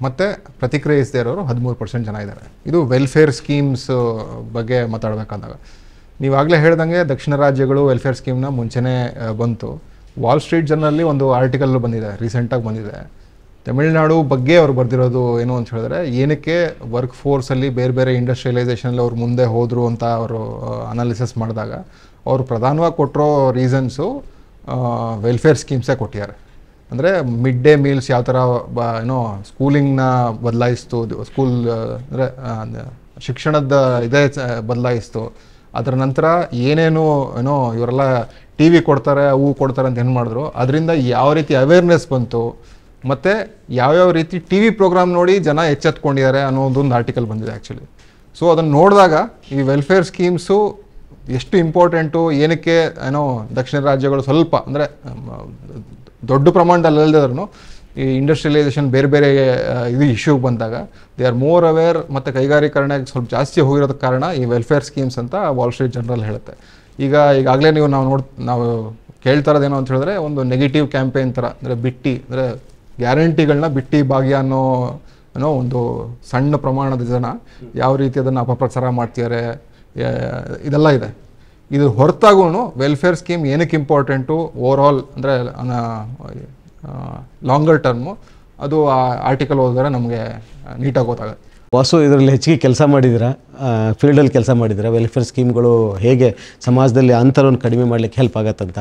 ಮತ್ತು ಪ್ರತಿಕ್ರಿಯಿಸದೇ ಇರೋರು ಹದಿಮೂರು ಪರ್ಸೆಂಟ್ ಜನ ಇದ್ದಾರೆ ಇದು ವೆಲ್ಫೇರ್ ಸ್ಕೀಮ್ಸ್ ಬಗ್ಗೆ ಮಾತಾಡಬೇಕಂದಾಗ ನೀವಾಗಲೇ ಹೇಳ್ದಂಗೆ ದಕ್ಷಿಣ ರಾಜ್ಯಗಳು ವೆಲ್ಫೇರ್ ಸ್ಕೀಮ್ನ ಮುಂಚೆನೇ ಬಂತು ವಾಲ್ ಸ್ಟ್ರೀಟ್ ಜರ್ನಲ್ಲಿ ಒಂದು ಆರ್ಟಿಕಲ್ ಬಂದಿದೆ ರೀಸೆಂಟಾಗಿ ಬಂದಿದೆ ತಮಿಳುನಾಡು ಬಗ್ಗೆ ಅವ್ರು ಬರೆದಿರೋದು ಏನು ಅಂತ ಹೇಳಿದ್ರೆ ಏನಕ್ಕೆ ವರ್ಕ್ ಫೋರ್ಸಲ್ಲಿ ಬೇರೆ ಬೇರೆ ಇಂಡಸ್ಟ್ರಿಯಲೈಸೇಷನಲ್ಲಿ ಅವ್ರು ಮುಂದೆ ಹೋದರು ಅಂತ ಅವರು ಅನಾಲಿಸಿಸ್ ಮಾಡಿದಾಗ ಅವರು ಪ್ರಧಾನವಾಗಿ ಕೊಟ್ಟಿರೋ ರೀಸನ್ಸು ವೆಲ್ಫೇರ್ ಸ್ಕೀಮ್ಸೇ ಕೊಟ್ಟಿದ್ದಾರೆ ಅಂದರೆ ಮಿಡ್ ಡೇ ಮೀಲ್ಸ್ ಯಾವ ಥರ ಬ ಏನೋ ಸ್ಕೂಲಿಂಗ್ನ ಬದಲಾಯಿಸ್ತು ಸ್ಕೂಲ್ ಅಂದರೆ ಶಿಕ್ಷಣದ ಇದೇ ಬದಲಾಯಿಸ್ತು ಅದರ ನಂತರ ಏನೇನು ಏನೋ ಇವರೆಲ್ಲ ಟಿ ವಿ ಕೊಡ್ತಾರೆ ಹೂವು ಕೊಡ್ತಾರೆ ಅಂತ ಏನು ಮಾಡಿದ್ರು ಅದರಿಂದ ಯಾವ ರೀತಿ ಅವೇರ್ನೆಸ್ ಬಂತು ಮತ್ತು ಯಾವ್ಯಾವ ರೀತಿ ಟಿ ವಿ ಪ್ರೋಗ್ರಾಮ್ ನೋಡಿ ಜನ ಎಚ್ಚೆತ್ಕೊಂಡಿದ್ದಾರೆ ಅನ್ನೋ ಒಂದೊಂದು ಆರ್ಟಿಕಲ್ ಬಂದಿದೆ ಆ್ಯಕ್ಚುಲಿ ಸೊ ಅದನ್ನು ನೋಡಿದಾಗ ಈ ವೆಲ್ಫೇರ್ ಸ್ಕೀಮ್ಸು ಎಷ್ಟು ಇಂಪಾರ್ಟೆಂಟು ಏನಕ್ಕೆ ಏನೋ ದಕ್ಷಿಣ ರಾಜ್ಯಗಳು ಸ್ವಲ್ಪ ಅಂದರೆ ದೊಡ್ಡ ಪ್ರಮಾಣದಲ್ಲಿ ಈ ಇಂಡಸ್ಟ್ರಿಯಲೈಸೇಷನ್ ಬೇರೆ ಬೇರೆ ಇದು ಇಶ್ಯೂ ಬಂದಾಗ ದೇ ಆರ್ ಮೋರ್ ಅವೇರ್ ಮತ್ತು ಕೈಗಾರೀಕರಣ ಸ್ವಲ್ಪ ಜಾಸ್ತಿ ಹೋಗಿರೋದ ಕಾರಣ ಈ ವೆಲ್ಫೇರ್ ಸ್ಕೀಮ್ಸ್ ಅಂತ ವಾಲ್ ಸ್ಟ್ರೀಟ್ ಜನರಲ್ ಹೇಳುತ್ತೆ ಈಗ ಈಗಾಗಲೇ ನೀವು ನಾವು ನೋಡ್ ನಾವು ಕೇಳ್ತಾ ಇರೋದೇನೋ ಅಂತ ಹೇಳಿದ್ರೆ ಒಂದು ನೆಗೆಟಿವ್ ಕ್ಯಾಂಪೇನ್ ಥರ ಅಂದರೆ ಬಿಟ್ಟಿ ಅಂದರೆ ಗ್ಯಾರಂಟಿಗಳನ್ನ ಬಿಟ್ಟಿ ಭಾಗ್ಯ ಅನ್ನೋ ಅನ್ನೋ ಒಂದು ಸಣ್ಣ ಪ್ರಮಾಣದ ಜನ ಯಾವ ರೀತಿ ಅದನ್ನು ಅಪಪ್ರಚಾರ ಮಾಡ್ತಿದ್ದಾರೆ ಇದೆಲ್ಲ ಇದೆ ಇದು ಹೊರತಾಗೂ ವೆಲ್ಫೇರ್ ಸ್ಕೀಮ್ ಏನಕ್ಕೆ ಇಂಪಾರ್ಟೆಂಟು ಓವರ್ ಆಲ್ ಅಂದರೆ ಲಾಂಗರ್ ಟರ್ಮು ಅದು ಆ ಆರ್ಟಿಕಲ್ ಓದಿದ್ರೆ ನಮಗೆ ನೀಟಾಗಿ ಗೊತ್ತಾಗುತ್ತೆ ವಾಸು ಇದರಲ್ಲಿ ಹೆಚ್ಚಿಗೆ ಕೆಲಸ ಮಾಡಿದಿರ ಫೀಲ್ಡಲ್ಲಿ ಕೆಲಸ ಮಾಡಿದಿರ ವೆಲ್ಫೇರ್ ಸ್ಕೀಮ್ಗಳು ಹೇಗೆ ಸಮಾಜದಲ್ಲಿ ಅಂತರವನ್ನು ಕಡಿಮೆ ಮಾಡಲಿಕ್ಕೆ ಹೆಲ್ಪ್ ಆಗತ್ತಂತ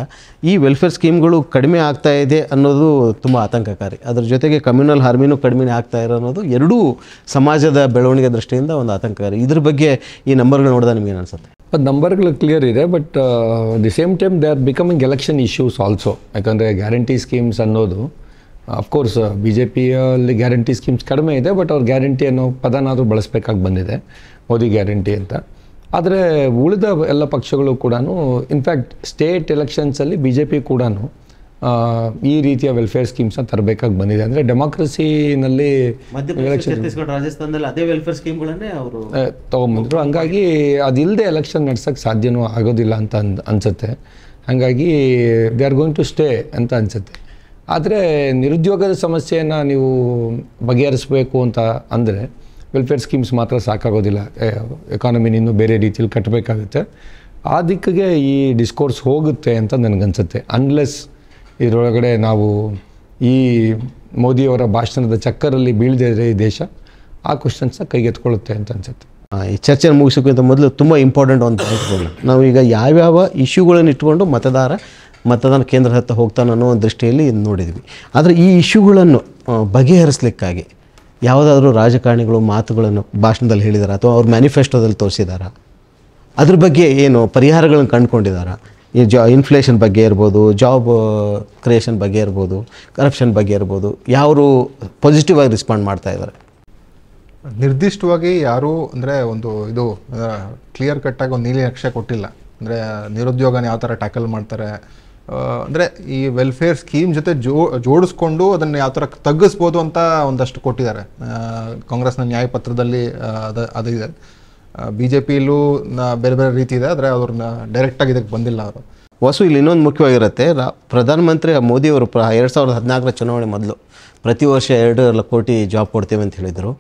ಈ ವೆಲ್ಫೇರ್ ಸ್ಕೀಮ್ಗಳು ಕಡಿಮೆ ಆಗ್ತಾ ಇದೆ ಅನ್ನೋದು ತುಂಬ ಆತಂಕಕಾರಿ ಅದರ ಜೊತೆಗೆ ಕಮ್ಯುನಲ್ ಹಾರ್ಮಿನೂ ಕಡಿಮೆ ಆಗ್ತಾ ಇರೋ ಅನ್ನೋದು ಎರಡೂ ಸಮಾಜದ ಬೆಳವಣಿಗೆ ದೃಷ್ಟಿಯಿಂದ ಒಂದು ಆತಂಕಕಾರಿ ಇದ್ರ ಬಗ್ಗೆ ಈ ನಂಬರ್ಗಳು ನೋಡಿದ ನಿಮಗೇನು ಅನಿಸುತ್ತೆ ನಂಬರ್ಗಳು ಕ್ಲಿಯರ್ ಇದೆ but the same time they are becoming election issues also ಯಾಕಂದರೆ ಗ್ಯಾರಂಟಿ ಸ್ಕೀಮ್ಸ್ ಅನ್ನೋದು ಅಫ್ಕೋರ್ಸ್ ಬಿ ಜೆ ಪಿಯಲ್ಲಿ ಗ್ಯಾರಂಟಿ ಸ್ಕೀಮ್ಸ್ ಕಡಿಮೆ ಇದೆ ಬಟ್ ಅವ್ರ ಗ್ಯಾರಂಟಿ ಅನ್ನೋ ಪದನಾದರೂ ಬಳಸಬೇಕಾಗಿ ಬಂದಿದೆ ಮೋದಿ ಗ್ಯಾರಂಟಿ ಅಂತ ಆದರೆ ಉಳಿದ ಎಲ್ಲ ಪಕ್ಷಗಳು ಕೂಡ ಇನ್ಫ್ಯಾಕ್ಟ್ ಸ್ಟೇಟ್ ಎಲೆಕ್ಷನ್ಸಲ್ಲಿ ಬಿ ಜೆ ಪಿ ಕೂಡ ಈ ರೀತಿಯ ವೆಲ್ಫೇರ್ ಸ್ಕೀಮ್ಸ್ ತರಬೇಕಾಗಿ ಬಂದಿದೆ ಅಂದರೆ ಡೆಮಾಕ್ರಸಿನಲ್ಲಿ ರಾಜಸ್ಥಾನದಲ್ಲಿ ವೆಲ್ಫೇರ್ ಹಂಗಾಗಿ ಅದಿಲ್ಲದೆ ಎಲೆಕ್ಷನ್ ನಡ್ಸೋಕ್ಕೆ ಸಾಧ್ಯನೂ ಆಗೋದಿಲ್ಲ ಅಂತ ಅನ್ಸುತ್ತೆ ಅನಿಸುತ್ತೆ ಹಾಗಾಗಿ they are going to stay ಅಂತ ಅನ್ಸುತ್ತೆ ಆದರೆ ನಿರುದ್ಯೋಗದ ಸಮಸ್ಯೆಯನ್ನು ನೀವು ಬಗೆಹರಿಸಬೇಕು ಅಂತ ಅಂದರೆ ವೆಲ್ಫೇರ್ ಸ್ಕೀಮ್ಸ್ ಮಾತ್ರ ಸಾಕಾಗೋದಿಲ್ಲ ಎಕಾನಮಿನ ಇನ್ನೂ ಬೇರೆ ರೀತಿಯಲ್ಲಿ ಕಟ್ಟಬೇಕಾಗುತ್ತೆ ಆ ದಿಕ್ಕಿಗೆ ಈ ಡಿಸ್ಕೋರ್ಸ್ ಹೋಗುತ್ತೆ ಅಂತ ನನಗನ್ಸುತ್ತೆ ಅನ್ಲೆಸ್ ಇದರೊಳಗಡೆ ನಾವು ಈ ಮೋದಿಯವರ ಭಾಷಣದ ಚಕ್ಕರಲ್ಲಿ ಬೀಳದಿದ್ರೆ ಈ ದೇಶ ಆ ಕ್ವಶನ್ಸ್ನ ಕೈಗೆತ್ಕೊಳ್ಳುತ್ತೆ ಅಂತ ಅನ್ಸುತ್ತೆ ಈ ಚರ್ಚೆ ಮುಗಿಸೋಕ್ಕಿಂತ ಮೊದಲು ತುಂಬ ಇಂಪಾರ್ಟೆಂಟ್ ಒಂದು ಪಾಯಿಂಟ್ಗಳು ನಾವೀಗ ಯಾವ್ಯಾವ ಇಶ್ಯೂಗಳನ್ನು ಇಟ್ಕೊಂಡು ಮತದಾರ ಮತದಾನ ಕೇಂದ್ರ ಹತ್ತ ಹೋಗ್ತಾನೆ ಅನ್ನೋ ಒಂದು ದೃಷ್ಟಿಯಲ್ಲಿ ನೋಡಿದ್ವಿ ಆದರೆ ಈ ಇಶ್ಯೂಗಳನ್ನು ಬಗೆಹರಿಸಲಿಕ್ಕಾಗಿ ಯಾವುದಾದ್ರೂ ರಾಜಕಾರಣಿಗಳು ಮಾತುಗಳನ್ನು ಭಾಷಣದಲ್ಲಿ ಹೇಳಿದಾರ ಅಥವಾ ಅವ್ರ ಮ್ಯಾನಿಫೆಸ್ಟೋದಲ್ಲಿ ತೋರಿಸಿದಾರ ಅದ್ರ ಬಗ್ಗೆ ಏನು ಪರಿಹಾರಗಳನ್ನು ಕಂಡುಕೊಂಡಿದ್ದಾರೆ ಈ ಜಾ ಇನ್ಫ್ಲೇಷನ್ ಬಗ್ಗೆ ಇರ್ಬೋದು ಜಾಬ್ ಕ್ರಿಯೇಷನ್ uh, ಬಗ್ಗೆ ಇರ್ಬೋದು ಕರಪ್ಷನ್ ಬಗ್ಗೆ ಇರ್ಬೋದು ಯಾರು ಪಾಸಿಟಿವ್ ಆಗಿ ರೆಸ್ಪಾಂಡ್ ಮಾಡ್ತಾ ಇದ್ದಾರೆ ನಿರ್ದಿಷ್ಟವಾಗಿ ಯಾರು ಅಂದರೆ ಒಂದು ಇದು ಕ್ಲಿಯರ್ ಕಟ್ಟಾಗಿ ಒಂದು ನೀಲಿ ನಕ್ಷೆ ಕೊಟ್ಟಿಲ್ಲ ಅಂದರೆ ನಿರುದ್ಯೋಗನ ಯಾವ ಥರ ಟ್ಯಾಕಲ್ ಮಾಡ್ತಾರೆ ಅಂದರೆ ಈ ವೆಲ್ಫೇರ್ ಸ್ಕೀಮ್ ಜೊತೆ ಜೋ ಜೋಡಿಸ್ಕೊಂಡು ಅದನ್ನು ಯಾವ ಥರ ತಗ್ಗಿಸ್ಬೋದು ಅಂತ ಒಂದಷ್ಟು ಕೊಟ್ಟಿದ್ದಾರೆ ಕಾಂಗ್ರೆಸ್ನ ನ್ಯಾಯಪತ್ರದಲ್ಲಿ ಅದು ಅದು ಇದೆ ಬಿ ಜೆ ಪಿಲೂ ಬೇರೆ ಬೇರೆ ರೀತಿ ಇದೆ ಆದರೆ ಅವ್ರನ್ನ ಡೈರೆಕ್ಟಾಗಿ ಇದಕ್ಕೆ ಬಂದಿಲ್ಲ ಅವರು ವಸು ಇಲ್ಲಿ ಇನ್ನೊಂದು ಮುಖ್ಯವಾಗಿರುತ್ತೆ ಪ್ರಧಾನಮಂತ್ರಿ ಮೋದಿಯವರು ಪ್ರ ಎರಡು ಸಾವಿರದ ಹದಿನಾಲ್ಕರ ಚುನಾವಣೆ ಮೊದಲು ಪ್ರತಿ ವರ್ಷ ಲಕ್ಷ ಕೋಟಿ ಜಾಬ್ ಕೊಡ್ತೇವೆ ಅಂತ ಹೇಳಿದರು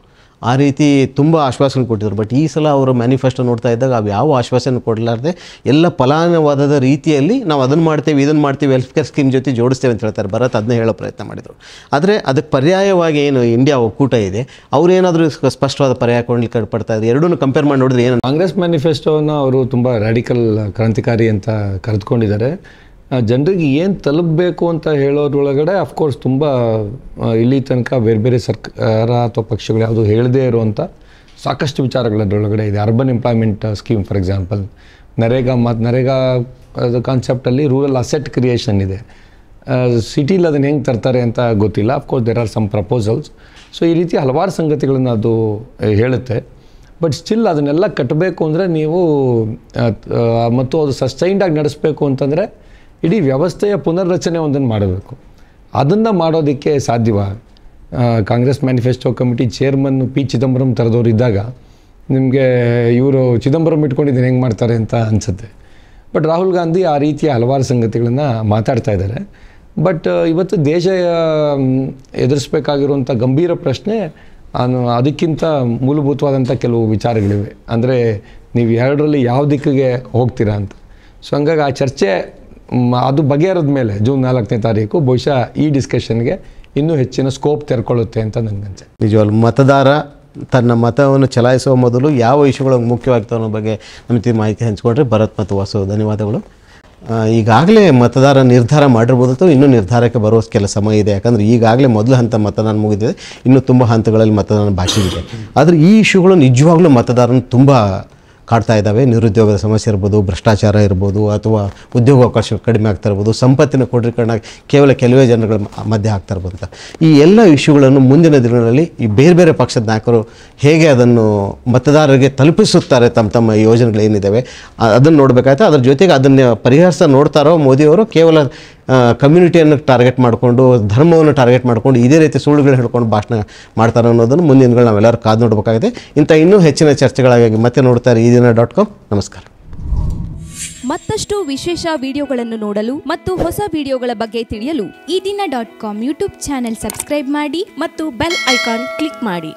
ಆ ರೀತಿ ತುಂಬ ಆಶ್ವಾಸನೆ ಕೊಟ್ಟಿದ್ದರು ಬಟ್ ಈ ಸಲ ಅವರು ಮ್ಯಾನಿಫೆಸ್ಟೋ ನೋಡ್ತಾ ಇದ್ದಾಗ ಅವು ಯಾವ ಆಶ್ವಾಸನೆ ಕೊಡಲಾರ್ದೆ ಎಲ್ಲ ಫಲಾನುವಾದದ ರೀತಿಯಲ್ಲಿ ನಾವು ಅದನ್ನು ಮಾಡ್ತೇವೆ ಇದನ್ನು ಮಾಡ್ತೀವಿ ವೆಲ್ಫೇರ್ ಸ್ಕೀಮ್ ಜೊತೆ ಜೋಡಿಸ್ತೇವೆ ಅಂತ ಹೇಳ್ತಾರೆ ಭರತ್ ಅದನ್ನ ಹೇಳೋ ಪ್ರಯತ್ನ ಮಾಡಿದರು ಆದರೆ ಅದಕ್ಕೆ ಪರ್ಯಾಯವಾಗಿ ಏನು ಇಂಡಿಯಾ ಒಕ್ಕೂಟ ಇದೆ ಅವರೇನಾದರೂ ಸ್ಪಷ್ಟವಾದ ಪರ್ಯಾಯ ಕೊಡ್ಲಿಕ್ಕೆ ಪಡ್ತಾ ಇದ್ದಾರೆ ಎರಡೂ ಕಂಪೇರ್ ಮಾಡಿ ನೋಡಿದ್ರೆ ಏನು ಕಾಂಗ್ರೆಸ್ ಮ್ಯಾನಿಫೆಸ್ಟೋನ ಅವರು ತುಂಬ ರ್ಯಾಡಿಕಲ್ ಕ್ರಾಂತಿಕಾರಿ ಅಂತ ಕರೆದುಕೊಂಡಿದ್ದಾರೆ ಜನರಿಗೆ ಏನು ತಲುಪಬೇಕು ಅಂತ ಹೇಳೋದ್ರೊಳಗಡೆ ಅಫ್ಕೋರ್ಸ್ ತುಂಬ ಇಲ್ಲಿ ತನಕ ಬೇರೆ ಬೇರೆ ಸರ್ಕಾರ ಅಥವಾ ಪಕ್ಷಗಳು ಯಾವುದು ಹೇಳದೇ ಇರುವಂಥ ಸಾಕಷ್ಟು ವಿಚಾರಗಳದ್ರೊಳಗಡೆ ಇದೆ urban employment scheme for example NREGA ಮತ್ತು ನರೇಗಾ ಅದು ಕಾನ್ಸೆಪ್ಟಲ್ಲಿ ರೂರಲ್ ಅಸೆಟ್ ಕ್ರಿಯೇಷನ್ ಇದೆ ಸಿಟಿಲಿ ಅದನ್ನು ಹೆಂಗೆ ತರ್ತಾರೆ ಅಂತ ಗೊತ್ತಿಲ್ಲ of course there are some proposals so ಈ ರೀತಿ ಹಲವಾರು ಸಂಗತಿಗಳನ್ನು ಅದು ಹೇಳುತ್ತೆ ಬಟ್ ಸ್ಟಿಲ್ ಅದನ್ನೆಲ್ಲ ಕಟ್ಟಬೇಕು ಅಂದರೆ ನೀವು ಮತ್ತು ಅದು ಸಸ್ಟೈನ್ಡಾಗಿ ನಡೆಸಬೇಕು ಅಂತಂದರೆ ಇಡೀ ವ್ಯವಸ್ಥೆಯ ಪುನರ್ರಚನೆ ಒಂದನ್ನು ಮಾಡಬೇಕು ಅದನ್ನು ಮಾಡೋದಕ್ಕೆ ಸಾಧ್ಯವ Congress manifesto committee chairman P Chidambaram ಥರದವ್ರು ಇದ್ದಾಗ ನಿಮಗೆ ಇವರು ಚಿದಂಬರಂ ಇಟ್ಕೊಂಡಿದ್ದೀನಿ ಹೆಂಗೆ ಮಾಡ್ತಾರೆ ಅಂತ ಅನಿಸುತ್ತೆ ಬಟ್ ರಾಹುಲ್ ಗಾಂಧಿ ಆ ರೀತಿಯ ಹಲವಾರು ಸಂಗತಿಗಳನ್ನು ಮಾತಾಡ್ತಾ ಇದ್ದಾರೆ ಬಟ್ ಇವತ್ತು ದೇಶ ಎದುರಿಸ್ಬೇಕಾಗಿರುವಂಥ ಗಂಭೀರ ಪ್ರಶ್ನೆ ಅದಕ್ಕಿಂತ ಮೂಲಭೂತವಾದಂಥ ಕೆಲವು ವಿಚಾರಗಳಿವೆ ಅಂದರೆ ನೀವು ಎರಡರಲ್ಲಿ ಯಾವ ದಿಕ್ಕಿಗೆ ಹೋಗ್ತೀರಾ ಅಂತ ಸೊ ಹಂಗಾಗಿ ಆ ಚರ್ಚೆ ಅದು ಬಗೆಹರಿದ ಮೇಲೆ ಜೂನ್ ನಾಲ್ಕನೇ ತಾರೀಕು ಬಹುಶಃ ಈ ಡಿಸ್ಕಷನ್ಗೆ ಇನ್ನೂ ಹೆಚ್ಚಿನ ಸ್ಕೋಪ್ ತೆರಕೊಳ್ಳುತ್ತೆ ಅಂತ ನನಗನ್ಸುತ್ತೆ ನಿಜವಾಗ್ಲು ಮತದಾರ ತನ್ನ ಮತವನ್ನು ಚಲಾಯಿಸುವ ಮೊದಲು ಯಾವ ಇಶ್ಯೂಗಳು ಮುಖ್ಯವಾಗ್ತವೆ ಅನ್ನೋ ಬಗ್ಗೆ ನಮ್ಮ ಮಾಹಿತಿ ಹಂಚಿಕೊಂಡ್ರೆ ಭರತ್ ಮತ್ತು ವಾಸು ಧನ್ಯವಾದಗಳು ಈಗಾಗಲೇ ಮತದಾರ ನಿರ್ಧಾರ ಮಾಡಿರ್ಬೋದು ಅಥವಾ ಇನ್ನೂ ನಿರ್ಧಾರಕ್ಕೆ ಬರುವ ಕೆಲ ಸಮಯ ಇದೆ ಯಾಕಂದರೆ ಈಗಾಗಲೇ ಮೊದಲ ಹಂತ ಮತದಾನ ಮುಗಿದಿದೆ ಇನ್ನೂ ತುಂಬ ಹಂತಗಳಲ್ಲಿ ಮತದಾನ ಬಾಕಿ ಇದೆ ಆದರೆ ಈ ಇಶ್ಯೂಗಳು ನಿಜವಾಗ್ಲೂ ಮತದಾರನ ತುಂಬ ಕಾಡ್ತಾ ಇದ್ದಾವೆ ನಿರುದ್ಯೋಗದ ಸಮಸ್ಯೆ ಇರ್ಬೋದು ಭ್ರಷ್ಟಾಚಾರ ಇರ್ಬೋದು ಅಥವಾ ಉದ್ಯೋಗಾವಕಾಶ ಕಡಿಮೆ ಆಗ್ತಾ ಇರ್ಬೋದು ಸಂಪತ್ತಿನ ಕೊಡ್ರೀಕರಣ ಕೇವಲ ಕೆಲವೇ ಜನಗಳ ಮಧ್ಯೆ ಆಗ್ತಾ ಇರ್ಬೋದು ಅಂತ ಈ ಎಲ್ಲ ಇಶ್ಯೂಗಳನ್ನು ಮುಂದಿನ ದಿನಗಳಲ್ಲಿ ಈ ಬೇರೆ ಬೇರೆ ಪಕ್ಷದ ನಾಯಕರು ಹೇಗೆ ಅದನ್ನು ಮತದಾರರಿಗೆ ತಲುಪಿಸುತ್ತಾರೆ ತಮ್ಮ ತಮ್ಮ ಯೋಜನೆಗಳೇನಿದ್ದಾವೆ ಅದನ್ನು ನೋಡಬೇಕಾಯ್ತು ಅದರ ಜೊತೆಗೆ ಅದನ್ನು ಪರಿಹರಿಸ ನೋಡ್ತಾರೋ ಮೋದಿಯವರು ಕೇವಲ ಕಮ್ಯುನಿಟಿಯನ್ನು ಟಾರ್ಗೆಟ್ ಮಾಡಿಕೊಂಡು ಧರ್ಮವನ್ನು ಟಾರ್ಗೆಟ್ ಮಾಡಿಕೊಂಡು ಇದೇ ರೀತಿ ಸುಳ್ಳುಗಳು ಹಿಡ್ಕೊಂಡು ಭಾಷಣ ಮಾಡ್ತಾರೆ ಅನ್ನೋದನ್ನು ಮುಂದಿನ ದಿನಗಳು ನಾವೆಲ್ಲರೂ ಕಾದು ನೋಡಬೇಕಾಗಿದೆ ಇಂಥ ಇನ್ನೂ ಹೆಚ್ಚಿನ ಚರ್ಚೆಗಳಾಗಿ ಮತ್ತೆ ನೋಡ್ತಾರೆ ಈ ದಿನ ಡಾಟ್ ಕಾಮ್ ನಮಸ್ಕಾರ ಮತ್ತಷ್ಟು ವಿಶೇಷ ವಿಡಿಯೋಗಳನ್ನು ನೋಡಲು ಮತ್ತು ಹೊಸ ವಿಡಿಯೋಗಳ ಬಗ್ಗೆ ತಿಳಿಯಲು Ee Dina dot com YouTube channel subscribe ಮಾಡಿ ಮತ್ತು ಬೆಲ್ ಐಕಾನ್ ಕ್ಲಿಕ್ ಮಾಡಿ